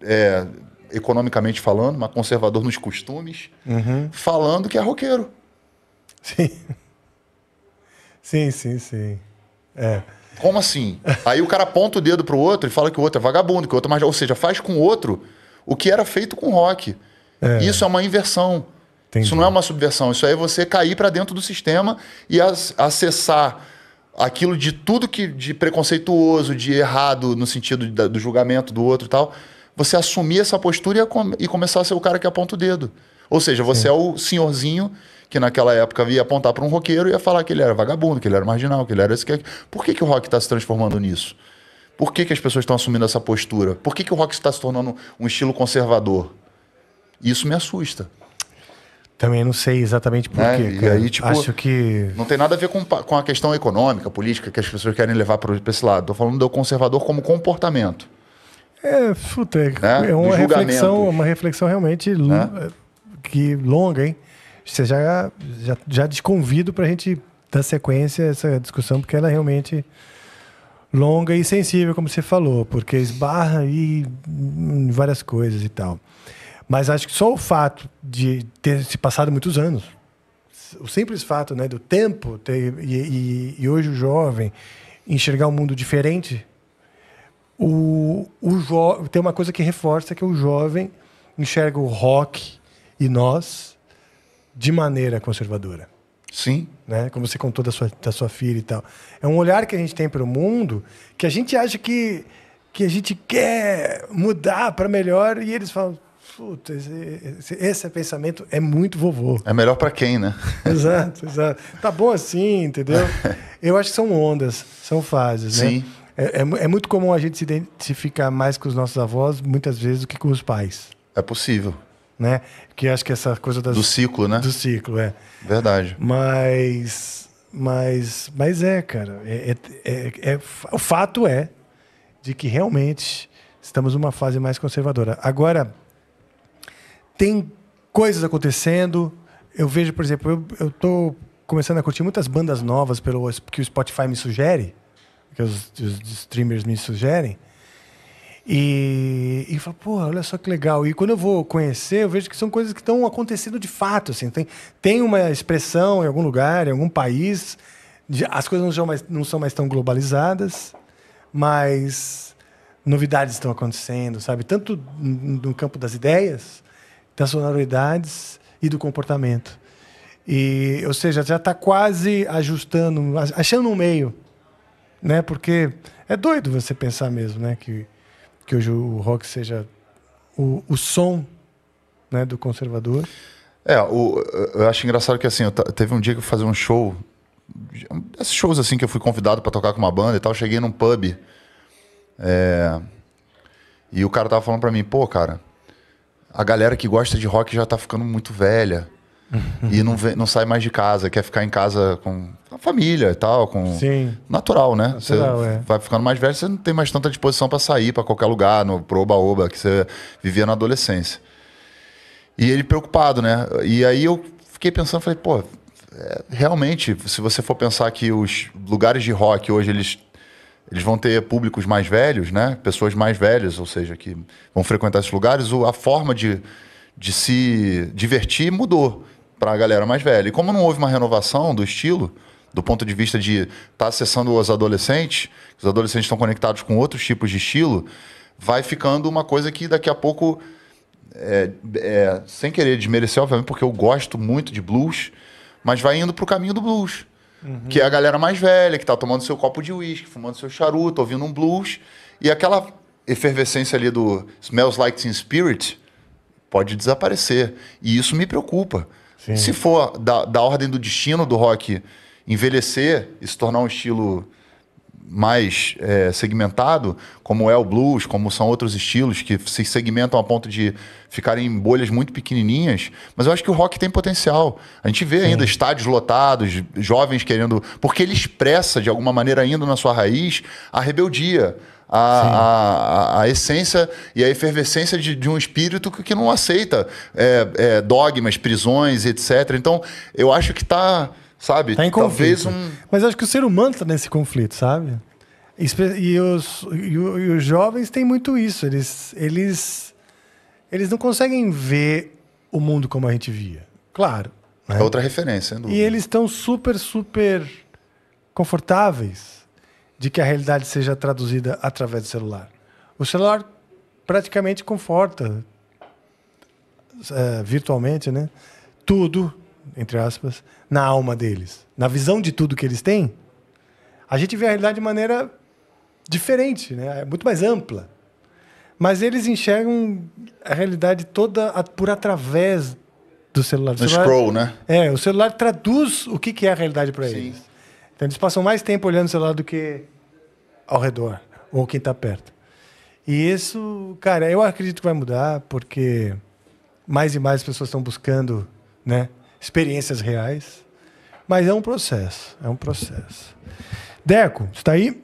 é, economicamente falando, mas conservador nos costumes,
uhum. falando que é roqueiro. Sim. Sim, sim, sim. É. Como assim?
Aí o cara aponta o dedo pro outro e fala que o outro é vagabundo, que o outro é mais. Ou seja, faz com o outro o que era feito com o rock. É. Isso é uma inversão. Entendi. Isso não é uma subversão. Isso aí é você cair para dentro do sistema e acessar aquilo de tudo que de preconceituoso, de errado no sentido da, do julgamento do outro e tal você assumir essa postura e, e começar a ser o cara que aponta o dedo. Ou seja, você Sim. é o senhorzinho que naquela época ia apontar para um roqueiro e ia falar que ele era vagabundo, que ele era marginal, que ele era esse que é Por que, que o rock está se transformando nisso? Por que, que as pessoas estão assumindo essa postura? Por que, que o rock está se tornando um estilo conservador?
Isso me assusta. Também não sei exatamente por né? quê. E aí, tipo, Acho que. Não
tem nada a ver com, com a questão econômica, política, que as pessoas querem levar para esse lado. Estou falando do conservador como comportamento.
É, puta, é, né? é, é uma reflexão, uma reflexão realmente né? é, que longa, hein? Você já, já, já desconvido para a gente dar sequência a essa discussão, porque ela é realmente longa e sensível, como você falou, porque esbarra e várias coisas e tal. Mas acho que só o fato de ter se passado muitos anos, o simples fato né, do tempo ter, e, e, e hoje o jovem enxergar um mundo diferente o, o jo... tem uma coisa que reforça que o jovem enxerga o rock e nós de maneira conservadora. Sim. Né? Como você contou da sua, da sua filha e tal. É um olhar que a gente tem para o mundo que a gente acha que, que a gente quer mudar para melhor e eles falam. Puta, esse, esse, pensamento é muito vovô.
É melhor para quem, né?
exato, exato. Tá bom assim, entendeu? <laughs> Eu acho que são ondas, são fases, Sim. né? Sim. É, é, é, muito comum a gente se identificar mais com os nossos avós, muitas vezes, do que com os pais. É possível. Né? Que acho que essa coisa das, do ciclo, né? Do ciclo, é. Verdade. Mas, mas, mas é, cara. É é, é, é, o fato é de que realmente estamos numa fase mais conservadora. Agora, tem coisas acontecendo. Eu vejo, por exemplo, eu estou começando a curtir muitas bandas novas pelo que o Spotify me sugere que os, os streamers me sugerem. E, e fala, pô, olha só que legal. E quando eu vou conhecer, eu vejo que são coisas que estão acontecendo de fato. Assim. Tem, tem uma expressão em algum lugar, em algum país. De, as coisas não são, mais, não são mais tão globalizadas, mas novidades estão acontecendo, sabe? Tanto no campo das ideias, das sonoridades e do comportamento. E, ou seja, já está quase ajustando, achando um meio né? Porque é doido você pensar mesmo, né? Que, que hoje o rock seja o, o som né, do conservador.
É, o, eu acho engraçado que assim, eu teve um dia que eu fazia um show, esses shows assim que eu fui convidado para tocar com uma banda e tal, cheguei num pub. É, e o cara tava falando para mim, pô, cara, a galera que gosta de rock já tá ficando muito velha. <laughs> e não, não sai mais de casa, quer ficar em casa com a família e tal, com Sim. natural, né? Natural, você é. vai ficando mais velho, você não tem mais tanta disposição para sair para qualquer lugar, no pro oba-oba que você vivia na adolescência. E ele preocupado, né? E aí eu fiquei pensando, falei, pô, é, realmente, se você for pensar que os lugares de rock hoje eles eles vão ter públicos mais velhos, né? Pessoas mais velhas, ou seja, que vão frequentar esses lugares, a forma de, de se divertir mudou para a galera mais velha. E como não houve uma renovação do estilo, do ponto de vista de estar tá acessando os adolescentes, os adolescentes estão conectados com outros tipos de estilo, vai ficando uma coisa que daqui a pouco, é, é, sem querer desmerecer, obviamente, porque eu gosto muito de blues, mas vai indo para o caminho do blues. Uhum. Que é a galera mais velha, que está tomando seu copo de uísque, fumando seu charuto, ouvindo um blues. E aquela efervescência ali do Smells Like Teen Spirit pode desaparecer. E isso me preocupa. Sim. Se for da, da ordem do destino do rock envelhecer e se tornar um estilo mais é, segmentado, como é o blues, como são outros estilos que se segmentam a ponto de ficarem em bolhas muito pequenininhas, mas eu acho que o rock tem potencial. A gente vê Sim. ainda estádios lotados, jovens querendo, porque ele expressa de alguma maneira ainda na sua raiz a rebeldia, a, a, a, essência e a efervescência de, de um espírito que, que não aceita é, é, dogmas, prisões, etc. Então, eu acho que está, sabe, tá em talvez conflito. um.
Mas acho que o ser humano está nesse conflito, sabe? E os, e os jovens têm muito isso. Eles, eles, eles não conseguem ver o mundo como a gente via.
Claro. Né? É outra referência, sem dúvida. E
eles estão super, super confortáveis de que a realidade seja traduzida através do celular. O celular praticamente conforta é, virtualmente, né? Tudo, entre aspas, na alma deles, na visão de tudo que eles têm. A gente vê a realidade de maneira diferente, né? É muito mais ampla. Mas eles enxergam a realidade toda por através do celular. O celular, scroll, né? É, o celular traduz o que é a realidade para eles. Então eles passam mais tempo olhando o celular do que ao redor, ou quem está perto. E isso, cara, eu acredito que vai mudar, porque mais e mais pessoas estão buscando né, experiências reais. Mas é um processo, é um processo. Deco, está aí?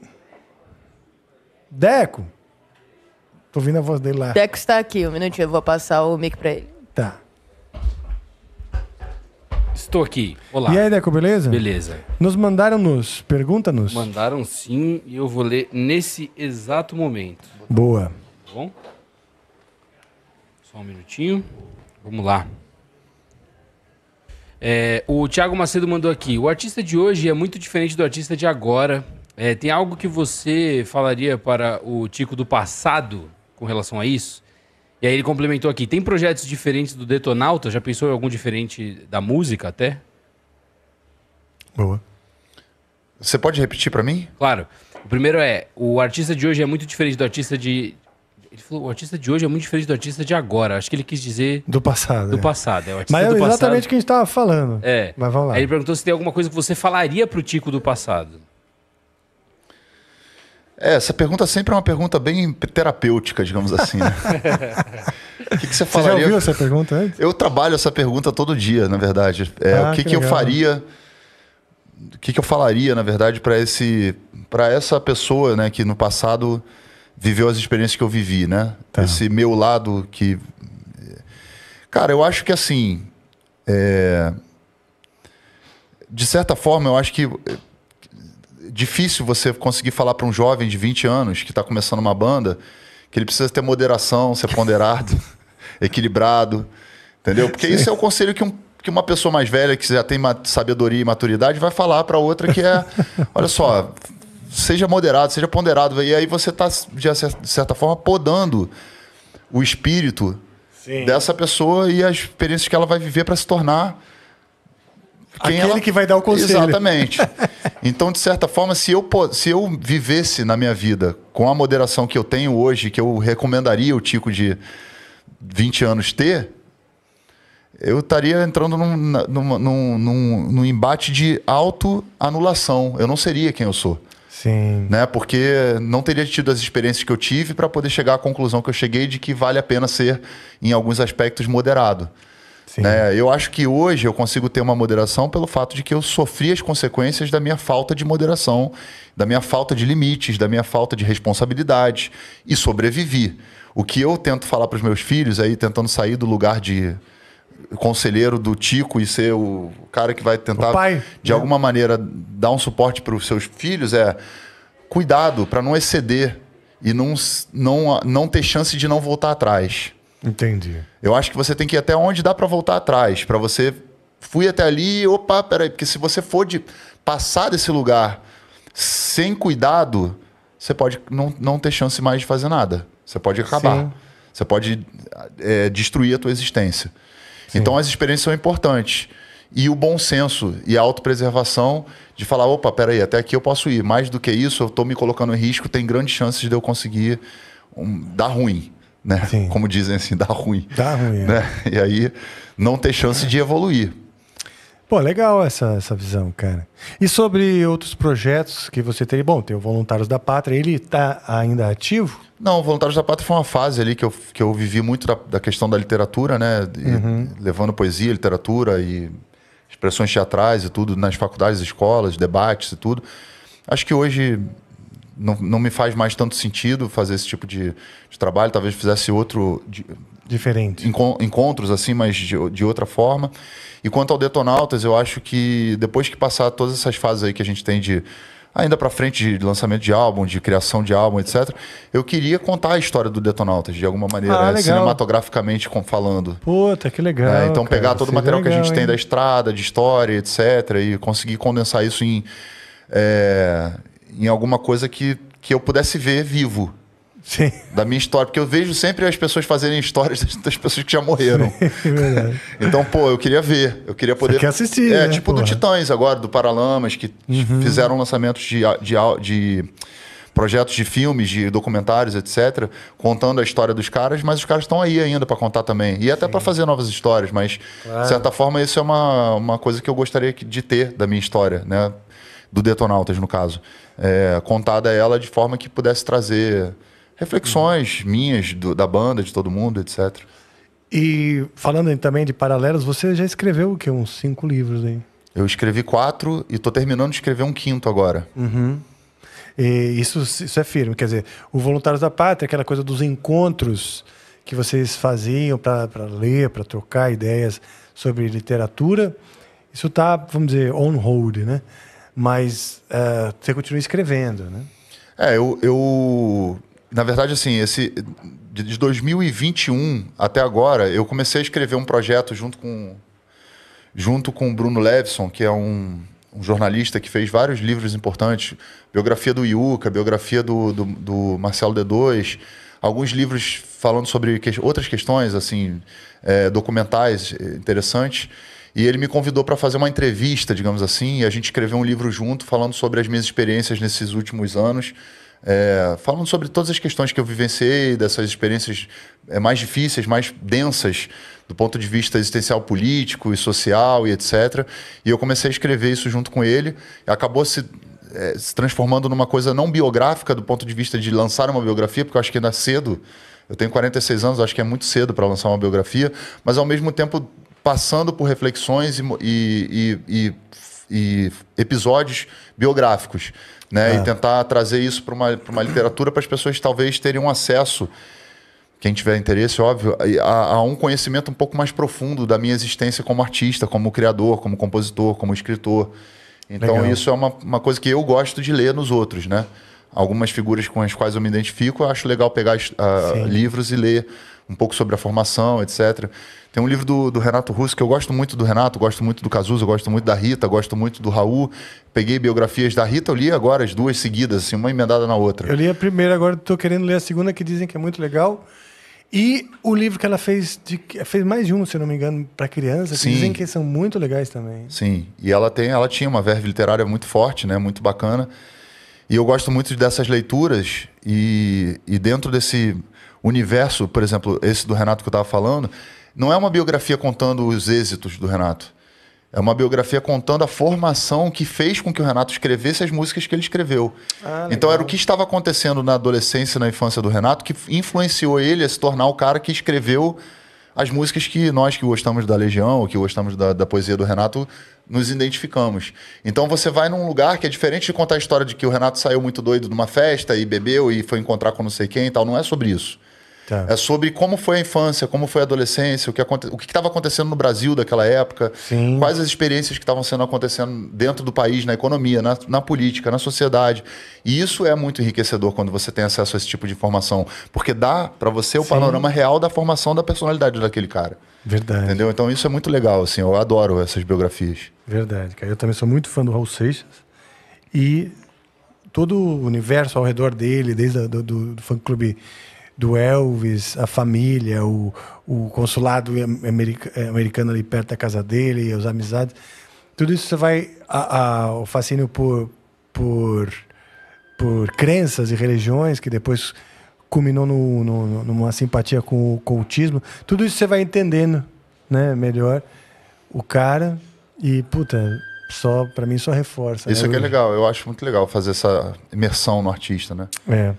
Deco? Tô ouvindo a voz dele lá. Deco
está aqui, um minutinho, eu vou passar o mic para ele.
Tá.
Estou aqui. Olá. E aí, Deco, beleza? Beleza.
Nos mandaram nos, pergunta-nos.
Mandaram sim e eu vou ler nesse exato momento. Boa. Tá bom? Só um minutinho. Vamos lá. É, o Thiago Macedo mandou aqui. O artista de hoje é muito diferente do artista de agora. É, tem algo que você falaria para o Tico do passado com relação a isso? E aí ele complementou aqui: tem projetos diferentes do Detonauta? Já pensou em algum diferente da música até?
Boa. Você pode repetir para mim?
Claro. O primeiro é: o artista de hoje é muito diferente do artista de. Ele falou, o artista de hoje é muito diferente do artista de agora. Acho que ele quis dizer. Do passado. Do é. passado. É, Mas é exatamente o
que a gente estava falando.
É. Mas vamos lá. Aí ele perguntou se tem alguma coisa que você falaria pro Tico do passado.
É, essa pergunta sempre é uma pergunta bem terapêutica, digamos assim. Né? O <laughs> que, que, você falaria? Você já ouviu essa
pergunta antes?
Eu trabalho essa pergunta todo dia, na verdade. É, ah, o que, que, que eu faria? O que, eu falaria, na verdade, para esse, para essa pessoa, né, que no passado viveu as experiências que eu vivi, né? Tá. Esse meu lado que, cara, eu acho que assim, é... de certa forma, eu acho que difícil você conseguir falar para um jovem de 20 anos que está começando uma banda que ele precisa ter moderação, ser ponderado, <laughs> equilibrado, entendeu? Porque isso é o conselho que, um, que uma pessoa mais velha que já tem sabedoria e maturidade vai falar para outra que é, <laughs> olha só, seja moderado, seja ponderado. E aí você está, de certa forma, podando o espírito Sim. dessa pessoa e as experiências que ela vai viver para se tornar quem Aquele ela... que vai dar o conselho. Exatamente. então, de certa forma, se eu, se eu vivesse na minha vida com a moderação que eu tenho hoje, que eu recomendaria o Tico de 20 anos ter, eu estaria entrando num, num, num, num, num embate de autoanulação. Eu não seria quem eu sou. Sim. Né? Porque não teria tido as experiências que eu tive para poder chegar à conclusão que eu cheguei de que vale a pena ser, em alguns aspectos, moderado. Né? Eu acho que hoje eu consigo ter uma moderação pelo fato de que eu sofri as consequências da minha falta de moderação, da minha falta de limites, da minha falta de responsabilidade e sobrevivi. O que eu tento falar para os meus filhos aí, tentando sair do lugar de conselheiro do Tico e ser o cara que vai tentar, pai, de né? alguma maneira, dar um suporte para os seus filhos é cuidado para não exceder e não, não, não ter chance de não voltar atrás. Entendi. Eu acho que você tem que ir até onde dá para voltar atrás, para você fui até ali, opa, peraí, porque se você for de passar desse lugar sem cuidado, você pode não, não ter chance mais de fazer nada. Você pode acabar. Sim. Você pode é, destruir a tua existência. Sim. Então as experiências são importantes. E o bom senso e a autopreservação de falar, opa, peraí, até aqui eu posso ir. Mais do que isso, eu estou me colocando em risco, tem grandes chances de eu conseguir um, dar ruim né? Sim. Como dizem assim, dá ruim. Dá ruim. É. Né? É. E aí não ter chance de evoluir.
Pô, legal essa, essa visão, cara. E sobre outros projetos que você teria? Bom, tem o Voluntários da Pátria, ele está ainda ativo?
Não, o Voluntários da Pátria foi uma fase ali que eu, que eu vivi muito da, da questão da literatura, né? E, uhum. Levando poesia, literatura e expressões teatrais e tudo nas faculdades, escolas, debates e tudo. Acho que hoje não, não me faz mais tanto sentido fazer esse tipo de, de trabalho. Talvez fizesse outro. De,
Diferente.
encontros, assim, mas de, de outra forma. E quanto ao Detonautas, eu acho que depois que passar todas essas fases aí que a gente tem de ainda para frente de lançamento de álbum, de criação de álbum, etc. Eu queria contar a história do Detonautas de alguma maneira, ah, é, cinematograficamente falando. Puta,
que legal. É, então cara, pegar todo o material legal, que a gente hein? tem da
estrada, de história, etc. E conseguir condensar isso em é, em alguma coisa que, que eu pudesse ver vivo. Sim. Da minha história, porque eu vejo sempre as pessoas fazerem histórias das, pessoas que já morreram.
Sim, <laughs>
é então, pô, eu queria ver, eu queria poder. Você quer assistir? É, né, tipo porra. do Titãs agora, do Paralamas, que uhum. fizeram lançamentos de, de, de projetos de filmes, de documentários, etc., contando a história dos caras, mas os caras estão aí ainda para contar também. E até para fazer novas histórias, mas, claro. de certa forma, isso é uma, uma coisa que eu gostaria de ter da minha história, né? do Detonautas, no caso. É, contada ela de forma que pudesse trazer reflexões minhas, do, da banda, de todo mundo, etc.
E falando também de paralelos, você já escreveu o quê? Uns cinco livros aí?
Eu escrevi quatro e estou terminando de escrever um quinto agora.
Uhum. isso, isso é firme. Quer dizer, o Voluntários da Pátria, aquela coisa dos encontros que vocês faziam para ler, para trocar ideias sobre literatura, isso está, vamos dizer, on hold, né? mas uh, você continua escrevendo, né?
É, eu, eu na verdade, assim, esse de 2021 até agora, eu comecei a escrever um projeto junto com junto com o Bruno Levson, que é um, um jornalista que fez vários livros importantes, biografia do Iuca, biografia do, do, do Marcelo D2, alguns livros falando sobre que, outras questões, assim, é, documentais interessantes. E ele me convidou para fazer uma entrevista, digamos assim, e a gente escreveu um livro junto falando sobre as minhas experiências nesses últimos anos, é, falando sobre todas as questões que eu vivenciei, dessas experiências é, mais difíceis, mais densas do ponto de vista existencial político e social e etc. E eu comecei a escrever isso junto com ele, acabou se é, se transformando numa coisa não biográfica do ponto de vista de lançar uma biografia, porque eu acho que ainda é cedo. Eu tenho 46 anos, acho que é muito cedo para lançar uma biografia, mas ao mesmo tempo passando por reflexões e, e, e, e episódios biográficos, né? É. E tentar trazer isso para uma, uma literatura para as pessoas talvez terem um acesso, quem tiver interesse, óbvio, a, a, um conhecimento um pouco mais profundo da minha existência como artista, como criador, como compositor, como escritor. Então Legal. isso é uma, uma coisa que eu gosto de ler nos outros, né? algumas figuras com as quais eu me identifico, eu acho legal pegar uh, livros e ler um pouco sobre a formação, etc. Tem um livro do, do Renato Russo que eu gosto muito do Renato, gosto muito do Cazuza, gosto muito da Rita, gosto muito do Raul. Peguei biografias da Rita, eu li agora as duas seguidas, assim, uma emendada na outra. Eu
li a primeira, agora estou querendo ler a segunda, que dizem que é muito legal. E o livro que ela fez, de, fez mais de um, se não me engano, para criança, que dizem que são muito legais também.
Sim, e ela, tem, ela tinha uma verve literária muito forte, né? muito bacana. E eu gosto muito dessas leituras, e, e dentro desse universo, por exemplo, esse do Renato que eu estava falando, não é uma biografia contando os êxitos do Renato. É uma biografia contando a formação que fez com que o Renato escrevesse as músicas que ele escreveu.
Ah, então era o
que estava acontecendo na adolescência, na infância do Renato, que influenciou ele a se tornar o cara que escreveu as músicas que nós que gostamos da Legião, que gostamos da, da poesia do Renato, nos identificamos. Então você vai num lugar que é diferente de contar a história de que o Renato saiu muito doido de uma festa e bebeu e foi encontrar com não sei quem e tal. Não é sobre isso. Tá. É sobre como foi a infância, como foi a adolescência, o que aconte... estava acontecendo no Brasil daquela época, Sim. quais as experiências que estavam sendo acontecendo dentro do país, na economia, na, na política, na sociedade. E isso é muito enriquecedor quando você tem acesso a esse tipo de informação, porque dá para você o Sim. panorama real da formação da personalidade daquele cara. Verdade. Entendeu? Então isso é muito legal, assim, eu adoro essas biografias.
Verdade, cara. Eu também sou muito fã do Raul Seixas e todo o universo ao redor dele, desde o do, fã-clube do Elvis, a família, o, o consulado eh, americano ali perto da casa dele, as amizades. Tudo isso você vai. A, a, o fascínio por, por, por crenças e religiões, que depois culminou no, no, numa simpatia com o cultismo. Tudo isso você vai entendendo né, melhor o cara. E, puta, só para mim só reforça. Isso né? aqui é
legal, eu acho muito legal fazer essa imersão no artista, né? É.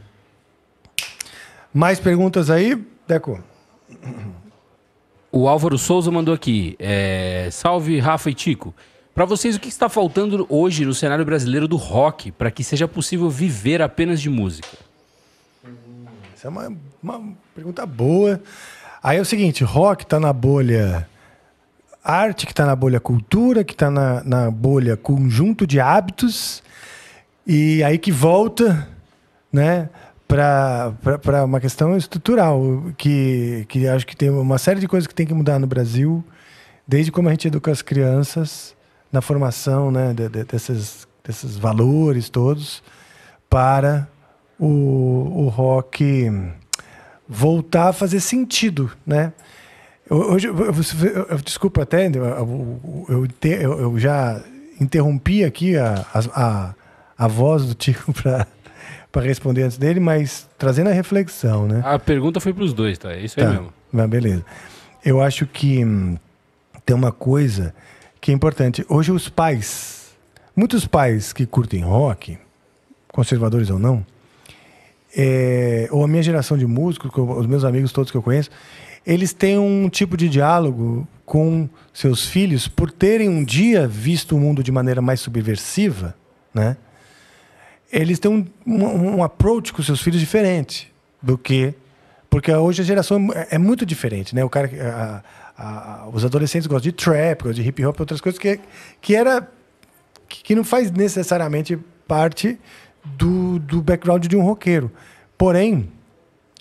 Mais perguntas aí, Deco?
O Álvaro Souza mandou aqui. É... Salve, Rafa e Tico. Para vocês, o que está faltando hoje no cenário brasileiro do rock para que seja possível viver apenas de música?
Essa é uma, uma pergunta boa. Aí é o seguinte: rock está na bolha arte, que está na bolha cultura, que está na, na bolha conjunto de hábitos, e aí que volta, né? para uma questão estrutural, que, que acho que tem uma série de coisas que tem que mudar no Brasil, desde como a gente educa as crianças na formação né, de, de, desses, desses valores todos, para o, o rock voltar a fazer sentido, né? Hoje, eu, eu, eu, eu desculpa até, eu, eu, já interrompi aqui a, a, a voz do Tico <laughs> para para responder antes dele, mas trazendo a reflexão, né?
A pergunta foi para os dois, tá? É isso tá. aí mesmo.
Mas beleza. Eu acho que hum, tem uma coisa que é importante. Hoje os pais, muitos pais que curtem rock, conservadores ou não, é, ou a minha geração de músicos, os meus amigos todos que eu conheço, eles têm um tipo de diálogo com seus filhos por terem um dia visto o mundo de maneira mais subversiva, né? eles têm um, um, um approach com seus filhos diferente do que. Porque hoje a geração é, é muito diferente, né? O cara, a, a, os adolescentes gostam de trap, gostam de hip hop, outras coisas que, que era. Que, que não faz necessariamente parte do, do background de um roqueiro. Porém,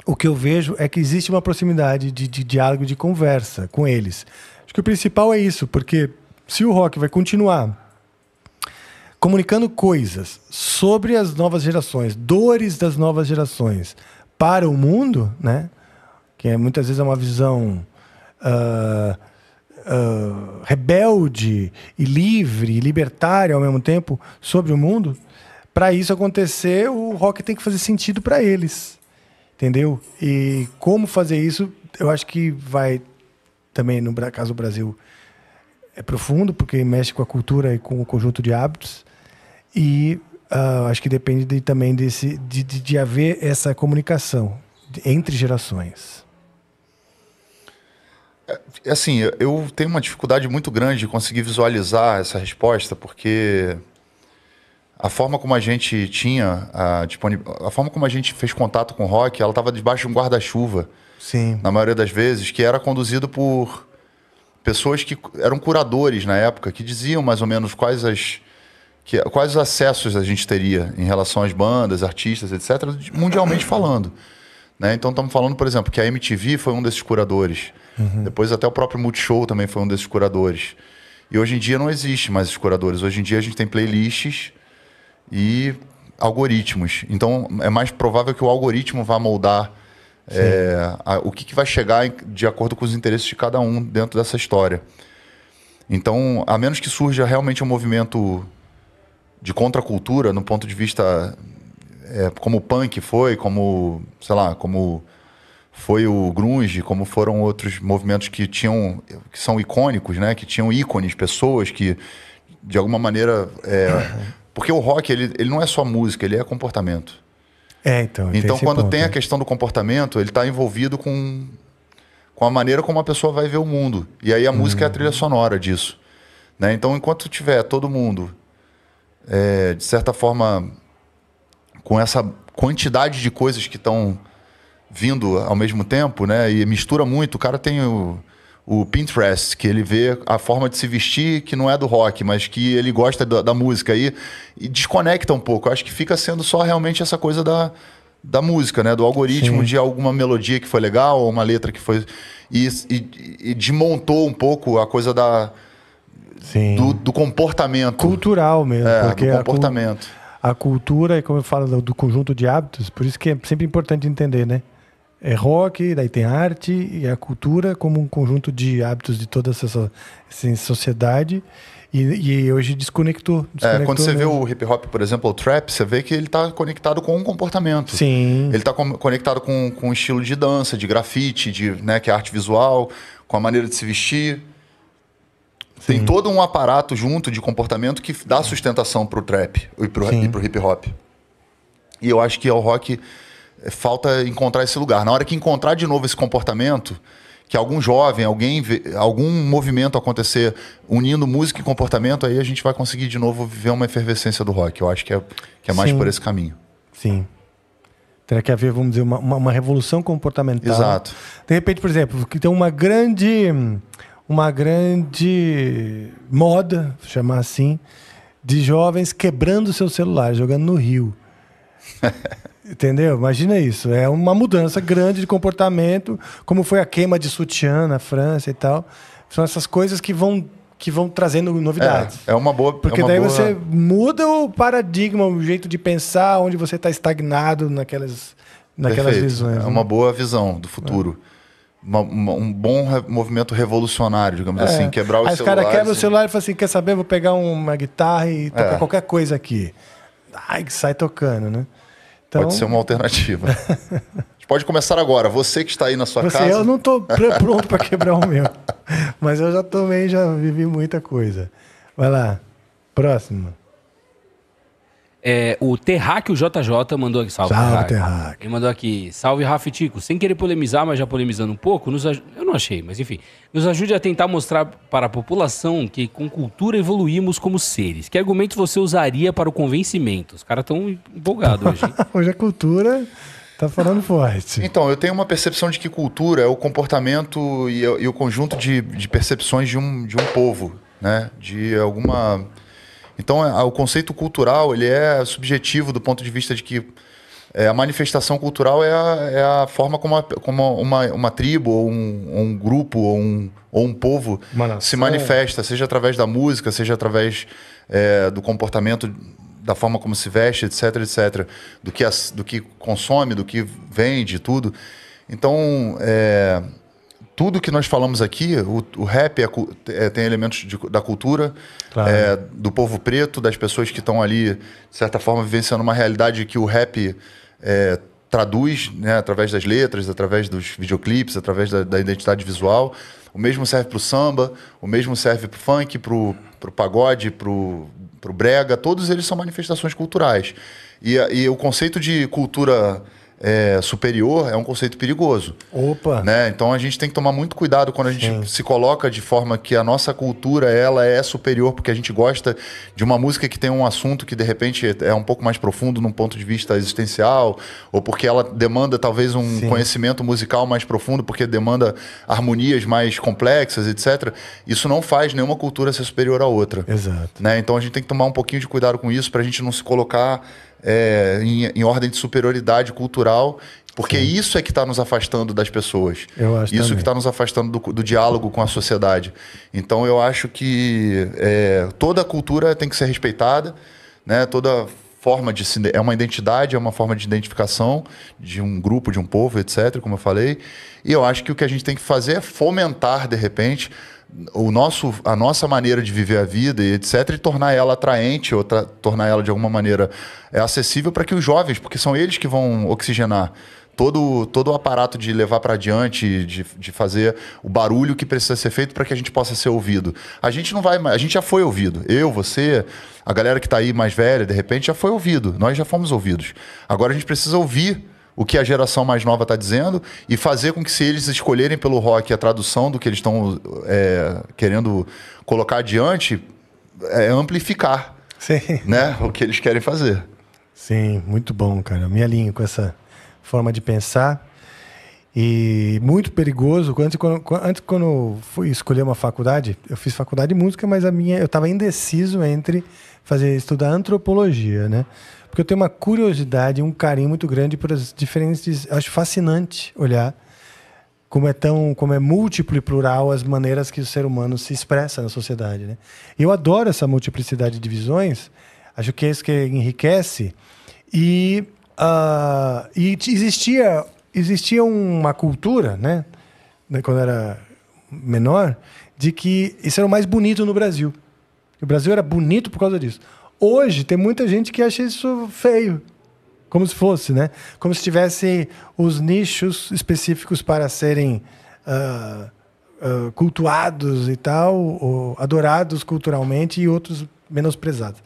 o que eu vejo é que existe uma proximidade de, de diálogo, de conversa com eles. Acho que o principal é isso, porque se o rock vai continuar comunicando coisas sobre as novas gerações, dores das novas gerações para o mundo, né? Que é, muitas vezes é uma visão uh, uh, rebelde e livre, libertária ao mesmo tempo sobre o mundo. Para isso acontecer, o rock tem que fazer sentido para eles, entendeu? E como fazer isso? Eu acho que vai também no caso do Brasil é profundo porque mexe com a cultura e com o conjunto de hábitos e uh, acho que depende de, também desse, de, de, de haver essa comunicação entre gerações.
É, é assim, eu tenho uma dificuldade muito grande de conseguir visualizar essa resposta, porque a forma como a gente tinha a a forma como a gente fez contato com o rock, ela estava debaixo de um guarda-chuva. Sim. Na maioria das vezes, que era conduzido por pessoas que eram curadores na época, que diziam mais ou menos quais as que, quais acessos a gente teria em relação às bandas, artistas, etc., mundialmente falando. Né? Então estamos falando, por exemplo, que a MTV foi um desses curadores. Uhum. Depois até o próprio Multishow também foi um desses curadores. E hoje em dia não existe mais esses curadores. Hoje em dia a gente tem playlists e algoritmos. Então é mais provável que o algoritmo vá moldar é, a, o que, que vai chegar de acordo com os interesses de cada um dentro dessa história. Então, a menos que surja realmente um movimento de contracultura no ponto de vista é, como o punk foi, como, sei lá, como foi o grunge, como foram outros movimentos que tinham que são icônicos, né, que tinham ícones, pessoas que de alguma maneira é, uhum. porque o rock ele, ele não é só música, ele é comportamento.
É, então. Então tem quando ponto, tem a é.
questão do comportamento, ele está envolvido com com a maneira como a pessoa vai ver o mundo. E aí a música é a uhum. trilha sonora disso, né? Então enquanto tiver todo mundo é, de certa forma, com essa quantidade de coisas que estão vindo ao mesmo tempo, né? E mistura muito. O cara tem o, o Pinterest, que ele vê a forma de se vestir que não é do rock, mas que ele gosta da, da música aí e, e desconecta um pouco. Eu acho que fica sendo só realmente essa coisa da, da música, né? Do algoritmo Sim. de alguma melodia que foi legal, ou uma letra que foi. E, e, e desmontou um pouco a coisa da, do, do, comportamento. Cultural
mesmo. É, porque do comportamento. A, cultura, como eu falo, do, conjunto de hábitos, por isso que é sempre importante entender, né? É rock, daí tem arte e a cultura como um conjunto de hábitos de toda essa, essa sociedade. E, e, hoje desconectou. É, desconectou é, quando você mesmo.
vê o hip hop, por exemplo, o trap, você vê que ele está conectado com um comportamento. Sim. Ele está conectado com, com um estilo de dança, de grafite, de, né, que é arte visual, com a maneira de se vestir. Tem todo um aparato junto de comportamento que dá sustentação pro trap e pro, o e pro hip hop. E eu acho que ao rock é, falta encontrar esse lugar. Na hora que encontrar de novo esse comportamento, que algum jovem, alguém, algum movimento acontecer unindo música e comportamento, aí a gente vai conseguir de novo viver uma efervescência do rock. Eu acho que é, que é mais Sim. por esse caminho. Sim.
terá que haver, vamos dizer, uma, uma, uma revolução comportamental. Exato. De repente, por exemplo, que tem uma grande uma grande moda, chamar assim, de jovens quebrando seu celular, jogando no rio. <laughs> Entendeu? Imagina isso. É uma mudança grande de comportamento, como foi a queima de sutiã na França e tal. São essas coisas que vão que vão trazendo novidades.
É, é uma boa. Porque é uma daí boa... você
muda o paradigma, o jeito de pensar, onde você está estagnado naquelas, naquelas visões. É né? uma
boa visão do futuro. É uma, uma, um bom re movimento revolucionário, digamos é. assim, quebrar os Aí celulares. Aí os caras quebram e... o celular
e falam assim, quer saber, vou pegar uma guitarra e tocar é. qualquer coisa aqui. Ai, que sai tocando, né? Então... Pode ser uma
alternativa. <laughs> pode começar agora. Você que está aí na sua Você, casa. Eu não estou pronto
para quebrar o meu. Mas eu já também já vivi muita coisa. Vai lá. Próximo.
É, o Terráqueo JJ mandou aqui. Salve, salve Terráqueo. Ele mandou aqui. Salve, Tico. Sem querer polemizar, mas já polemizando um pouco, nos aj... eu não achei, mas enfim. Nos ajude a tentar mostrar para a população que com cultura evoluímos como seres. Que argumentos você usaria para o convencimento? Os caras estão empolgados hoje. <laughs>
hoje a cultura tá falando forte.
Então, eu tenho uma percepção de que cultura é o comportamento e, é, e o conjunto de, de percepções de um, de um povo, né? De alguma então, é, o conceito cultural ele é subjetivo do ponto de vista de que é, a manifestação cultural é a, é a forma como, a, como uma, uma, tribo, ou um, ou um, grupo, ou um, ou um povo Mano, se manifesta, seja através da música, seja através é, do comportamento, da forma como se veste, etc, etc. Do que, do que consome, do que vende, tudo. Então, é, tudo que nós falamos aqui, o, o rap é, é, tem elementos de, da cultura, claro. é, do povo preto, das pessoas que estão ali, de certa forma, vivenciando uma realidade que o rap é, traduz, né, através das letras, através dos videoclipes, através da, da identidade visual. O mesmo serve para o samba, o mesmo serve para o funk, para o pagode, para o brega, todos eles são manifestações culturais. E, e o conceito de cultura é, superior é um conceito perigoso. Opa! Né? Então a gente tem que tomar muito cuidado quando a gente Sim. se coloca de forma que a nossa cultura ela é superior, porque a gente gosta de uma música que tem um assunto que de repente é um pouco mais profundo num ponto de vista existencial, ou porque ela demanda talvez um Sim. conhecimento musical mais profundo, porque demanda harmonias mais complexas, etc. Isso não faz nenhuma cultura ser superior à outra. Exato. Né? Então a gente tem que tomar um pouquinho de cuidado com isso para a gente não se colocar é, em, em, ordem de superioridade cultural, porque Sim. isso é que está nos afastando das pessoas. Eu acho isso também. que está nos afastando do, do, diálogo com a sociedade. Então eu acho que é, toda cultura tem que ser respeitada, né? toda forma de é uma identidade, é uma forma de identificação de um grupo, de um povo, etc, como eu falei. E eu acho que o que a gente tem que fazer é fomentar de repente o nosso, a nossa maneira de viver a vida e etc, e tornar ela atraente ou tornar ela de alguma maneira é acessível para que os jovens, porque são eles que vão oxigenar todo, todo o aparato de levar para adiante, de, de fazer o barulho que precisa ser feito para que a gente possa ser ouvido. A gente não vai a gente já foi ouvido. Eu, você, a galera que está aí mais velha, de repente, já foi ouvido. Nós já fomos ouvidos. Agora a gente precisa ouvir o que a geração mais nova está dizendo e fazer com que, se eles escolherem pelo rock a tradução do que eles estão é, querendo colocar adiante, é amplificar Sim. Né, o que eles querem fazer.
Sim, muito bom, cara. me alinho com essa forma de pensar. E muito perigoso. Antes quando, antes, quando eu fui escolher uma faculdade, eu fiz faculdade de música, mas a minha eu estava indeciso entre fazer estudar antropologia, né? Porque eu tenho uma curiosidade, um carinho muito grande por as diferentes. Acho fascinante olhar como é tão, como é múltiplo e plural as maneiras que o ser humano se expressa na sociedade, né? Eu adoro essa multiplicidade de visões. Acho que é isso que enriquece e uh, e existia existia uma cultura, né, né? Quando era menor, de que isso era o mais bonito no Brasil. O Brasil era bonito por causa disso. Hoje tem muita gente que acha isso feio. Como se fosse, né? Como se tivesse os nichos específicos para serem uh, uh, cultuados e tal, adorados culturalmente e outros menosprezados.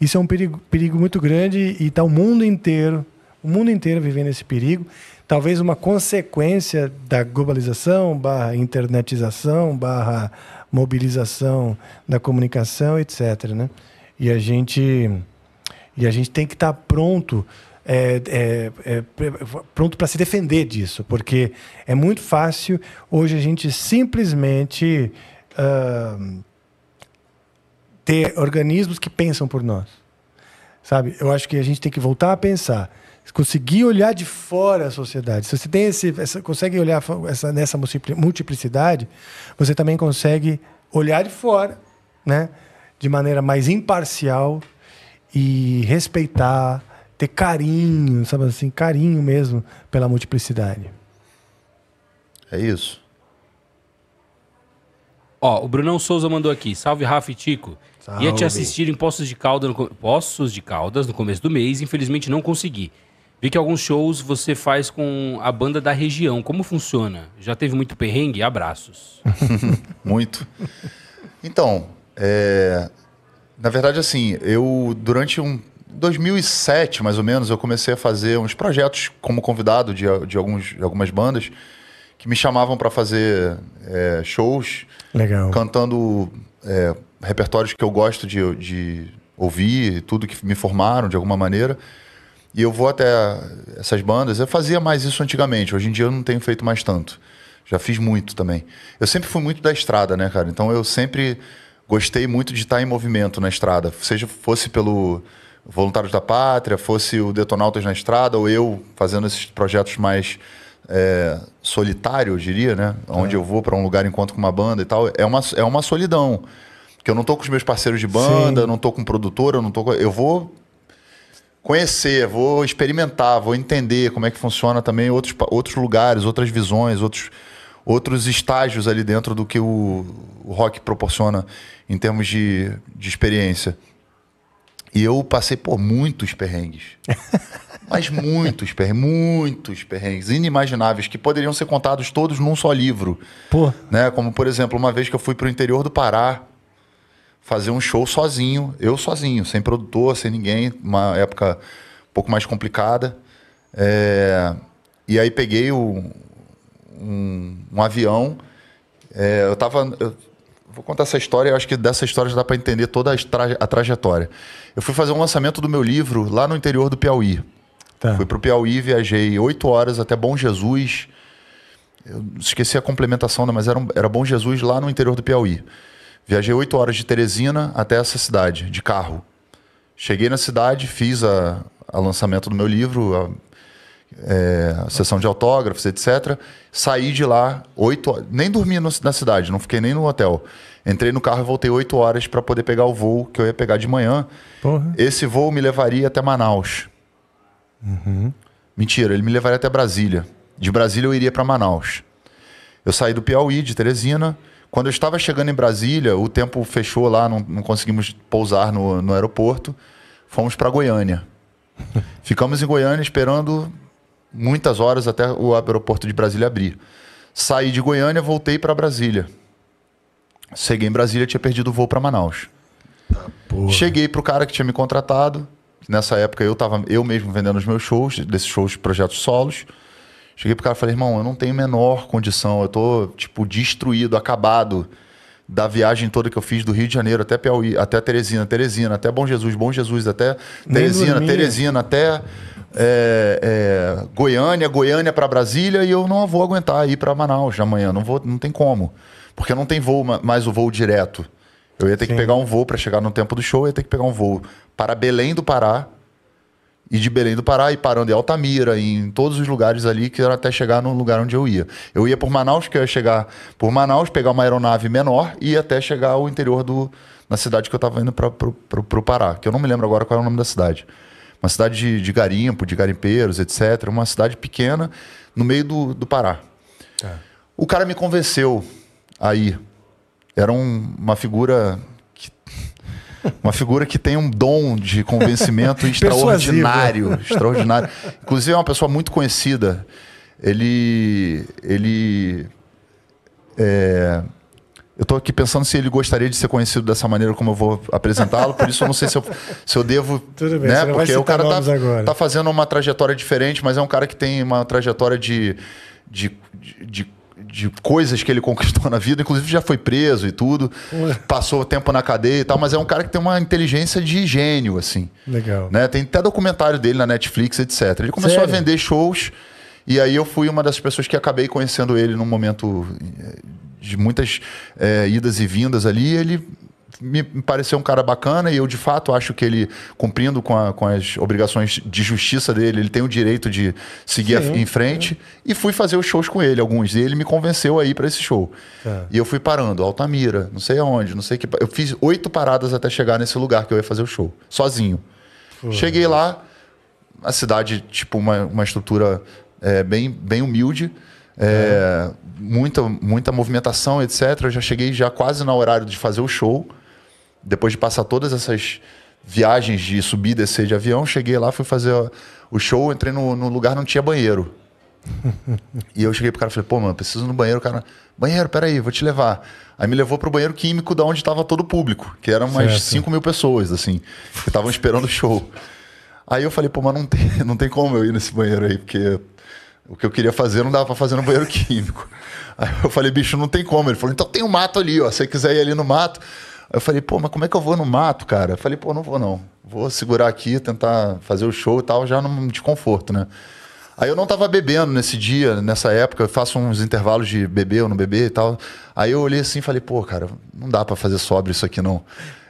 Isso é um perigo, perigo muito grande e está o mundo inteiro, o mundo inteiro vivendo esse perigo. Talvez uma consequência da globalização, barra internetização, barra mobilização da comunicação, etc. Né? E a gente, e a gente tem que estar tá pronto. É, é, é, pronto para se defender disso, porque é muito fácil hoje a gente simplesmente uh, ter organismos que pensam por nós. Sabe? Eu acho que a gente tem que voltar a pensar, conseguir olhar de fora a sociedade. Se você tem esse, essa, consegue olhar essa, nessa multiplicidade, você também consegue olhar de fora, né? de maneira mais imparcial e respeitar, ter carinho, sabe assim, carinho mesmo pela multiplicidade. É isso.
Ó, o Brunão Souza mandou aqui. Salve, Rafa e Tico. Salve. Ia te assistir em Poços de, Calda no, Poços de Caldas no começo do mês. Infelizmente, não consegui. Vi que alguns shows você faz com a banda da região. Como funciona? Já teve muito perrengue? Abraços.
<laughs> muito. Então, é, na verdade, assim, eu durante um 2007, mais ou menos, eu comecei a fazer uns projetos como convidado de, de, alguns, de algumas bandas que me chamavam para fazer é, shows. Legal. Cantando é, repertórios que eu gosto de, de ouvir, tudo que me formaram de alguma maneira. E eu vou até essas bandas. Eu fazia mais isso antigamente, hoje em dia eu não tenho feito mais tanto. Já fiz muito também. Eu sempre fui muito da estrada, né, cara? Então eu sempre gostei muito de estar em movimento na estrada, seja fosse pelo Voluntários da Pátria, fosse o Detonautas na Estrada, ou eu fazendo esses projetos mais é, solitário, eu diria, né? Onde é. eu vou para um lugar, encontro com uma banda e tal. É uma, é uma solidão. Que eu não tô com os meus parceiros de banda, Sim. não tô com produtora, eu não tô com... Eu vou conhecer, vou experimentar, vou entender como é que funciona também outros, outros lugares, outras visões, outros outros estágios ali dentro do que o, o rock proporciona em termos de, de experiência. E eu passei por muitos perrengues. <laughs> Mas muitos perrengues, muitos perrengues inimagináveis que poderiam ser contados todos num só livro. Pô. Né? Como, por exemplo, uma vez que eu fui para o interior do Pará fazer um show sozinho, eu sozinho, sem produtor, sem ninguém, uma época um pouco mais complicada. É... E aí peguei o, um, um avião. É, eu estava vou contar essa história, eu acho que dessa história já dá para entender toda a, a, trajetória. Eu fui fazer um lançamento do meu livro lá no interior do Piauí. Tá. Fui para o Piauí, viajei oito horas até Bom Jesus. Eu esqueci a complementação, né, mas era, um, era Bom Jesus lá no interior do Piauí. Viajei oito horas de Teresina até essa cidade, de carro. Cheguei na cidade, fiz a lançamento do meu livro, é, sessão de autógrafos, etc. Saí de lá oito, Nem dormi no, na cidade, não fiquei nem no hotel. Entrei no carro e voltei 8 horas para poder pegar o voo que eu ia pegar de manhã. Porra. Esse voo me levaria até Manaus. Uhum. Mentira, ele me levaria até Brasília. De Brasília eu iria para Manaus. Eu saí do Piauí, de Teresina. Quando eu estava chegando em Brasília, o tempo fechou lá, não, não conseguimos pousar no, no aeroporto. Fomos para Goiânia. <laughs> Ficamos em Goiânia esperando muitas horas até o aeroporto de Brasília abrir. Saí de Goiânia, voltei para Brasília. Cheguei em Brasília, tinha perdido o voo para Manaus. Ah, Cheguei pro cara que tinha me contratado. Nessa época eu tava eu mesmo vendendo os meus shows, desses shows de projetos solos. Cheguei pro cara e falei, irmão, eu não tenho menor condição, eu tô, tipo, destruído, acabado da viagem toda que eu fiz do Rio de Janeiro até Piauí, até Teresina, Teresina, até Bom Jesus, Bom Jesus, até Teresina, Teresina, até é, é, Goiânia, Goiânia para Brasília e eu não vou aguentar ir para Manaus amanhã, não vou, não tem como, porque não tem voo mais o voo direto. Eu ia ter Sim. que pegar um voo para chegar no tempo do show, eu ia ter que pegar um voo para Belém do Pará e de Belém do Pará e parando em Altamira, e em todos os lugares ali que era até chegar no lugar onde eu ia. Eu ia por Manaus, que eu ia chegar por Manaus, pegar uma aeronave menor e ia até chegar ao interior do na cidade que eu estava indo para o Pará, que eu não me lembro agora qual era é o nome da cidade. Uma cidade de, de garimpo, de garimpeiros, etc. Uma cidade pequena no meio do, do Pará. É. O cara me convenceu aí. Era um, uma figura que, uma figura que tem um dom de convencimento <laughs> extraordinário, extraordinário. Inclusive é uma pessoa muito conhecida. Ele ele é, eu estou aqui pensando se ele gostaria de ser conhecido dessa maneira como eu vou apresentá-lo, por isso eu não sei se eu, <laughs> se eu devo. Tudo bem, né? Porque o cara tá, tá, fazendo uma trajetória diferente, mas é um cara que tem uma trajetória de, de, de, de de coisas que ele <laughs> conquistou na vida, inclusive já foi preso e tudo, Ué. passou tempo na cadeia e tal, mas é um cara que tem uma inteligência de gênio, assim. Legal. Né? Tem até documentário dele na Netflix, etc. Ele começou Sério? a vender shows e aí eu fui uma das pessoas que acabei conhecendo ele num momento de muitas é, idas e vindas ali, ele me pareceu um cara bacana e eu de fato acho que ele, cumprindo com, a, com as obrigações de justiça dele, ele tem o direito de seguir sim, a, em frente. Sim. E fui fazer os shows com ele, alguns. E ele me convenceu aí para esse show. É. E eu fui parando, Altamira, não sei aonde, não sei que. Eu fiz oito paradas até chegar nesse lugar que eu ia fazer o show, sozinho. Cheguei lá, a cidade, tipo, uma, uma estrutura é, bem, bem humilde. Eh, é, muita, muita movimentação, etc. Eu já cheguei já quase no horário de fazer o show. Depois de passar todas essas viagens de subir e descer de avião, cheguei lá, fui fazer uh, o show, entrei no, no lugar, não tinha banheiro. <laughs> e eu cheguei pro cara e falei, pô, mano, preciso ir no banheiro, o cara. Banheiro, peraí, vou te levar. Aí me levou pro banheiro químico da onde tava todo o público, que eram umas 5 mil pessoas, assim, que estavam esperando o show. Aí eu falei, pô, mas não tem, <laughs> não tem como eu ir nesse banheiro aí, porque o que eu queria fazer não dava pra fazer no banheiro <laughs> químico. Aí eu falei, bicho, não tem como. Ele falou, então tem um mato ali, ó. Se você quiser ir ali no mato. Aí eu falei, pô, mas como é que eu vou no mato, cara? Eu falei, pô, não vou não. Vou segurar aqui, tentar fazer o show e tal, já num desconforto, né? Aí eu não tava bebendo nesse dia, nessa época, eu faço uns intervalos de beber ou não beber e tal. Aí eu olhei assim e falei, pô, cara, não dá para fazer sobre isso aqui não.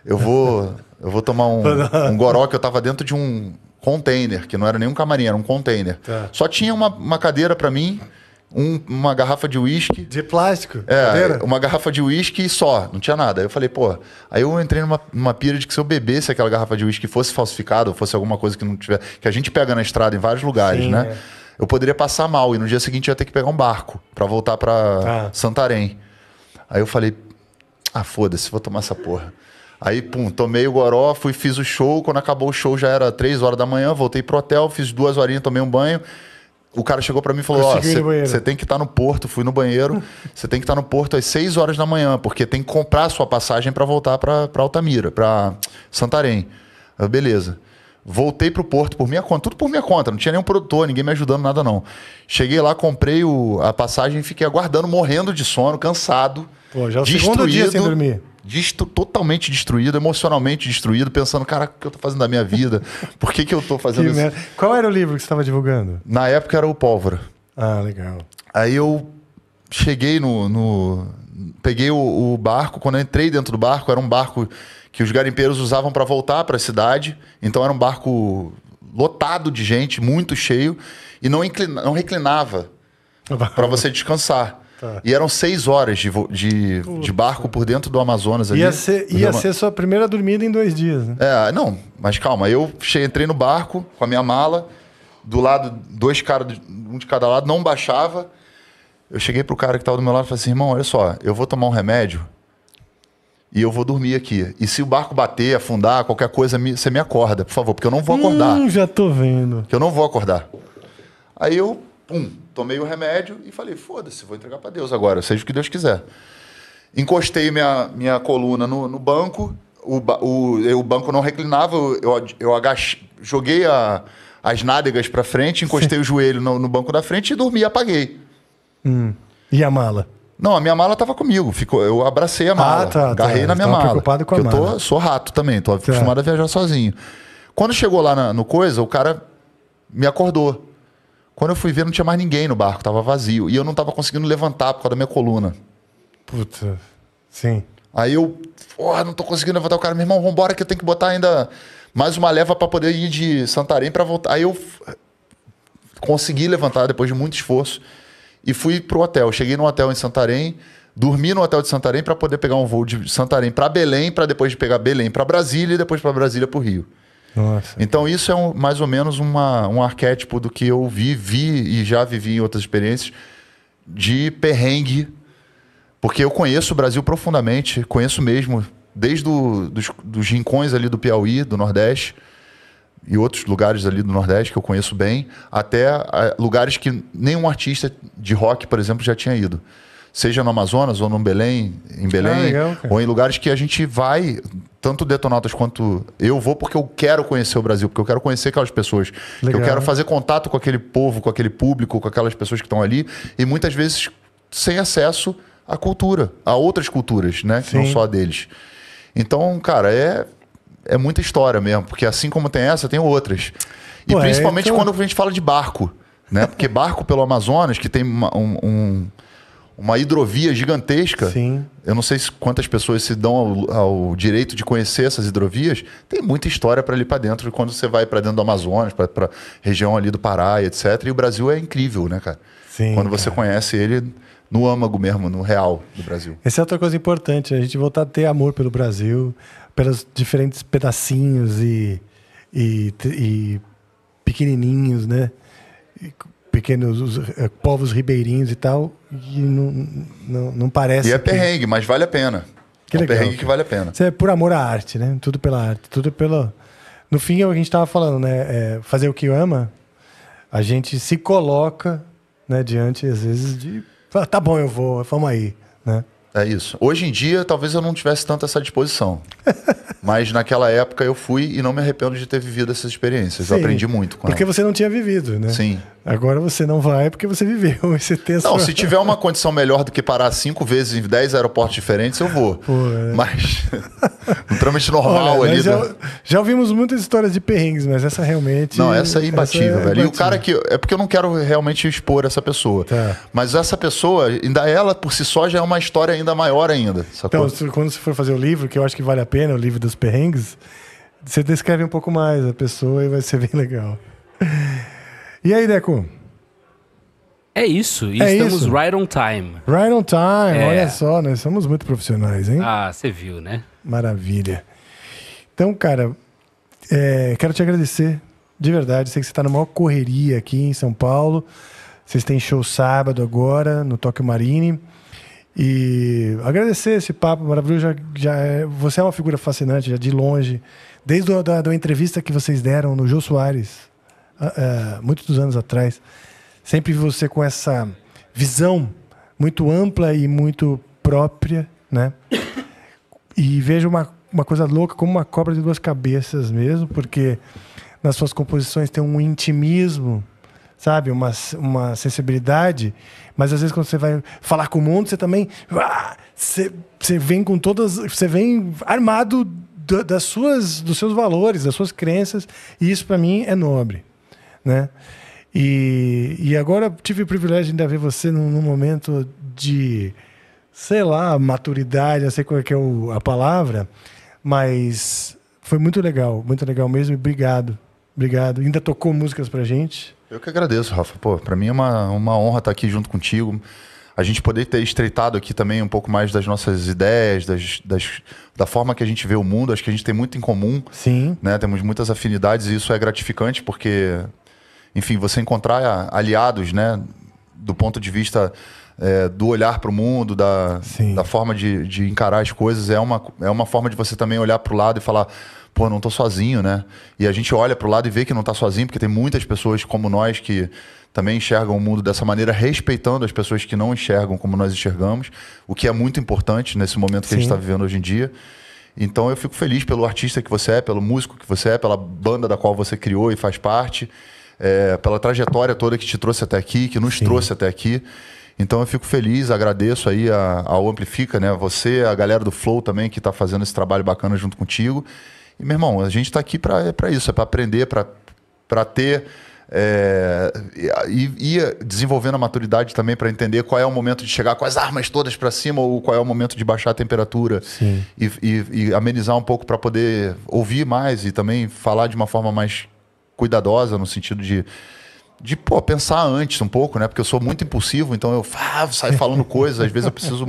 Eu vou, eu vou tomar um, <laughs> um goró que eu tava dentro de um, container, que não era nenhum camarim, era um container. Tá. Só tinha uma, uma cadeira para mim, um, uma garrafa de uísque. De plástico? É, cadeira. uma garrafa de uísque só, não tinha nada. Aí eu falei, pô, aí eu entrei numa, numa pira de que se eu bebesse aquela garrafa de uísque fosse falsificada, ou fosse alguma coisa que não tiver. que a gente pega na estrada em vários lugares, Sim, né? É. Eu poderia passar mal e no dia seguinte ia ter que pegar um barco para voltar para tá. Santarém. Aí eu falei, ah, foda-se, vou tomar essa porra. Aí, pum, tomei o goró, fui, fiz o show. Quando acabou o show, já era três horas da manhã, voltei pro hotel, fiz duas horinhas, tomei um banho. O cara chegou para mim e falou: Ó, você tem que estar tá no porto. Fui no banheiro, você <laughs> tem que estar tá no porto às 6 horas da manhã, porque tem que comprar a sua passagem para voltar para Altamira, para Santarém. Eu, beleza. Voltei pro porto por minha conta, tudo por minha conta, não tinha nenhum produtor, ninguém me ajudando, nada não. Cheguei lá, comprei o, a passagem e fiquei aguardando, morrendo de sono, cansado. Pô, já é o destruído. segundo dia sem dormir disto totalmente destruído, emocionalmente destruído, pensando, cara, o que eu tô fazendo da minha vida? Por que, que eu tô <laughs> fazendo isso? Merda. Qual era o livro que você estava divulgando? Na época era o Pólvora. Ah, legal. Aí eu cheguei no. no peguei o, o, barco, quando eu entrei dentro do barco, era um barco que os garimpeiros usavam para voltar para a cidade. Então era um barco lotado de gente, muito cheio, e não, inclina, não
reclinava
<laughs> para você descansar. Tá. E eram seis horas de, de, de, barco por dentro do Amazonas. Ali, ia ser, ia ser
sua primeira dormida em dois dias. Né? É, não,
mas calma. Eu cheguei, entrei no barco com a minha mala, do lado, dois caras, um de cada lado, não baixava. Eu cheguei pro cara que estava do meu lado e falei assim: irmão, olha só, eu vou tomar um remédio e eu vou dormir aqui. E se o barco bater, afundar, qualquer coisa, me, você me acorda, por favor, porque eu não vou acordar. Hum, já
tô vendo.
Que eu não vou acordar. Aí eu, pum, tomei o remédio e falei, foda-se, vou entregar para Deus agora, seja o que Deus quiser. Encostei minha, minha coluna no, no banco, o, o, o banco não reclinava, eu, eu agach, joguei a, as nádegas para frente, encostei o joelho no, no, banco da frente e dormi e apaguei. Hum. E a mala? Não, a minha mala estava comigo. Ficou, eu abracei a ah, mala. Ah, tá, agarrei tá, na minha mala. preocupado com a eu mala. tô, sou rato também, tô tá. acostumado a viajar sozinho. Quando chegou lá na, no coisa, o cara me acordou. Quando eu fui ver, não tinha mais ninguém no barco, tava vazio. E eu não tava conseguindo levantar por causa da minha coluna.
Puta. Sim. Aí eu, porra,
não tô conseguindo levantar o cara, meu irmão, vambora que eu tenho que botar ainda mais uma leva para poder ir de Santarém para voltar. Aí eu consegui levantar depois de muito esforço e fui pro hotel. Cheguei no hotel em Santarém, dormi no hotel de Santarém para poder pegar um voo de Santarém para Belém, para depois de pegar Belém para Brasília e depois para Brasília pro Rio. Nossa. Então isso é um, mais ou menos uma, um arquétipo do que eu vivi e já vivi em outras experiências de perrengue, porque eu conheço o Brasil profundamente, conheço mesmo desde o, dos, dos rincões ali do Piauí, do Nordeste e outros lugares ali do Nordeste que eu conheço bem, até a, eh, lugares que nenhum artista de rock, por exemplo, já tinha ido seja no Amazonas ou no Belém, em Belém, ah, legal, ou em lugares que a gente vai, tanto detonautas quanto eu vou porque eu quero conhecer o Brasil, porque eu quero conhecer aquelas pessoas, legal. eu quero fazer contato com aquele povo, com aquele público, com aquelas pessoas que estão ali e muitas vezes sem acesso à cultura, a outras culturas, né, Sim. não só a deles. Então, cara, é é muita história mesmo, porque assim como tem essa, tem outras. E Ué, principalmente então... quando a gente fala de barco, né? Porque barco pelo Amazonas, que tem uma, um, um uma hidrovia gigantesca. Sim. Eu não sei quantas pessoas se dão ao, ao direito de conhecer essas hidrovias. Tem muita história para ali para dentro quando você vai para dentro do Amazonas, para região ali do Pará, etc. E o Brasil é incrível, né, cara? Sim. Quando você conhece ele no âmago mesmo, no real do Brasil.
Essa é outra coisa importante, né? a gente voltar a ter amor pelo Brasil, pelos diferentes pedacinhos e, e, e pequenininhos, né? E, pequenos os, eh, povos ribeirinhos e tal, e não, não, não parece. E é que... perrengue,
mas vale a pena. Que é legal, perrengue cara. que vale a pena.
Isso é por amor à arte, né? Tudo pela arte, tudo pelo. No fim, é a gente estava falando, né? É fazer o que ama, a gente se coloca né, diante, às vezes, de. Ah, tá bom, eu vou, vamos aí, né?
É isso. Hoje em dia, talvez eu não tivesse tanta essa disposição. <laughs> Mas naquela época eu fui e não me arrependo de ter vivido essas experiências. Sim, eu aprendi muito com Porque
você não tinha vivido, né? Sim. Agora você não vai porque você viveu esse <laughs> você Não, se
tiver uma condição melhor do que parar cinco vezes em dez aeroportos diferentes,
eu vou. Pô, é.
Mas <laughs> um trâmite normal Olha, ali... Já,
já ouvimos muitas histórias de perrengues, mas essa realmente... Não, essa é imbatível, essa é velho. Imbatível. E o cara que... É porque eu não quero realmente expor
essa pessoa. Tá. Mas essa pessoa, ainda ela por si só já é uma história ainda maior ainda, sacou? Então,
quando você for fazer o livro, que eu acho que vale a pena, o livro dos perrengues, você descreve um pouco mais a pessoa e vai ser bem legal. E aí, Deco?
É isso, e é estamos isso. right on time.
Right on time, é. olha só, nós né? somos muito profissionais,
hein? Ah, você viu, né? Maravilha.
Então, cara, é, quero te agradecer de verdade. Sei que você está na maior correria aqui em São Paulo. Vocês têm show sábado agora no Tóquio Marine. E agradecer esse papo maravilhoso. Já, já é, você é uma figura fascinante, já de longe. Desde a da, entrevista que vocês deram no Jô Soares, uh, muitos anos atrás, sempre você com essa visão muito ampla e muito própria, né? E vejo uma, uma coisa louca como uma cobra de duas cabeças mesmo, porque nas suas composições tem um intimismo, sabe? Uma, uma sensibilidade. Mas às vezes quando você vai falar com o mundo, você também. você, você vem com todas. Você vem armado das suas, dos seus valores, das suas crenças. E isso para mim é nobre né? E, e agora tive o privilégio de ver você num, num, momento de, sei lá, maturidade, não sei qual é, que é o, a palavra, mas foi muito legal, muito legal mesmo e obrigado, obrigado. Ainda tocou músicas pra gente.
Eu que agradeço, Rafa. Pô, pra mim é uma, uma honra estar aqui junto contigo a gente poder ter estreitado aqui também um pouco mais das nossas ideias, das, das, da forma que a gente vê o mundo. Acho que a gente tem muito em comum. Sim. Né? Temos muitas afinidades e isso é gratificante porque enfim, você encontrar ah, aliados, né? Do ponto de vista é, do olhar para o mundo, da, da forma de, de encarar as coisas, é uma, é uma forma de você também olhar para o lado e falar, pô, não tô sozinho, né? E a gente olha para o lado e vê que não tá sozinho, porque tem muitas pessoas como nós que também enxergam o mundo dessa maneira, respeitando as pessoas que não enxergam como nós enxergamos, o que é muito importante nesse momento que Sim. a gente está vivendo hoje em dia. Então eu fico feliz pelo artista que você é, pelo músico que você é, pela banda da qual você criou e faz parte é, pela trajetória toda que te trouxe até aqui, que nos Sim. trouxe até aqui. Então eu fico feliz, agradeço aí ao Amplifica, né? Você, a galera do Flow também que está fazendo esse trabalho bacana junto contigo. E, meu irmão, a gente está aqui para é isso, é para aprender, para ter é, e, e desenvolvendo a maturidade também para entender qual é o momento de chegar com as armas todas para cima ou qual é o momento de baixar a temperatura e, e, e, amenizar um pouco para poder ouvir mais e também falar de uma forma mais cuidadosa no sentido de de pô, pensar antes um pouco, né? Porque eu sou muito impulsivo, então eu ah, saio falando <laughs> coisas, às vezes eu preciso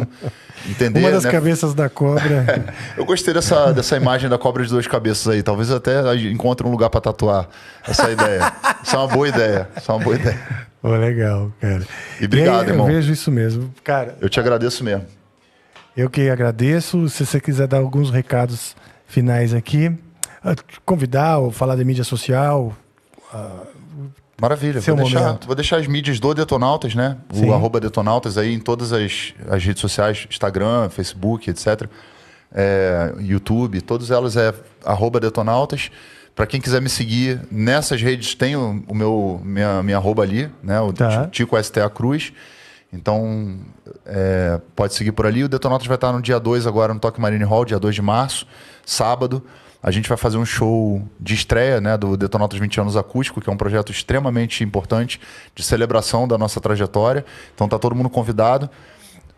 entender. Uma das né? cabeças
da cobra.
<laughs> eu gostei dessa, dessa imagem da cobra de duas cabeças aí. Talvez até encontre um lugar para tatuar essa ideia. Isso é uma boa ideia. Isso é uma boa ideia. legal, cara. E obrigado, e aí, irmão. Eu vejo isso mesmo, cara. Eu te agradeço mesmo.
Eu que agradeço. Se você quiser dar alguns recados finais aqui. Ah, convidar ou falar de mídia social.
Ah, maravilha, vou deixar, vou deixar, as mídias do Detonautas, né? O Sim. arroba Detonautas aí em todas as, as redes sociais, Instagram, Facebook, etc. É, YouTube, todas elas é arroba Detonautas. Para quem quiser me seguir nessas redes, tem o, o meu, minha, minha arroba ali, né? O tá. Tico STA Cruz. Então, é, pode seguir por ali. O Detonautas vai estar no dia 2 agora no Toque Marine Hall, dia 2 de março, sábado. A gente vai fazer um show de estreia né, do Detonautas 20 Anos Acústico, que é um projeto extremamente importante de celebração da nossa trajetória. Então tá todo mundo convidado.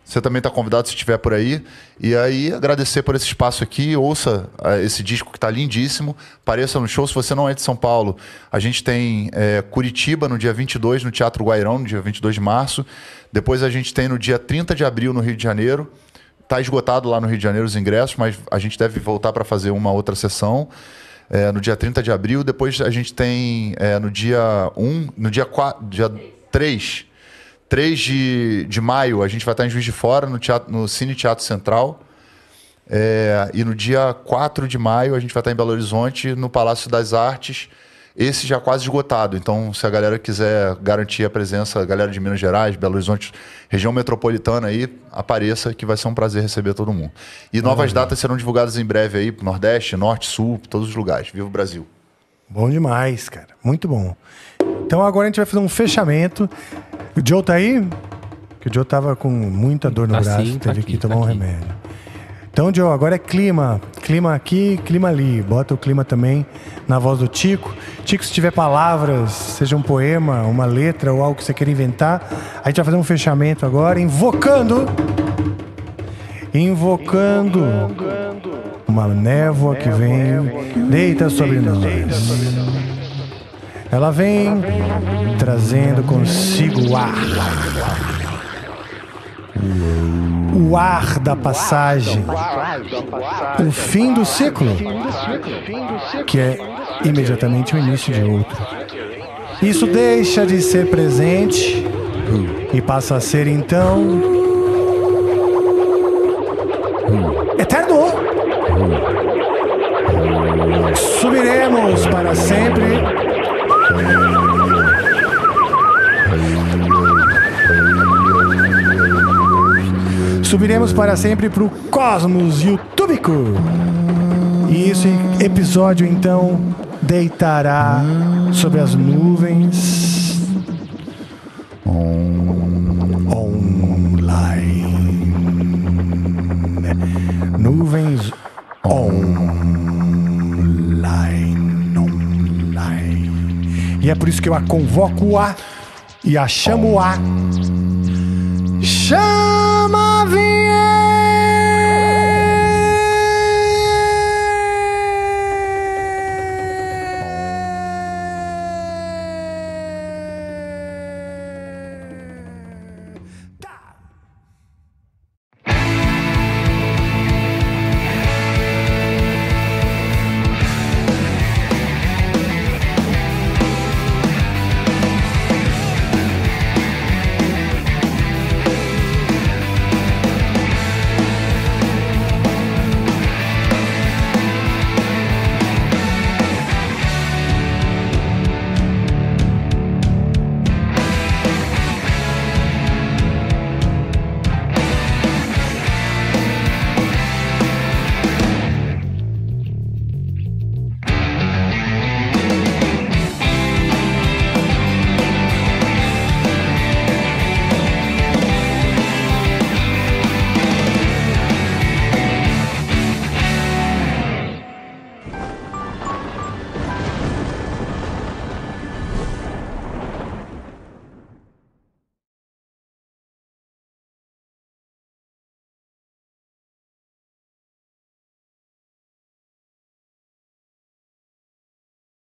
Você também está convidado se estiver por aí. E aí, agradecer por esse espaço aqui. Ouça ah, esse disco que está lindíssimo. Pareça no show. Se você não é de São Paulo, a gente tem é, Curitiba no dia 22, no Teatro Guairão, no dia 22 de março. Depois a gente tem no dia 30 de abril, no Rio de Janeiro. Tá esgotado lá no Rio de Janeiro os ingressos, mas a gente deve voltar para fazer uma outra sessão. É, no dia 30 de abril, depois a gente tem é, no dia 1, no dia 4, dia 3, 3 de, de maio, a gente vai estar em Juiz de Fora, no, teatro, no Cine Teatro Central. É, e no dia 4 de maio, a gente vai estar em Belo Horizonte, no Palácio das Artes. Esse já quase esgotado. Então, se a galera quiser garantir a presença, a galera de Minas Gerais, Belo Horizonte, região metropolitana aí, apareça, que vai ser um prazer receber todo mundo. E novas datas serão divulgadas em breve aí, Nordeste, Norte, Sul, todos os lugares. Viva o Brasil!
Bom demais, cara. Muito bom. Então agora a gente vai fazer um fechamento. O Joe tá aí? Que o Joe tava com muita dor no tá braço, sim, teve tá aqui, que tomar tá um aqui. remédio. Então, Joe, agora é clima. Clima aqui, clima ali. Bota o clima também na voz do Tico. Tico, se tiver palavras, seja um poema, uma letra ou algo que você queira inventar, a gente vai fazer um fechamento agora, invocando. Invocando. Uma névoa que vem, deita sobre nós. Ela vem trazendo consigo o ar o ar da passagem,
o fim do ciclo, que é
imediatamente o início de outro. Isso deixa de ser presente e passa a ser então Subiremos para sempre para o cosmos youtubico. E esse episódio então deitará sobre as nuvens. Online. Nuvens online. Online. E é por isso que eu a convoco a e a chamo a Chama a vinheta.